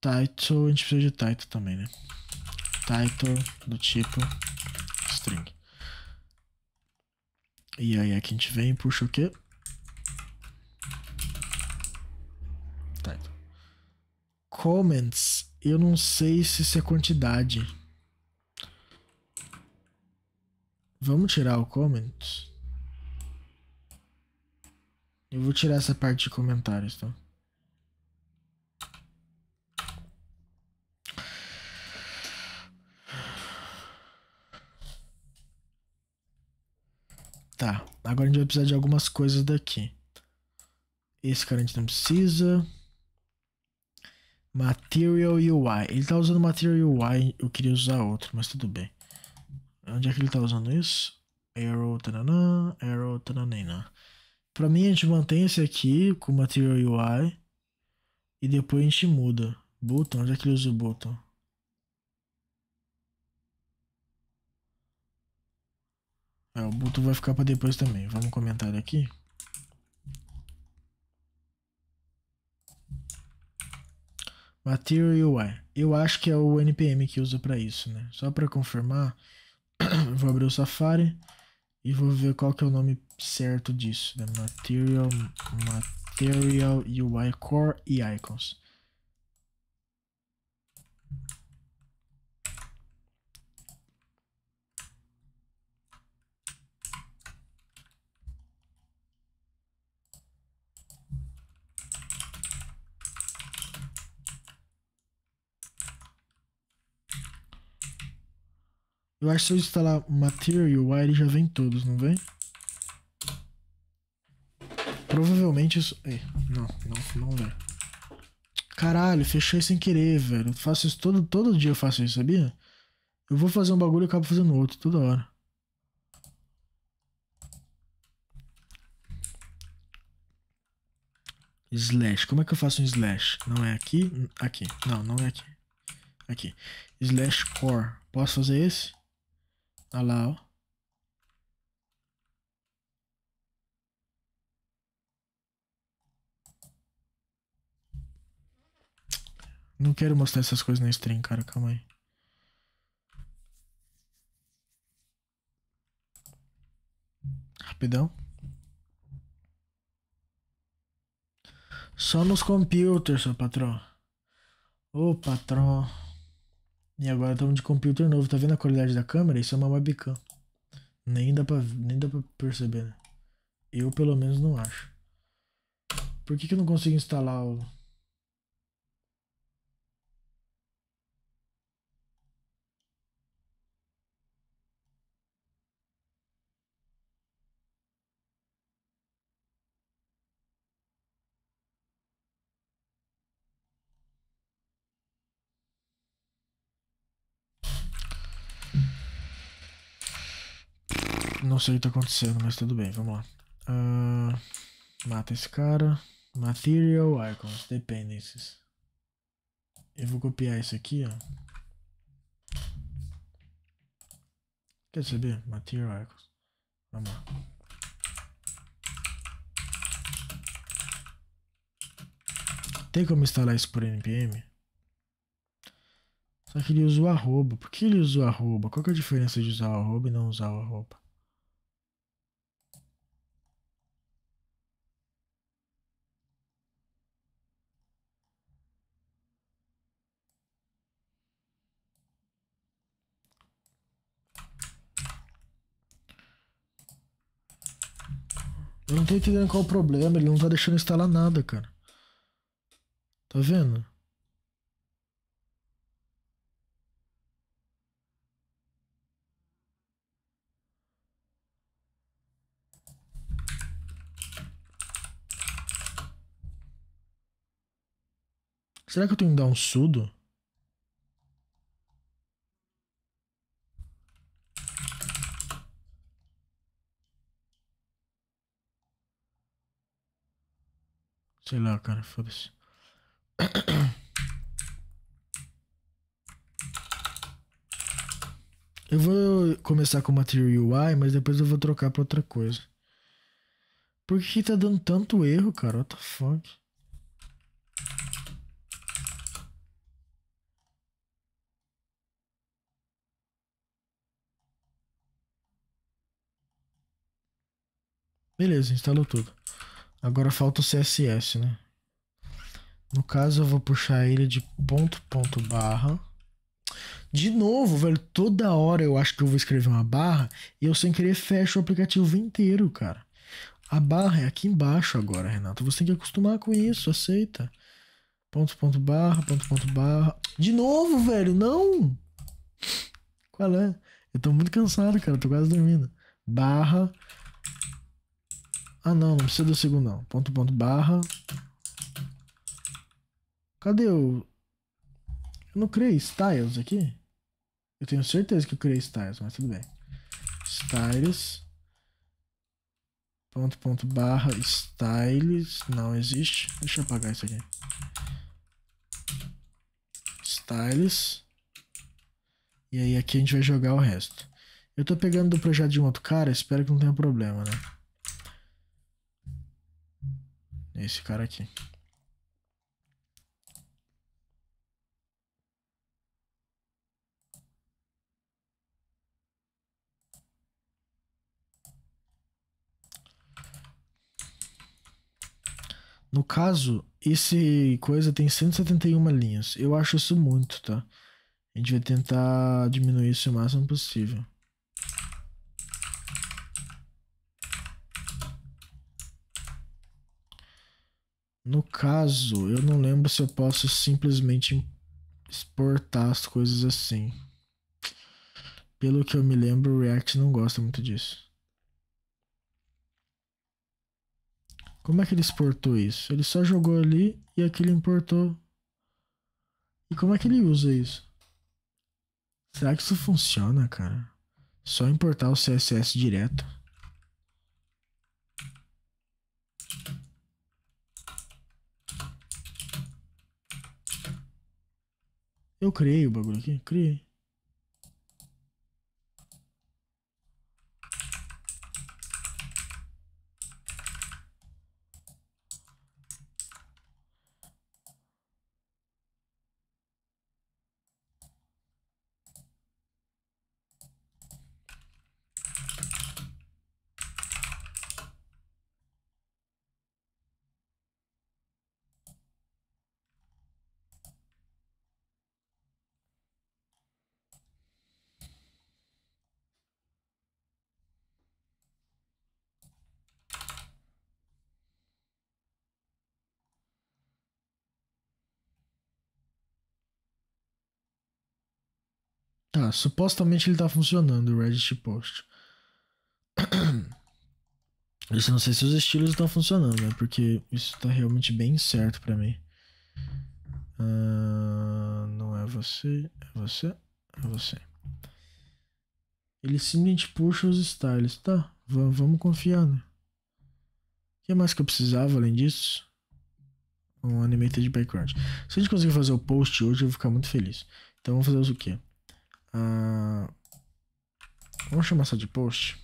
Title, a gente precisa de title também, né? Title do tipo string. E aí aqui a gente vem e puxa o quê? comments, eu não sei se isso é quantidade. Vamos tirar o comments? Eu vou tirar essa parte de comentários, tá? Tá, agora a gente vai precisar de algumas coisas daqui. Esse cara a gente não precisa. Material UI. Ele tá usando Material UI, eu queria usar outro, mas tudo bem. Onde é que ele tá usando isso? Arrow, tananã, arrow, tananã. Pra mim, a gente mantém esse aqui com Material UI. E depois a gente muda. Button, onde é que ele usa o button? É, o button vai ficar pra depois também. Vamos comentar aqui. Material UI. Eu acho que é o NPM que usa para isso, né? Só para confirmar, vou abrir o Safari e vou ver qual que é o nome certo disso, né? Material, Material UI Core e Icons. Eu acho que se eu instalar Material, ele já vem todos, não vem? Provavelmente isso... É, não, não, não vem. Caralho, fechei sem querer, velho. Eu faço isso todo, todo dia, eu faço isso, sabia? Eu vou fazer um bagulho e acabo fazendo outro toda hora. Slash. Como é que eu faço um slash? Não é aqui? Aqui. Não, não é aqui. Aqui. Slash core. Posso fazer esse? Olha tá lá, ó. Não quero mostrar essas coisas na stream, cara. Calma aí. Rapidão. Só nos computers, seu patrão. Ô, patrão. E agora estamos de computer novo. Tá vendo a qualidade da câmera? Isso é uma webcam. Nem dá pra, nem dá pra perceber, né? Eu pelo menos não acho. Por que, que eu não consigo instalar o. Não sei o que tá acontecendo, mas tudo bem, vamos lá. Uh, mata esse cara. Material Icons, Dependencies. Eu vou copiar isso aqui, ó. Quer saber? Material Icons. Vamos lá. Tem como instalar isso por npm? Só que ele usa o arroba. Por que ele usa o arroba? Qual é a diferença de usar o arroba e não usar o arroba? Eu não tô entendendo qual é o problema, ele não tá deixando instalar nada, cara. Tá vendo? Será que eu tenho que dar um sudo? Sei lá, cara, foda-se. Eu vou começar com o Material UI, mas depois eu vou trocar pra outra coisa. Por que tá dando tanto erro, cara? What the fuck? Beleza, instalou tudo. Agora falta o CSS, né? No caso, eu vou puxar ele de ponto, ponto, barra. De novo, velho, toda hora eu acho que eu vou escrever uma barra e eu sem querer fecho o aplicativo inteiro, cara. A barra é aqui embaixo agora, Renato. Você tem que acostumar com isso, aceita. Ponto, ponto, barra, ponto, ponto, barra. De novo, velho, não! Qual é? Eu tô muito cansado, cara, tô quase dormindo. Barra, ah, não, não precisa do segundo, não. Ponto, ponto, barra. Cadê o... Eu não criei styles aqui? Eu tenho certeza que eu criei styles, mas tudo bem. Styles. Ponto, ponto, barra, styles. Não existe. Deixa eu apagar isso aqui. Styles. E aí aqui a gente vai jogar o resto. Eu tô pegando do projeto de um outro cara, espero que não tenha problema, né? É esse cara aqui. No caso, esse coisa tem 171 linhas. Eu acho isso muito, tá? A gente vai tentar diminuir isso o máximo possível. No caso, eu não lembro se eu posso simplesmente exportar as coisas assim. Pelo que eu me lembro, o React não gosta muito disso. Como é que ele exportou isso? Ele só jogou ali e aqui ele importou. E como é que ele usa isso? Será que isso funciona, cara? Só importar o CSS direto? Eu criei o bagulho aqui? Criei. supostamente ele tá funcionando, o Reddit Post. eu não sei se os estilos estão funcionando, né? Porque isso tá realmente bem certo para mim. Uh, não é você, é você, é você. Ele simplesmente puxa os styles, tá? V vamos confiar, né? O que mais que eu precisava além disso? Um animated background. Se a gente conseguir fazer o post hoje, eu vou ficar muito feliz. Então vamos fazer o quê? Ah, vamos chamar só de post.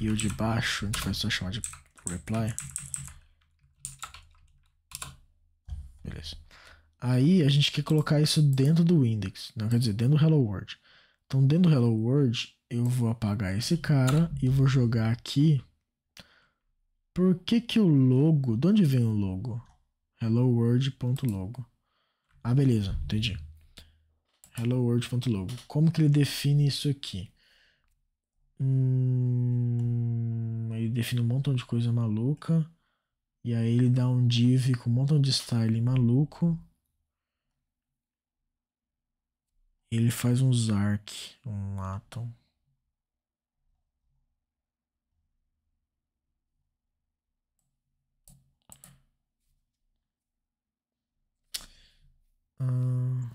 E o de baixo a gente vai só chamar de reply. Beleza. Aí a gente quer colocar isso dentro do index, não quer dizer, dentro do hello world. Então dentro do hello world eu vou apagar esse cara e vou jogar aqui. Por que que o logo, de onde vem o logo? hello world.logo. Ah, beleza, entendi. Hello world.logo. Como que ele define isso aqui? Hum, ele define um montão de coisa maluca. E aí ele dá um div com um montão de style maluco. Ele faz um zark, um atom. Hum.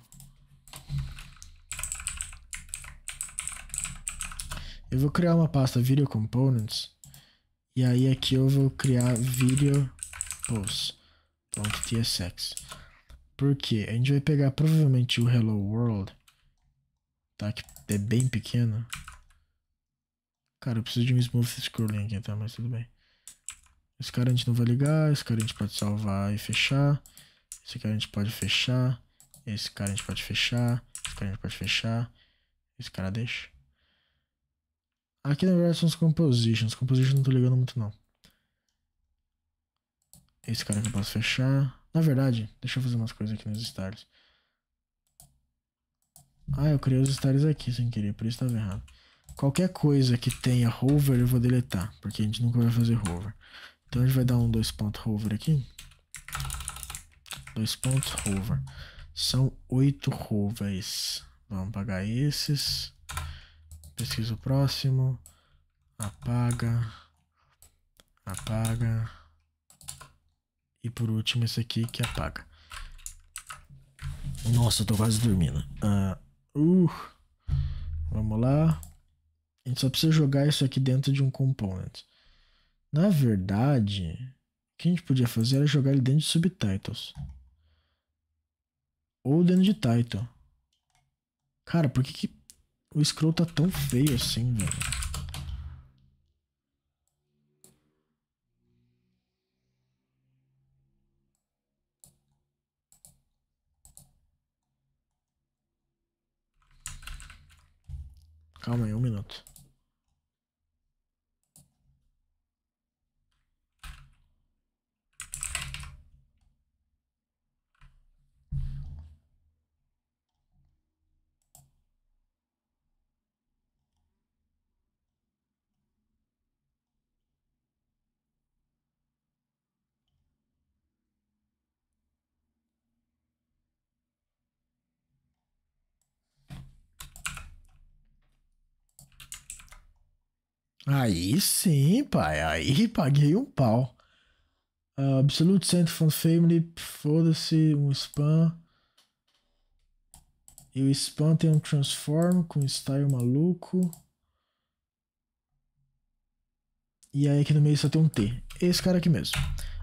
Eu vou criar uma pasta Video Components. E aí aqui eu vou criar Video Posts.tsx. Porque a gente vai pegar provavelmente o Hello World. Tá? Que é bem pequeno. Cara, eu preciso de um smooth scrolling aqui, tá? Mas tudo bem. Esse cara a gente não vai ligar. Esse cara a gente pode salvar e fechar. Esse cara a gente pode fechar. Esse cara a gente pode fechar. Esse cara a gente pode fechar. Esse cara deixa. Aqui na verdade são os compositions. compositions não tô ligando muito não. Esse cara que eu posso fechar. Na verdade, deixa eu fazer umas coisas aqui nos stars. Ah, eu criei os stars aqui sem querer, por isso tava errado. Qualquer coisa que tenha hover eu vou deletar, porque a gente nunca vai fazer hover. Então a gente vai dar um dois ponto hover aqui. Dois pontos hover. São oito rovers. Vamos apagar esses. Pesquisa o próximo. Apaga. Apaga. E por último esse aqui que apaga. Nossa, eu tô quase dormindo. Uh, uh. Vamos lá. A gente só precisa jogar isso aqui dentro de um component. Na verdade, o que a gente podia fazer era jogar ele dentro de subtitles. Ou dentro de Titan. Cara, por que, que o scroll tá tão feio assim, velho? Calma aí, um minuto. Aí sim, pai. Aí paguei um pau. Uh, Absolute Center Family, foda-se, um spam. E o spam tem um transform com style maluco. E aí aqui no meio só tem um T. Esse cara aqui mesmo.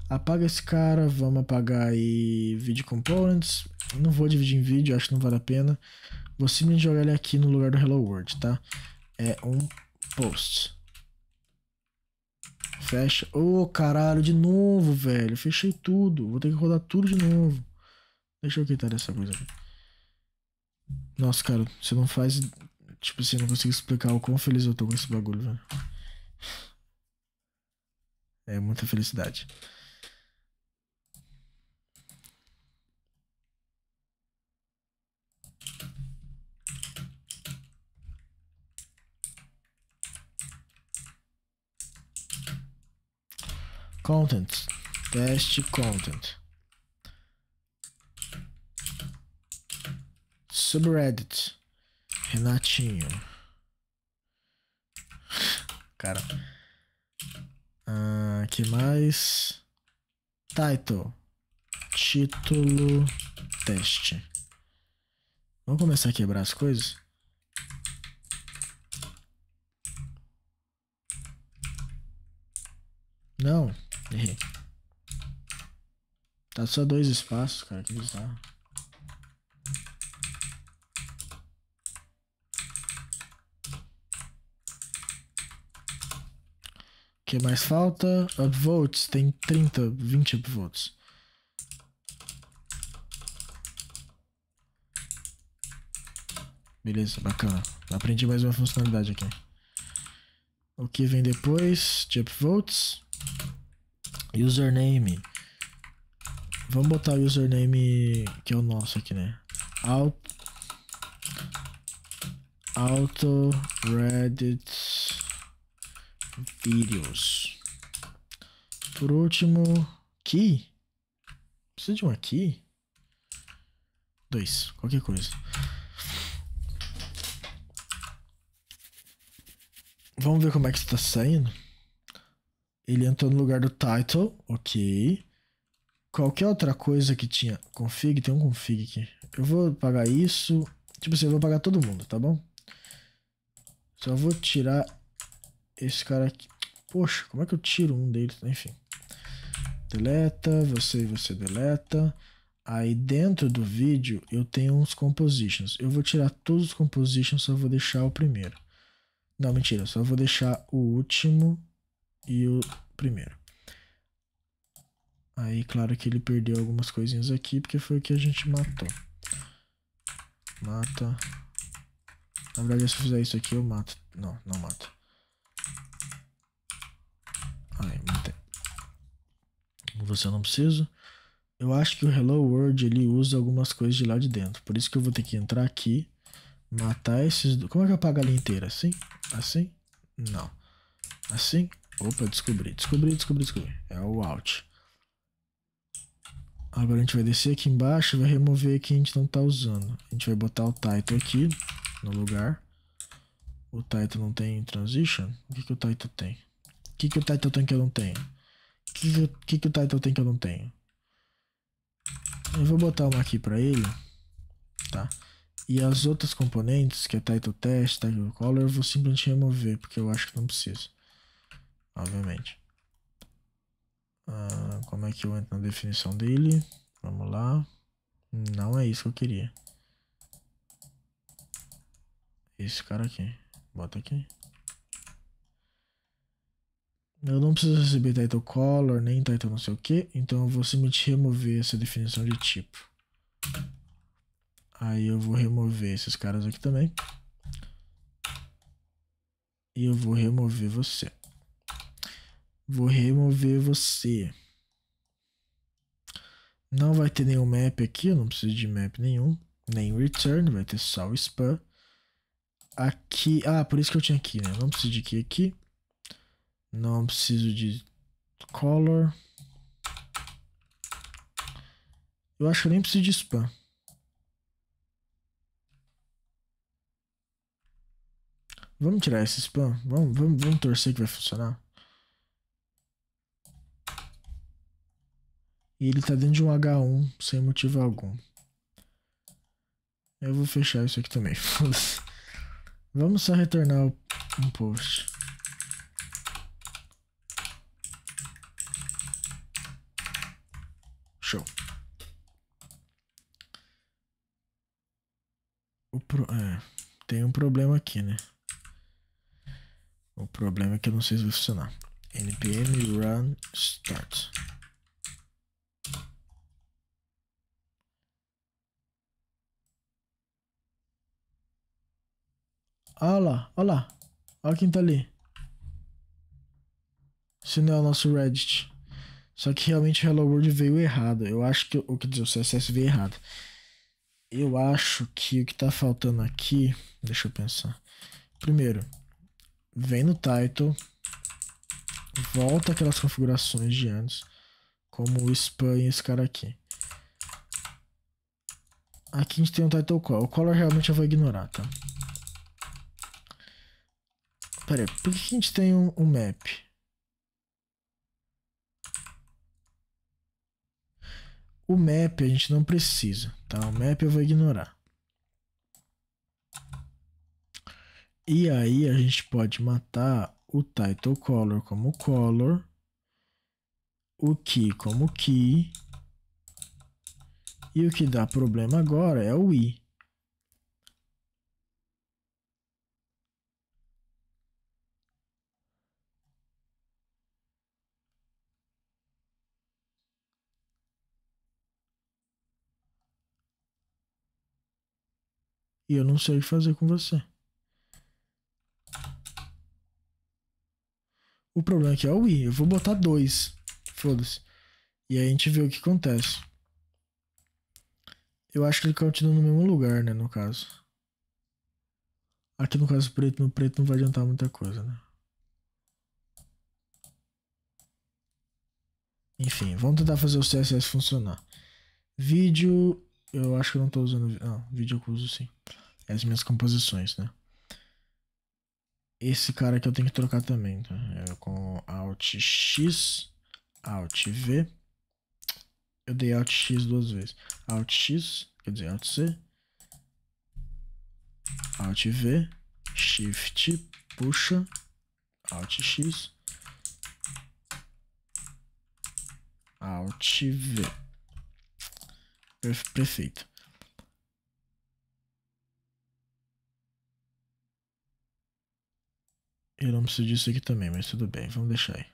Apaga esse cara, vamos apagar aí Video Components. Não vou dividir em vídeo, acho que não vale a pena. Vou simplesmente jogar ele aqui no lugar do Hello World, tá? É um post. Fecha. Ô, oh, caralho, de novo, velho. Fechei tudo. Vou ter que rodar tudo de novo. Deixa eu quitar essa coisa aqui. Nossa, cara, você não faz. Tipo assim, não consigo explicar o quão feliz eu tô com esse bagulho, velho. É muita felicidade. Content. Teste content. Subreddit. Renatinho. Cara. Ah, que mais? Title. Título. Teste. Vamos começar a quebrar as coisas? Não. Errei. É. Tá só dois espaços, cara, que bizarro. O que mais falta? Upvotes, tem 30, 20 upvotes. Beleza, bacana. Aprendi mais uma funcionalidade aqui. O que vem depois de upvotes? Username. Vamos botar o username que é o nosso aqui, né? Auto, auto Reddit Videos. Por último, key. Precisa de um aqui? Dois, qualquer coisa. Vamos ver como é que está saindo. Ele entrou no lugar do title, ok. Qualquer outra coisa que tinha. Config, tem um config aqui. Eu vou pagar isso. Tipo assim, eu vou pagar todo mundo, tá bom? Só vou tirar esse cara aqui. Poxa, como é que eu tiro um deles? Enfim. Deleta, você e você deleta. Aí dentro do vídeo eu tenho uns compositions. Eu vou tirar todos os compositions, só vou deixar o primeiro. Não, mentira, só vou deixar o último e o primeiro. Aí, claro que ele perdeu algumas coisinhas aqui, porque foi o que a gente matou. Mata. Na verdade, se eu fizer isso aqui, eu mato. Não, não mato. Aí, matei. Você não precisa. Eu acho que o Hello World, ele usa algumas coisas de lá de dentro. Por isso que eu vou ter que entrar aqui, matar esses... Como é que eu apago a linha inteira? Assim? Assim? Não. Assim? Opa, descobri, descobri, descobri, descobri. É o Alt. Agora a gente vai descer aqui embaixo e vai remover que a gente não está usando. A gente vai botar o title aqui no lugar. O title não tem transition? O que, que o title tem? O que, que o title tem que eu não tenho? O que, que, que, que o title tem que eu não tenho? Eu vou botar uma aqui para ele. Tá? E as outras componentes, que é title test, title color, eu vou simplesmente remover, porque eu acho que não preciso obviamente. Ah, como é que eu entro na definição dele? Vamos lá. Não é isso que eu queria. Esse cara aqui. Bota aqui. Eu não preciso receber title color, nem title não sei o que. Então eu vou simplesmente remover essa definição de tipo. Aí eu vou remover esses caras aqui também. E eu vou remover você. Vou remover você. Não vai ter nenhum map aqui, eu não preciso de map nenhum. Nem return, vai ter só o spam. Aqui, ah, por isso que eu tinha aqui, né? Não preciso de key aqui. Não preciso de color. Eu acho que eu nem preciso de spam. Vamos tirar esse spam? Vamos, vamos, vamos torcer que vai funcionar. E ele tá dentro de um H1 sem motivo algum. Eu vou fechar isso aqui também. Vamos só retornar um post. Show. Pro... É, tem um problema aqui, né? O problema é que eu não sei se vai funcionar. npm run start. Olha lá, olha lá. Olha quem tá ali. Se não é o nosso Reddit. Só que realmente o Hello World veio errado. Eu acho que. Ou quer dizer, o CSS veio errado. Eu acho que o que tá faltando aqui. Deixa eu pensar. Primeiro, vem no title. Volta aquelas configurações de antes. Como o spam e esse cara aqui. Aqui a gente tem um title call. O color realmente eu vou ignorar, tá? Pera, por que a gente tem um, um map? O map a gente não precisa, tá? O map eu vou ignorar. E aí a gente pode matar o title color como color, o key como key. E o que dá problema agora é o i. E eu não sei o que fazer com você. O problema aqui é o i. Eu vou botar dois. Foda-se. E aí a gente vê o que acontece. Eu acho que ele continua no mesmo lugar, né? No caso. Aqui no caso preto, no preto não vai adiantar muita coisa, né? Enfim, vamos tentar fazer o CSS funcionar. Vídeo, eu acho que eu não estou usando... Não, ah, vídeo eu uso sim. É as minhas composições, né? Esse cara aqui eu tenho que trocar também, tá? Eu, é com Alt X, Alt V. Eu dei Alt X duas vezes. Alt X, quer dizer, Alt C. Alt V, Shift, puxa, Alt X, Alt V. Perfeito. Eu não preciso disso aqui também, mas tudo bem, vamos deixar aí.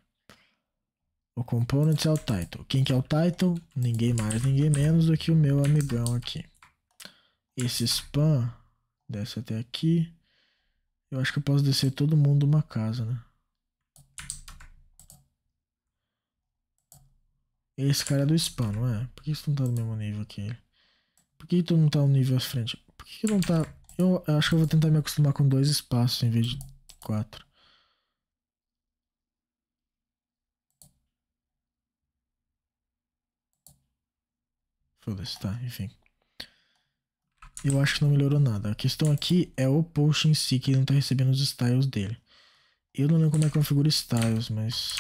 O component é o title. Quem que é o title? Ninguém mais, ninguém menos do que o meu amigão aqui. Esse span desce até aqui. Eu acho que eu posso descer todo mundo uma casa, né? Esse cara é do spam, não é? Por que você não tá no mesmo nível que ele? Por que tu não tá um nível à frente? Por que, que não tá... Eu, eu acho que eu vou tentar me acostumar com dois espaços em vez de quatro. Foda-se, tá, enfim. Eu acho que não melhorou nada. A questão aqui é o post em si, que ele não tá recebendo os styles dele. Eu não lembro como é que configura styles, mas...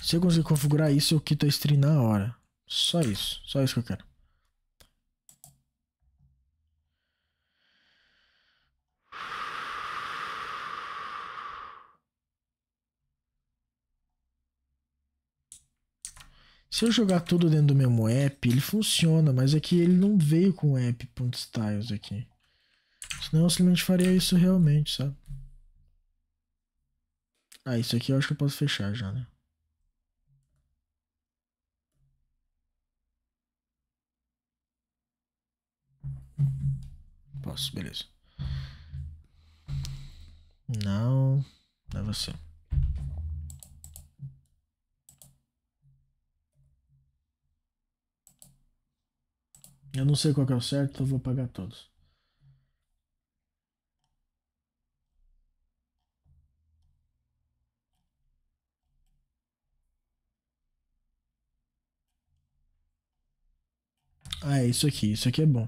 Se eu conseguir configurar isso, eu quito a stream na hora. Só isso. Só isso que eu quero. Se eu jogar tudo dentro do mesmo app, ele funciona, mas é que ele não veio com app.styles aqui. Senão eu simplesmente faria isso realmente, sabe? Ah, isso aqui eu acho que eu posso fechar já, né? Posso, beleza. Não, é você. Eu não sei qual é o certo, então vou pagar todos. Ah, é isso aqui. Isso aqui é bom.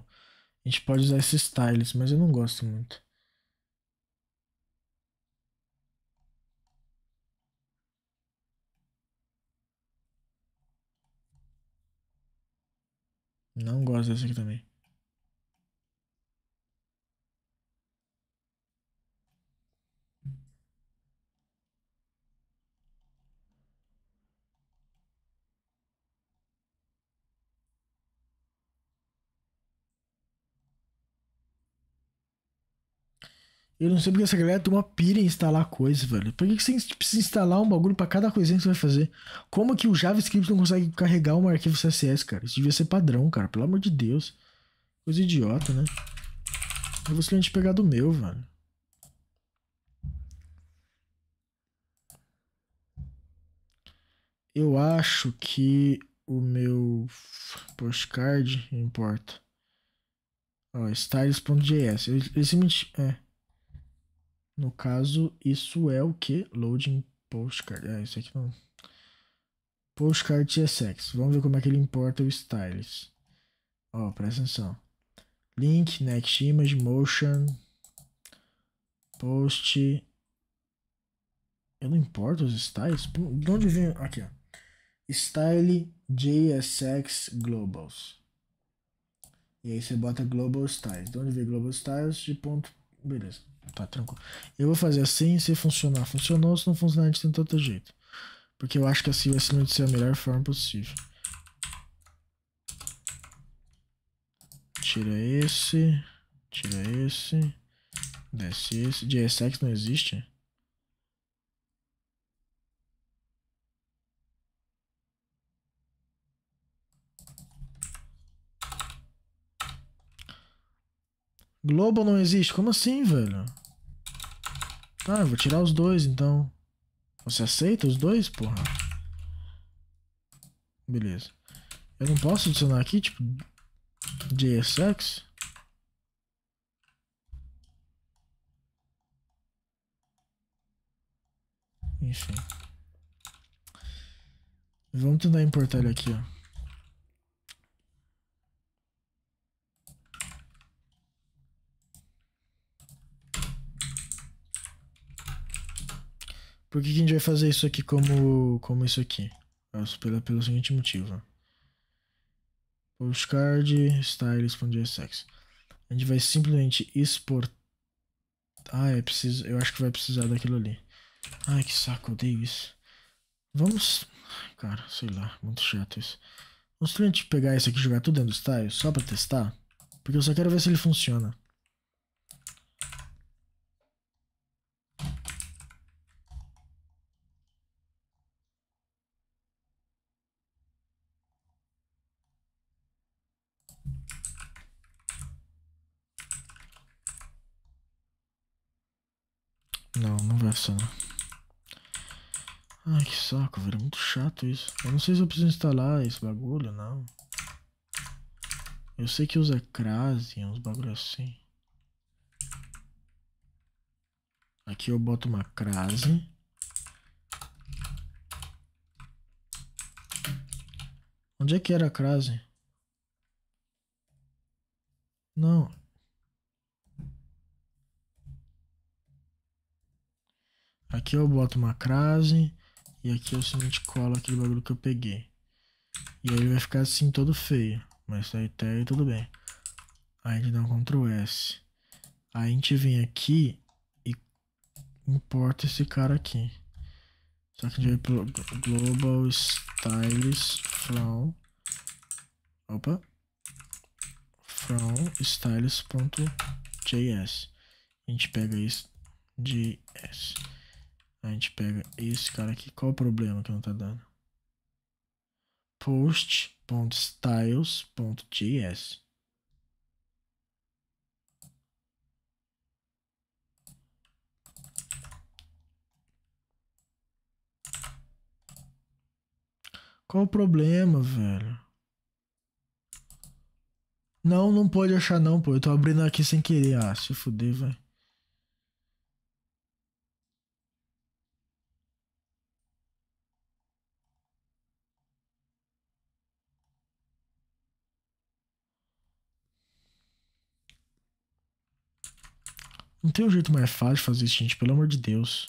A gente pode usar esses tiles, mas eu não gosto muito. Não gosto desse aqui também. Eu não sei porque essa galera toma pira em instalar coisas, velho. Por que, que você precisa instalar um bagulho para cada coisinha que você vai fazer? Como que o JavaScript não consegue carregar um arquivo CSS, cara? Isso devia ser padrão, cara. Pelo amor de Deus. Coisa idiota, né? Eu vou simplesmente pegar do meu, velho. Eu acho que o meu postcard importa. Ó, styles.js. Ele simplesmente... É. é. No caso, isso é o que? Loading postcard. É, ah, isso aqui não. Postcard TSX. Vamos ver como é que ele importa o styles Ó, oh, presta atenção. Link, next image, motion, post. Eu não importo os styles. De onde vem? Aqui, ó. Style JSX Globals. E aí você bota Global Styles. De onde vem Global Styles? De ponto. Beleza. Tá, tranquilo. Eu vou fazer assim, se funcionar, funcionou. Se não funcionar, a gente tenta outro jeito. Porque eu acho que assim vai ser a melhor forma possível. Tira esse. Tira esse. Desce esse. JSX não existe? Global não existe? Como assim, velho? Tá, eu vou tirar os dois, então. Você aceita os dois, porra? Beleza. Eu não posso adicionar aqui, tipo, JSX? Enfim. Vamos tentar importar ele aqui, ó. Por que, que a gente vai fazer isso aqui como, como isso aqui? É, pelo, pelo seguinte motivo. Postcard, style, expandir sex. A gente vai simplesmente exportar. Ah, é preciso. Eu acho que vai precisar daquilo ali. Ai, que saco, odeio isso. Vamos. Cara, sei lá, muito chato isso. Vamos simplesmente pegar isso aqui e jogar tudo dentro do style só pra testar. Porque eu só quero ver se ele funciona. graça, Ai, que saco, velho. Muito chato isso. Eu não sei se eu preciso instalar esse bagulho, não. Eu sei que usa crase, uns bagulho assim. Aqui eu boto uma crase. Onde é que era a crase? Não, Aqui eu boto uma crase e aqui eu é simplesmente colo aquele bagulho que eu peguei. E aí ele vai ficar assim todo feio, mas tá até tudo bem. Aí a gente dá um Ctrl S. Aí a gente vem aqui e importa esse cara aqui. Só que a gente vai pro Global Styles from... Opa! From styles.js. A gente pega isso JS. A gente pega esse cara aqui. Qual o problema que não tá dando? Post.styles.js Qual o problema, velho? Não, não pode achar não, pô. Eu tô abrindo aqui sem querer. Ah, se fuder, velho. Não tem um jeito mais fácil de fazer isso, gente, pelo amor de Deus.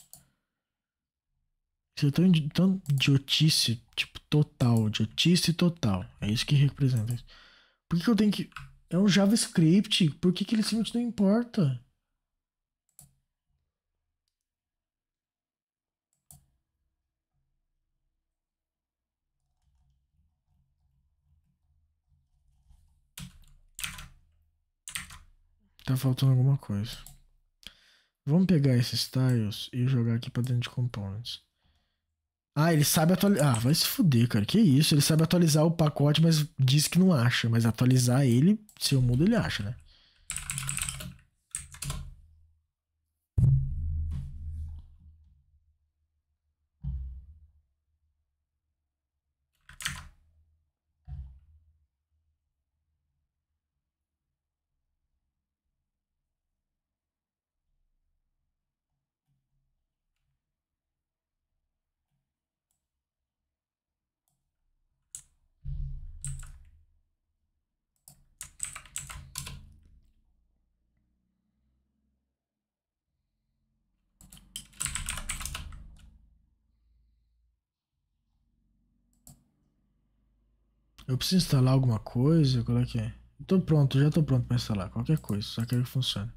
Isso é tão, tão idiotice, tipo, total. Idiotice total. É isso que representa. Por que, que eu tenho que. É um JavaScript. Por que, que ele simplesmente não importa? Tá faltando alguma coisa. Vamos pegar esses tiles e jogar aqui pra dentro de components. Ah, ele sabe atualizar. Ah, vai se fuder, cara. Que isso? Ele sabe atualizar o pacote, mas diz que não acha. Mas atualizar ele, se eu mudo, ele acha, né? Eu preciso instalar alguma coisa? Qual é que é? Tô então pronto, já tô pronto para instalar qualquer coisa, só quero que funcione.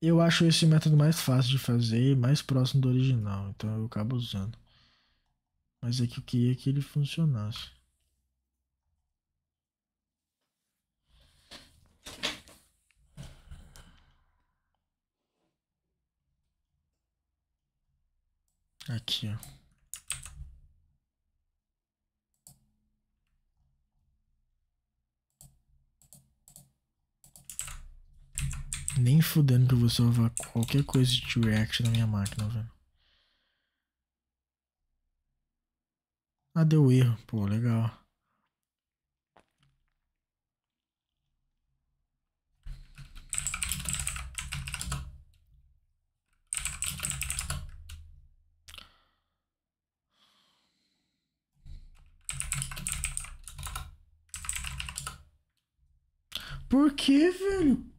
Eu acho esse método mais fácil de fazer e mais próximo do original, então eu acabo usando. Mas é que eu queria que ele funcionasse. Aqui, ó. Nem fudendo que eu vou salvar qualquer coisa de React na minha máquina, velho. Ah, deu erro. Pô, legal. Por que, velho?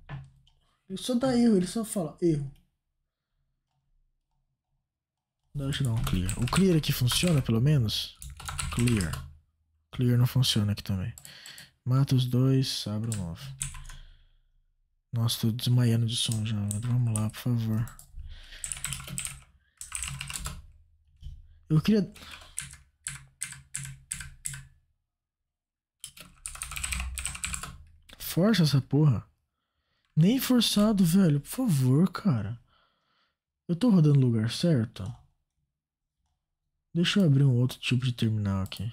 Ele só dá erro, ele só fala erro. Deixa eu dar um clear. O clear aqui funciona, pelo menos? Clear. Clear não funciona aqui também. Mata os dois, abre um novo. Nossa, tô desmaiando de som já. Vamos lá, por favor. Eu queria... Força essa porra. Nem forçado, velho. Por favor, cara. Eu tô rodando no lugar certo? Deixa eu abrir um outro tipo de terminal aqui.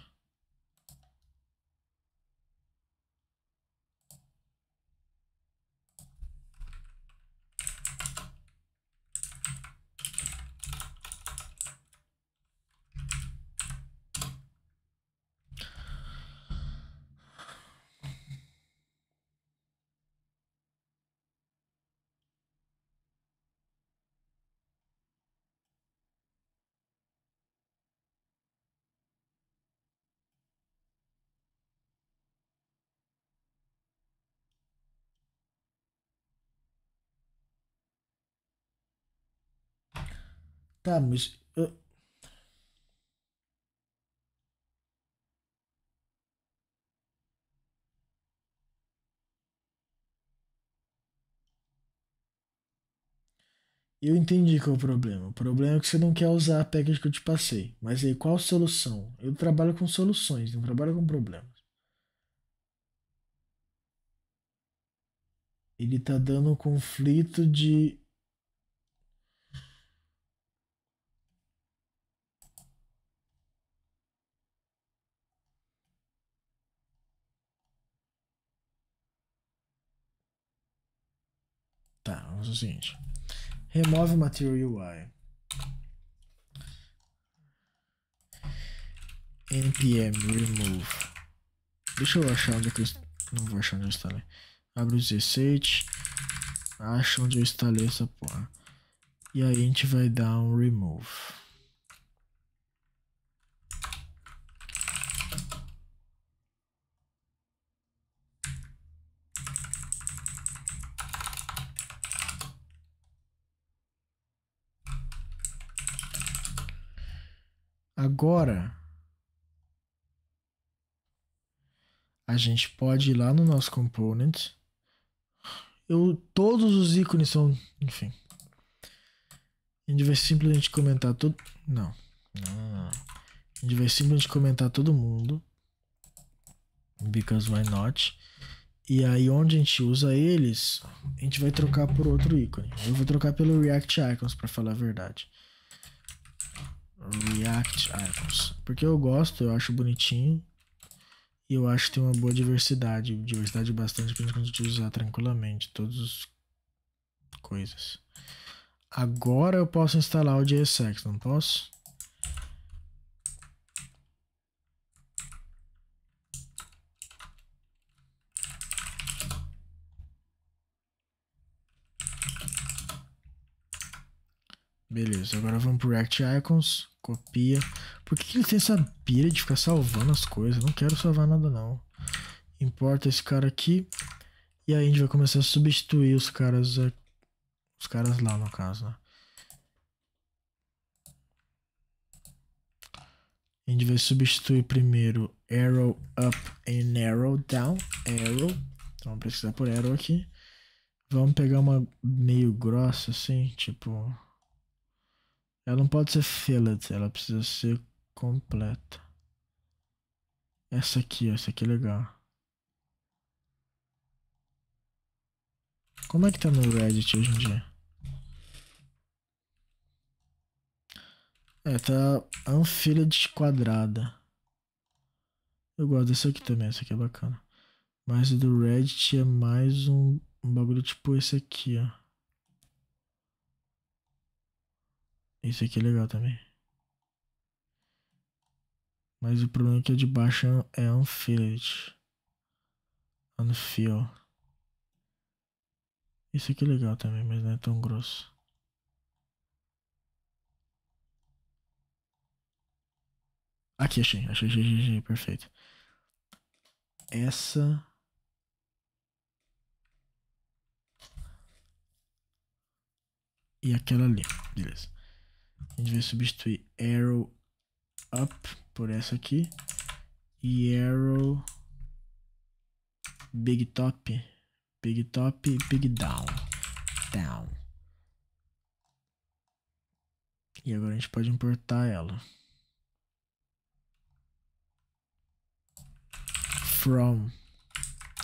Tá, mas. Eu... entendi qual é o problema. O problema é que você não quer usar a package que eu te passei. Mas aí, qual a solução? Eu trabalho com soluções, não trabalho com problemas. Ele tá dando um conflito de o seguinte. Remove Material UI. npm remove. Deixa eu achar onde é que eu... Não vou achar onde eu instalei. Abre o z Acha onde eu instalei essa porra. E aí a gente vai dar um remove. agora, a gente pode ir lá no nosso component. Eu, todos os ícones são, enfim. A gente vai simplesmente comentar todo. Não. não. A gente vai simplesmente comentar todo mundo. Because why not? E aí, onde a gente usa eles, a gente vai trocar por outro ícone. Eu vou trocar pelo React Icons, para falar a verdade. React Icons. Porque eu gosto, eu acho bonitinho. E eu acho que tem uma boa diversidade. Diversidade bastante pra gente conseguir usar tranquilamente todas as coisas. Agora eu posso instalar o JSX, não posso? Beleza, agora vamos pro React Icons, copia. Por que, que ele tem essa pira de ficar salvando as coisas? Não quero salvar nada não. Importa esse cara aqui. E aí a gente vai começar a substituir os caras os caras lá no caso, né? A gente vai substituir primeiro arrow up and arrow down, arrow. Então vamos pesquisar por arrow aqui. Vamos pegar uma meio grossa assim, tipo ela não pode ser filled, ela precisa ser completa. Essa aqui, essa aqui é legal. Como é que tá no Reddit hoje em dia? É, tá unfilled quadrada. Eu gosto dessa aqui também, essa aqui é bacana. Mas o do Reddit é mais um, um bagulho tipo esse aqui, ó. Esse aqui é legal também. Mas o problema é que a é de baixo é unfilled. É Unfill. Esse aqui é legal também, mas não é tão grosso. Aqui, achei, achei, achei, achei, achei perfeito. Essa... E aquela ali, beleza. A gente vai substituir arrow up por essa aqui. E arrow big top. Big top e big down. Down. E agora a gente pode importar ela. From.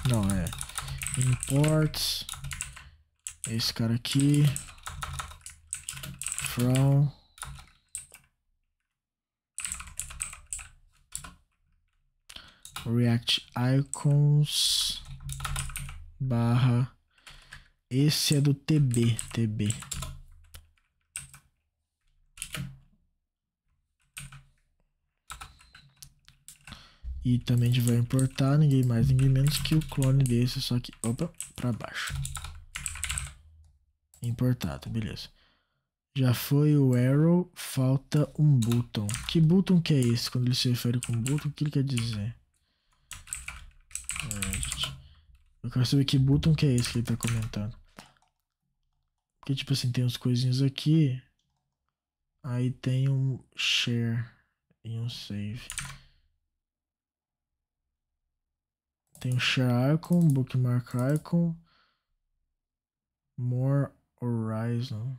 Não, é. Imports. Esse cara aqui. From React Icons barra. Esse é do TB, TB. E também a gente vai importar ninguém mais, ninguém menos que o clone desse, só que, opa, para baixo. Importado, beleza. Já foi o arrow, falta um button. Que button que é esse? Quando ele se refere com button, o que ele quer dizer? Eu quero saber que button que é esse que ele tá comentando. Porque, tipo assim, tem uns coisinhos aqui. Aí tem um share e um save. Tem um share icon, bookmark icon. More Horizon.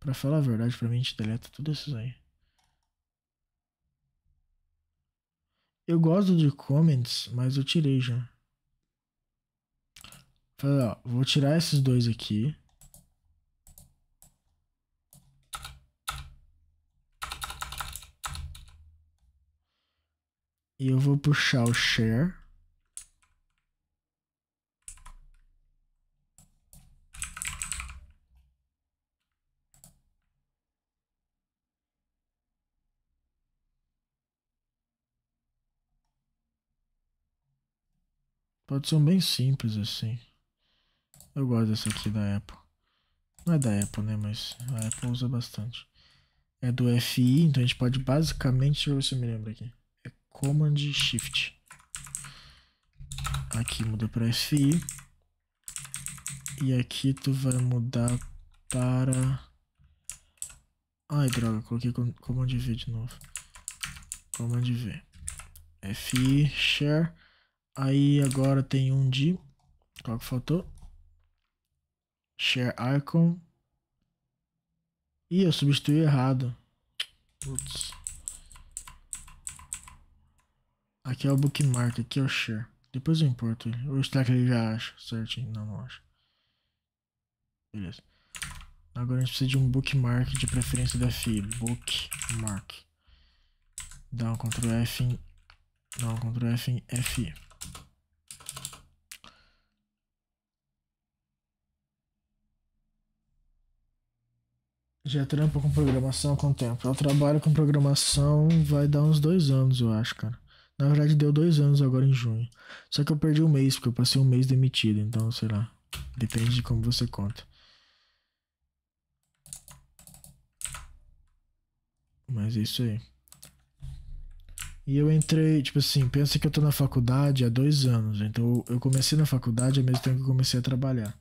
Pra falar a verdade, pra mim a gente deleta tudo isso aí. Eu gosto de comments, mas eu tirei já. Falei, ó, vou tirar esses dois aqui. E eu vou puxar o share. Pode ser um bem simples assim. Eu gosto dessa aqui da Apple. Não é da Apple, né? Mas a Apple usa bastante. É do FI, então a gente pode basicamente. Deixa eu ver se eu me lembro aqui. É Command Shift. Aqui muda para FI. E aqui tu vai mudar para. Ai, droga, coloquei Command V de novo. Command V. FI, Share. Aí agora tem um de. Qual que faltou? Share icon. Ih, eu substituí errado. Putz. Aqui é o bookmark, aqui é o share. Depois eu importo ele. Ou será que ele já acha certinho? Não, não acho. Beleza. Agora a gente precisa de um bookmark de preferência da FI. Bookmark. Dá um Ctrl F em... Dá um Ctrl F em FI. Já trampa com programação com tempo. Eu trabalho com programação vai dar uns dois anos, eu acho, cara. Na verdade, deu dois anos agora em junho. Só que eu perdi um mês, porque eu passei um mês demitido. Então, sei lá. Depende de como você conta. Mas é isso aí. E eu entrei, tipo assim, pensa que eu tô na faculdade há dois anos. Então eu comecei na faculdade ao mesmo tempo que eu comecei a trabalhar.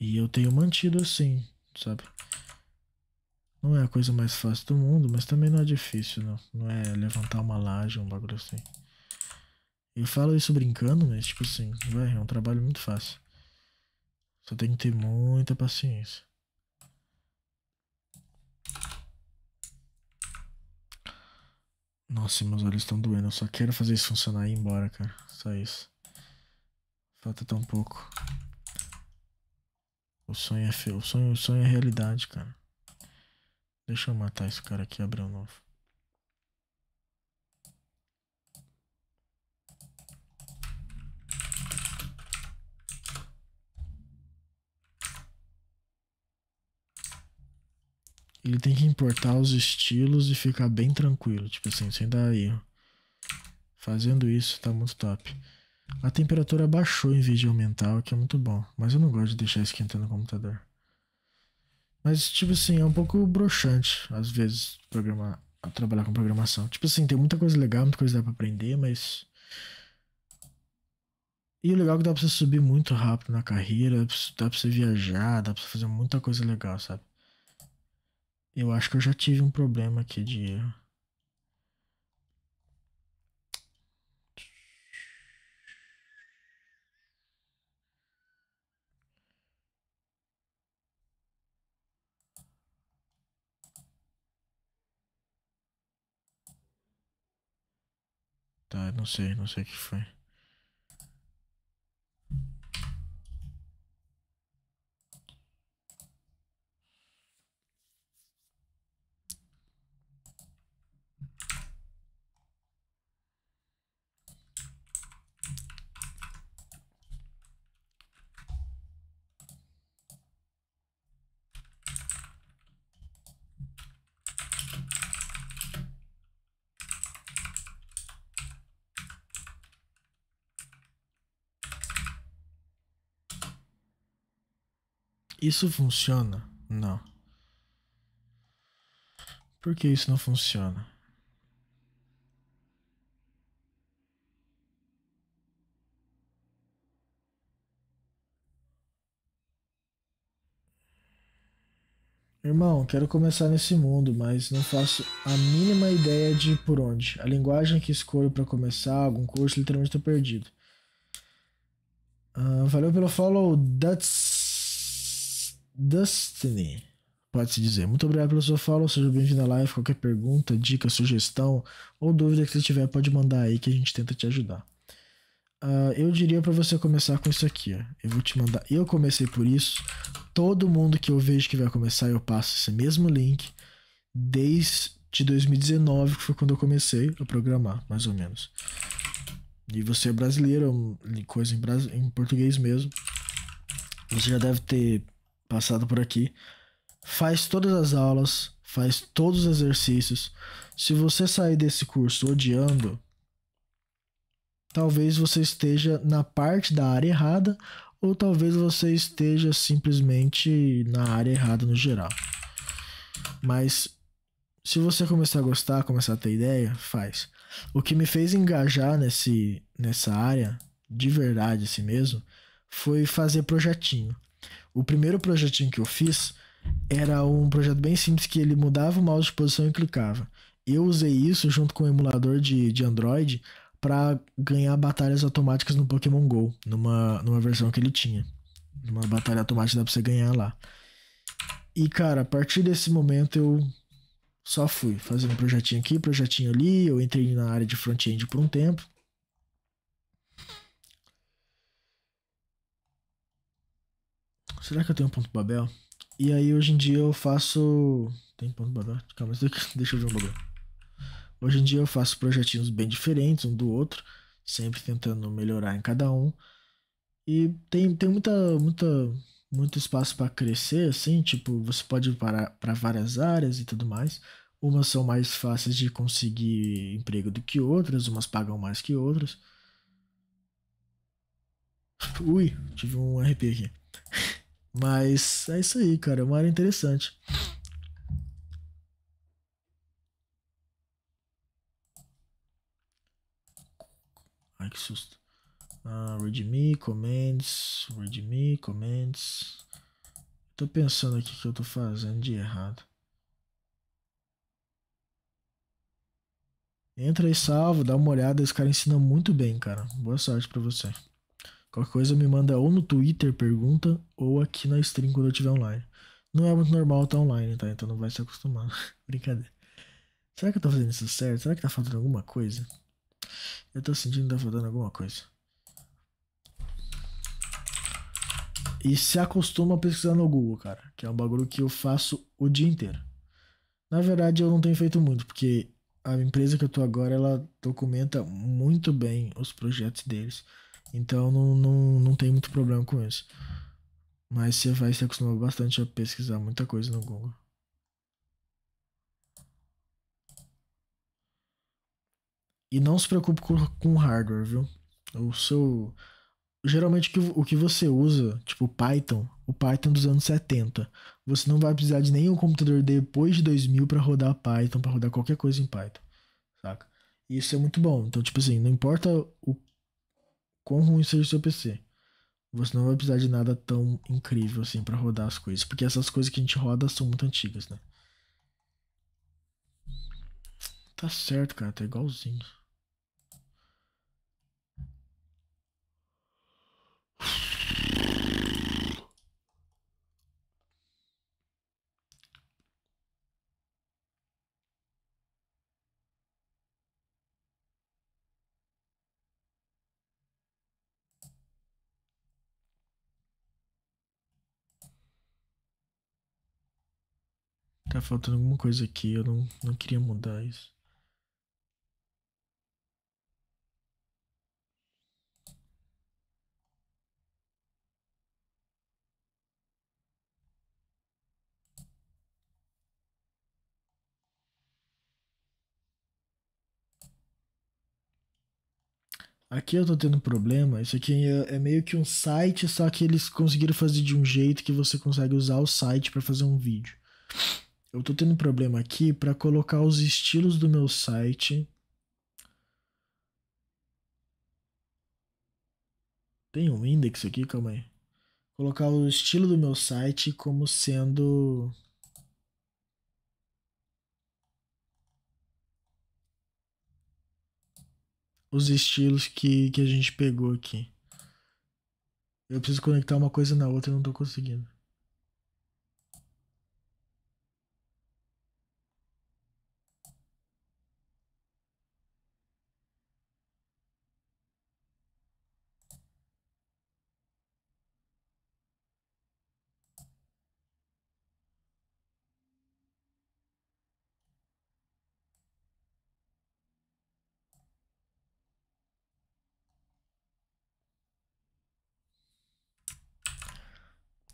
E eu tenho mantido assim sabe? Não é a coisa mais fácil do mundo, mas também não é difícil, não. Não é levantar uma laje, um bagulho assim. Eu falo isso brincando, mas tipo assim, vai, é um trabalho muito fácil. Só tem que ter muita paciência. Nossa, meus olhos estão doendo. Eu só quero fazer isso funcionar e ir embora, cara. Só isso. Falta tão pouco. O sonho é feio. O sonho, o sonho é realidade, cara. Deixa eu matar esse cara aqui e abrir um novo. Ele tem que importar os estilos e ficar bem tranquilo, tipo assim, sem dar erro. Fazendo isso tá muito top. A temperatura baixou em vez de aumentar, o que é muito bom. Mas eu não gosto de deixar esquentando o computador. Mas, tipo assim, é um pouco broxante, às vezes, programar, trabalhar com programação. Tipo assim, tem muita coisa legal, muita coisa dá pra aprender, mas... E o legal é que dá pra você subir muito rápido na carreira, dá pra você viajar, dá pra fazer muita coisa legal, sabe? Eu acho que eu já tive um problema aqui de erro. cara, ah, não sei, não sei o que foi. Isso funciona? Não. Por que isso não funciona? Irmão, quero começar nesse mundo, mas não faço a mínima ideia de por onde. A linguagem que escolho para começar algum curso, literalmente estou perdido. Uh, valeu pelo follow, that's Dustiny. Pode-se dizer. Muito obrigado pelo seu follow, seja bem-vindo à live. Qualquer pergunta, dica, sugestão ou dúvida que você tiver, pode mandar aí que a gente tenta te ajudar. Uh, eu diria para você começar com isso aqui. Ó. Eu vou te mandar. Eu comecei por isso. Todo mundo que eu vejo que vai começar, eu passo esse mesmo link desde 2019, que foi quando eu comecei a programar, mais ou menos. E você é brasileiro, é coisa em, em português mesmo. Você já deve ter passado por aqui, faz todas as aulas, faz todos os exercícios. Se você sair desse curso odiando, talvez você esteja na parte da área errada ou talvez você esteja simplesmente na área errada no geral. Mas se você começar a gostar, começar a ter ideia, faz. O que me fez engajar nesse, nessa área, de verdade assim mesmo, foi fazer projetinho. O primeiro projetinho que eu fiz era um projeto bem simples que ele mudava o mouse de posição e clicava. Eu usei isso junto com o um emulador de, de Android para ganhar batalhas automáticas no Pokémon Go, numa, numa versão que ele tinha. Uma batalha automática dá pra você ganhar lá. E, cara, a partir desse momento eu só fui fazendo projetinho aqui, projetinho ali. Eu entrei na área de front-end por um tempo. será que eu tenho um ponto Babel? E aí hoje em dia eu faço. Tem ponto Babel? Calma, deixa eu ver um bagulho. Hoje em dia eu faço projetinhos bem diferentes um do outro, sempre tentando melhorar em cada um. E tem, tem muita, muita, muito espaço para crescer, assim, tipo, você pode ir para, para várias áreas e tudo mais. Umas são mais fáceis de conseguir emprego do que outras, umas pagam mais que outras. Ui, tive um RP aqui. Mas é isso aí, cara. É uma área interessante. Ai, que susto. Ah, readme, comments, readme, comments. Tô pensando aqui o que eu tô fazendo de errado. Entra e salvo, dá uma olhada. Esse cara ensina muito bem, cara. Boa sorte pra você. Qualquer coisa me manda ou no Twitter pergunta ou aqui na stream quando eu estiver online. Não é muito normal estar online, tá? Então não vai se acostumar. Brincadeira. Será que eu tô fazendo isso certo? Será que tá faltando alguma coisa? Eu tô sentindo que tá faltando alguma coisa. E se acostuma a pesquisar no Google, cara. Que é um bagulho que eu faço o dia inteiro. Na verdade, eu não tenho feito muito, porque a empresa que eu tô agora, ela documenta muito bem os projetos deles. Então não, não, não tem muito problema com isso. Mas você vai se acostumar bastante a pesquisar muita coisa no Google. E não se preocupe com, com hardware, viu? O seu. Geralmente o que você usa, tipo Python, o Python dos anos 70. Você não vai precisar de nenhum computador depois de 2000 para rodar Python, para rodar qualquer coisa em Python, saca? E isso é muito bom. Então, tipo assim, não importa o quão ruim seja o seu PC. Você não vai precisar de nada tão incrível assim para rodar as coisas, porque essas coisas que a gente roda são muito antigas, né? Tá certo, cara, tá igualzinho. Tá faltando alguma coisa aqui, eu não, não queria mudar isso. Aqui eu tô tendo problema. Isso aqui é, é, meio que um site, só que eles conseguiram fazer de um jeito que você consegue usar o site para fazer um vídeo. Eu tô tendo um problema aqui para colocar os estilos do meu site. Tem um index aqui, calma aí. Colocar o estilo do meu site como sendo os estilos que, que a gente pegou aqui. Eu preciso conectar uma coisa na outra e não tô conseguindo.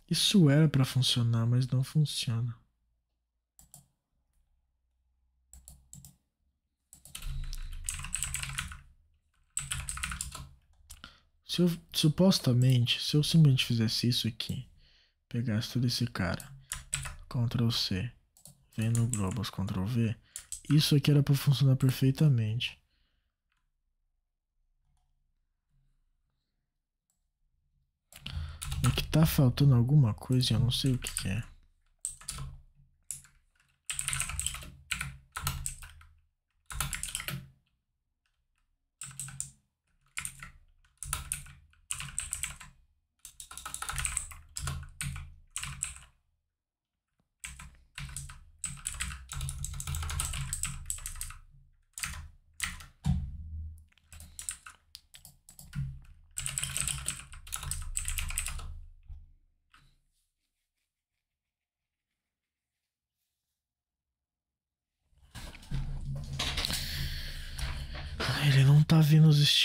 Isso era para funcionar, mas não funciona. Se eu, supostamente, se eu simplesmente fizesse isso aqui, pegasse todo esse cara, Ctrl C, vem no Globos, Ctrl V, isso aqui era para funcionar perfeitamente. É que tá faltando alguma coisa, eu não sei o que, que é.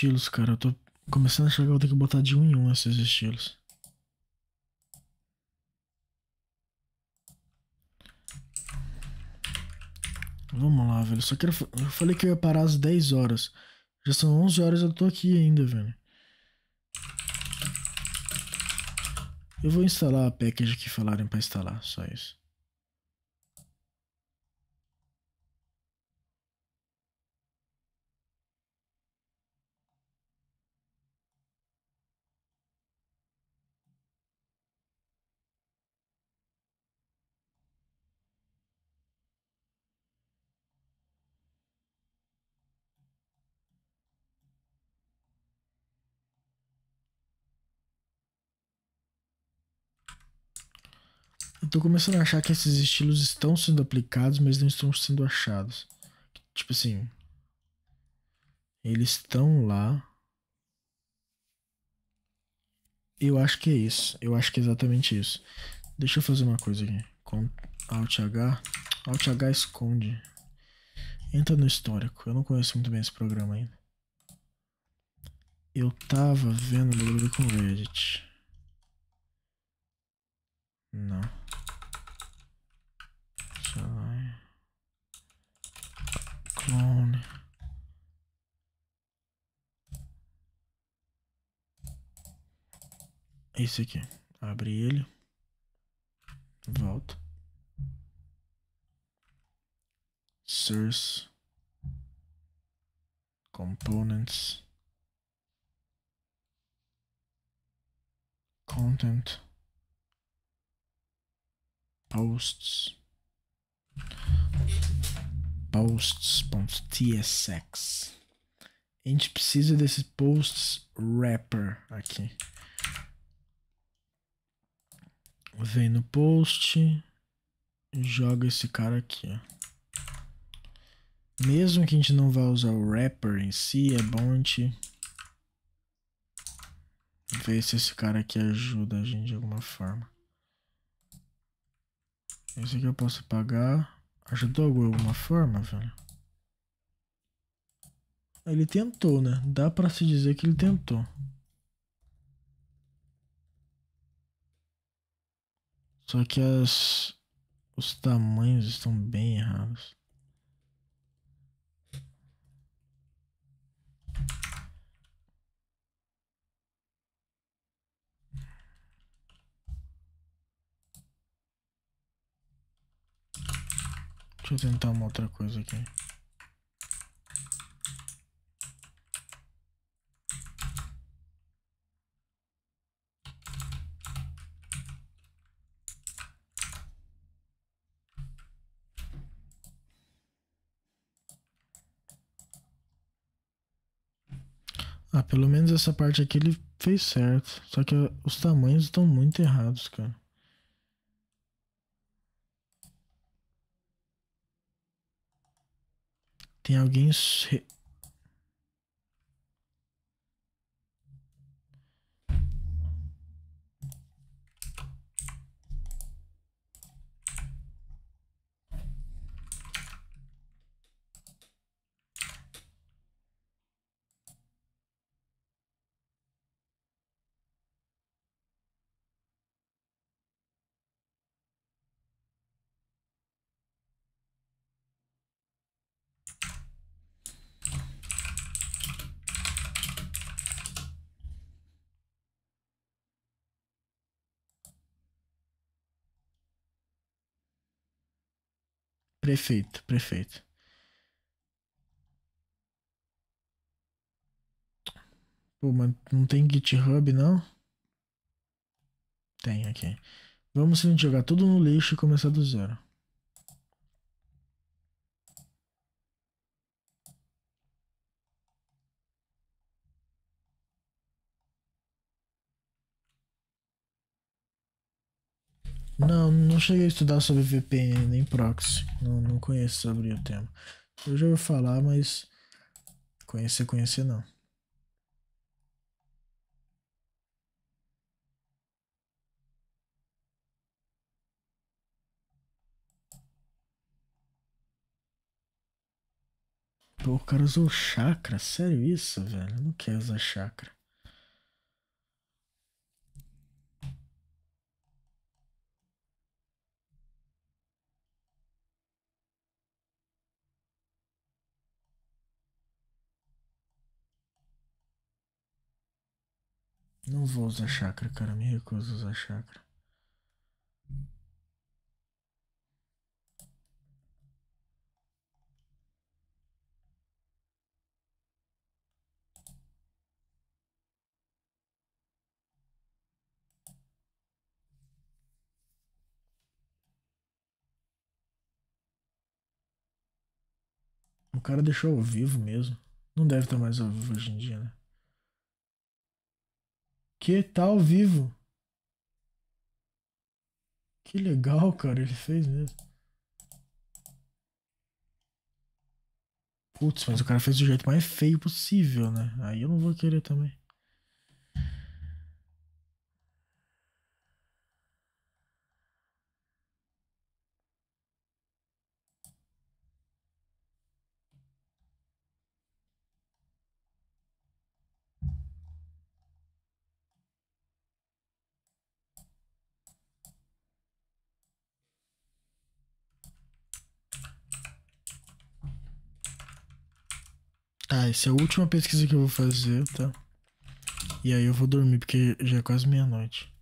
estilos, cara. Eu tô começando a achar que eu vou ter que botar de um em um esses estilos. Vamos lá, velho. Só quero. Eu falei que eu ia parar às 10 horas. Já são 11 horas e eu tô aqui ainda, velho. Eu vou instalar a package que falarem pra instalar, só isso. Tô começando a achar que esses estilos estão sendo aplicados, mas não estão sendo achados. Tipo assim. Eles estão lá. Eu acho que é isso. Eu acho que é exatamente isso. Deixa eu fazer uma coisa aqui. Com Alt H. Alt H esconde. Entra no histórico. Eu não conheço muito bem esse programa ainda. Eu tava vendo o bagulho com Reddit. Não. Clone. Clone. Esse aqui. Abre ele. Volta. Source. Components. Content. Posts. Posts.tsx. A gente precisa desse posts wrapper aqui. Vem no post, joga esse cara aqui, ó. Mesmo que a gente não vá usar o wrapper em si, é bom a gente ver se esse cara aqui ajuda a gente de alguma forma. Esse aqui eu posso pagar. Ajudou de alguma forma, velho? Ele tentou, né? Dá pra se dizer que ele tentou. Só que as... Os tamanhos estão bem errados. Deixa eu tentar uma outra coisa aqui. Ah, pelo menos essa parte aqui ele fez certo. Só que os tamanhos estão muito errados, cara. Tem alguém Prefeito, prefeito. Pô, mas não tem GitHub, não? Tem aqui. Vamos simplesmente jogar tudo no lixo e começar do zero. Não, não cheguei a estudar sobre VPN nem proxy. Não, não conheço sobre o tema. Eu já ouvi falar, mas conhecer, conhecer não. Pô, o cara usou chakra? Sério isso, velho? Eu não quero usar chakra. Não vou usar chakra, cara. Me recuso a usar chakra. O cara deixou ao vivo mesmo. Não deve estar mais ao vivo hoje em dia, né? Que tá ao vivo. Que legal, cara, ele fez mesmo. Putz, mas o cara fez do jeito mais feio possível, né? Aí eu não vou querer também. Tá, essa é a última pesquisa que eu vou fazer, tá? E aí eu vou dormir, porque já é quase meia-noite.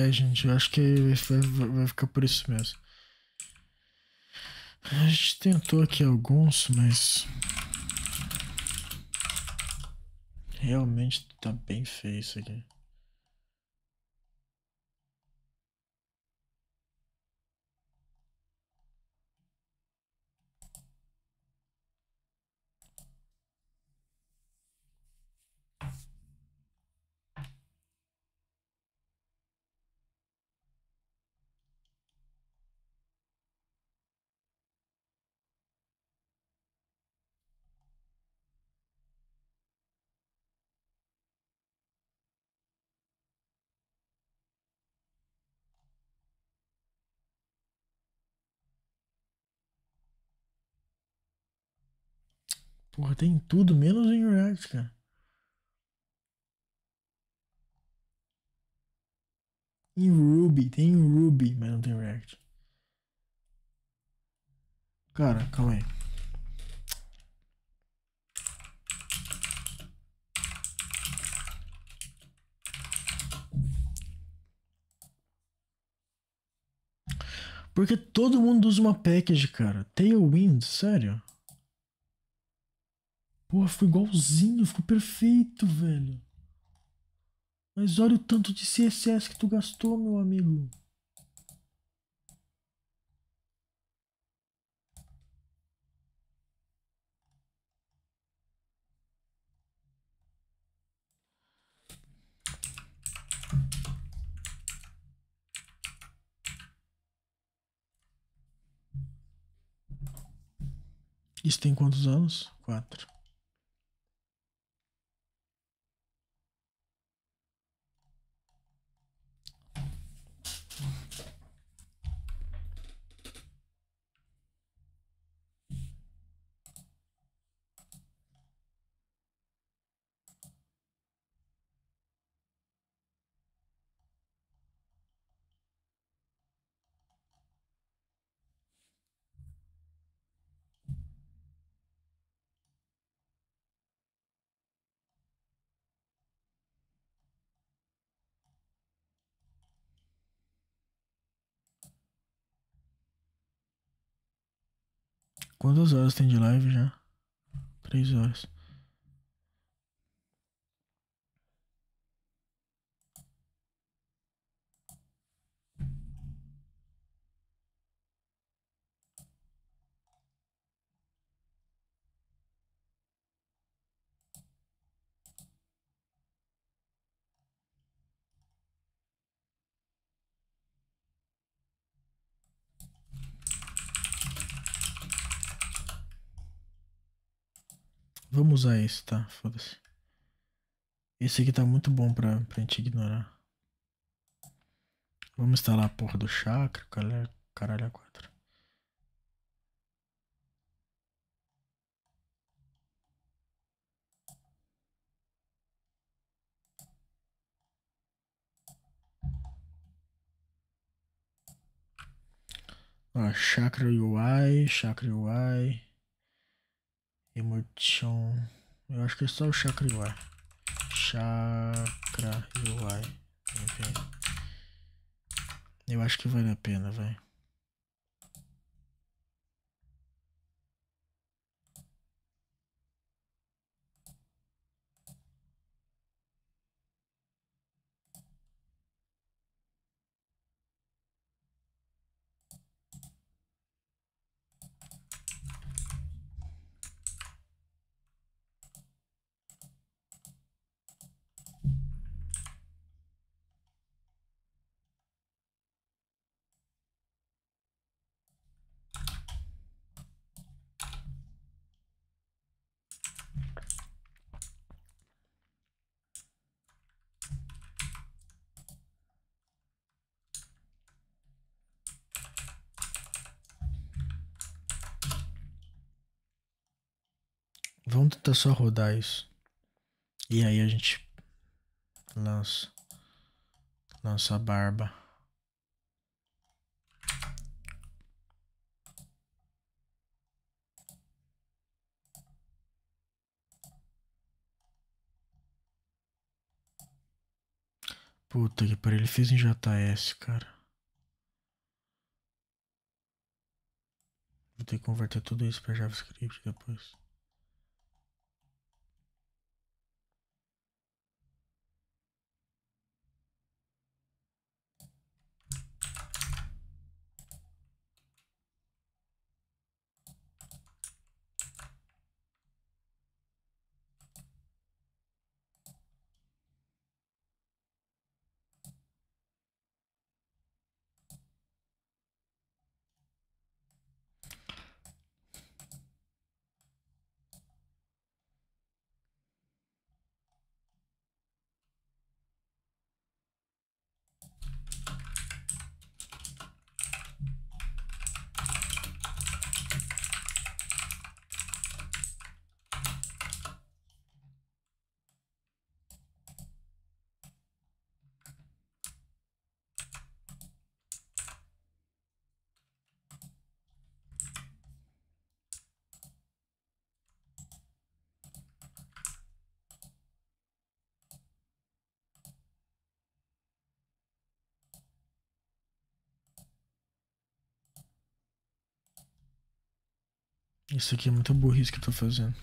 É, gente, eu acho que vai, vai ficar por isso mesmo. A gente tentou aqui alguns, mas. Realmente tá bem feio isso aqui. Porra, tem tudo, menos em React, cara. Em Ruby, tem Ruby, mas não tem React. Cara, calma aí. Porque todo mundo usa uma package, cara. Tailwind, sério? Pô, ficou igualzinho, ficou perfeito, velho. Mas olha o tanto de CSS que tu gastou, meu amigo. Isso tem quantos anos? Quatro. Quantas horas tem de live já? Três horas. Vamos usar esse, tá? Foda-se. Esse aqui tá muito bom pra, pra gente ignorar. Vamos instalar a porra do chakra, caralho, caralho a quatro. chakra UI, chakra UI emotion Eu acho que é só o Chakra UI. Chakra UI. Eu acho que vale a pena, velho. Tá só rodar isso. E aí a gente lança, lança a barba. Puta que pariu, ele fez em JS, cara. Vou ter que converter tudo isso para JavaScript depois. Isso aqui é muito burrice que eu tô fazendo.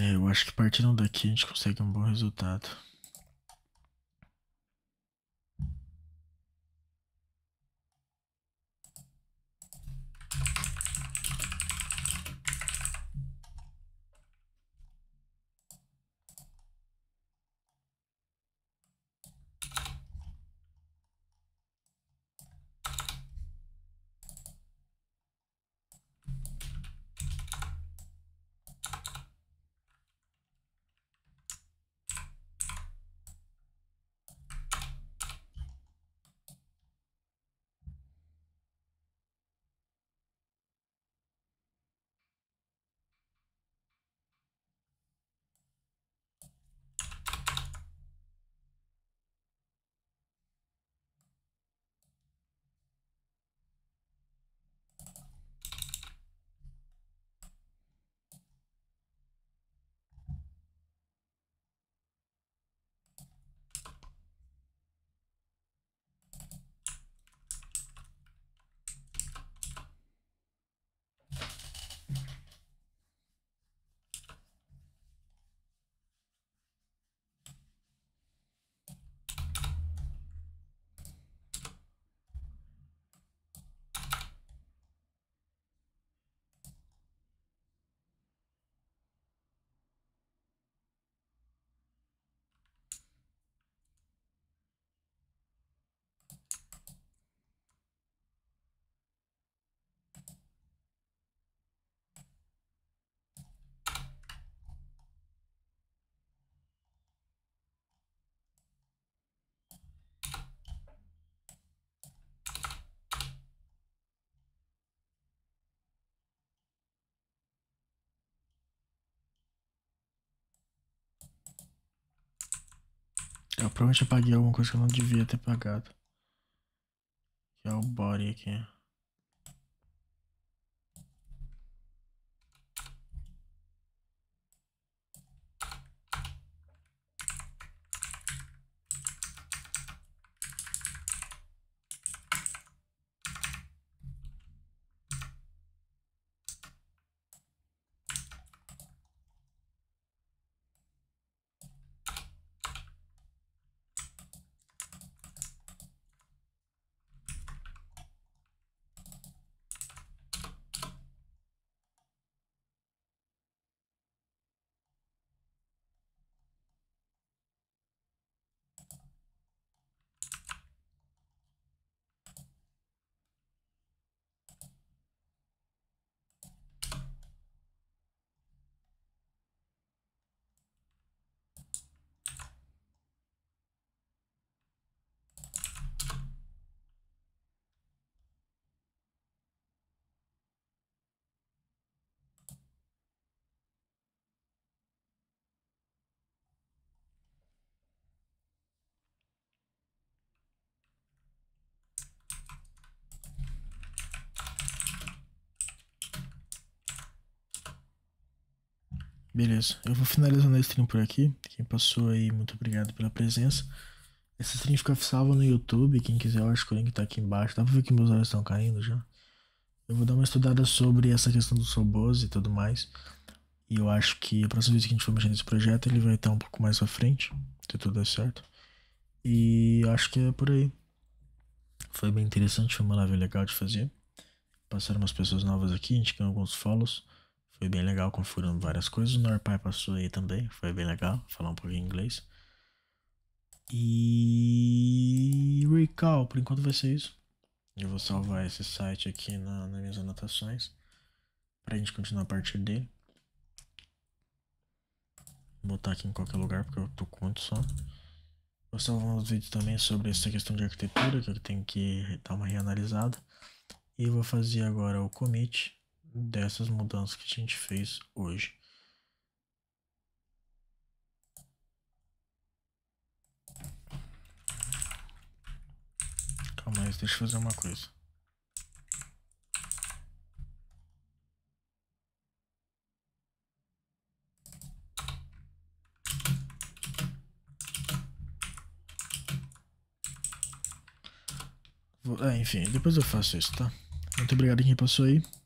É, eu acho que partindo daqui a gente consegue um bom resultado. Eu provavelmente apaguei alguma coisa que eu não devia ter pagado. Que é o body aqui. Beleza, eu vou finalizando a stream por aqui. Quem passou aí, muito obrigado pela presença. Essa stream fica salva no YouTube. Quem quiser, eu acho que o link tá aqui embaixo. Dá pra ver que meus olhos estão caindo já. Eu vou dar uma estudada sobre essa questão dos robôs e tudo mais. E eu acho que a próxima vez que a gente for mexer nesse projeto, ele vai estar um pouco mais à frente, se tudo der certo. E acho que é por aí. Foi bem interessante, foi uma live legal de fazer. Passaram umas pessoas novas aqui, a gente ganhou alguns follows. Foi bem legal, configurando várias coisas. O Norpai passou aí também, foi bem legal. Falar um pouquinho inglês. E Recall, por enquanto vai ser isso. Eu vou salvar esse site aqui na, nas minhas anotações. Pra gente continuar a partir dele. Vou botar aqui em qualquer lugar, porque eu tô um só. Vou salvar uns vídeos também sobre essa questão de arquitetura, que eu tenho que dar uma reanalisada. E vou fazer agora o commit dessas mudanças que a gente fez hoje. Calma aí, deixa eu fazer uma coisa. É, enfim, depois eu faço isso, tá? Muito obrigado a quem passou aí.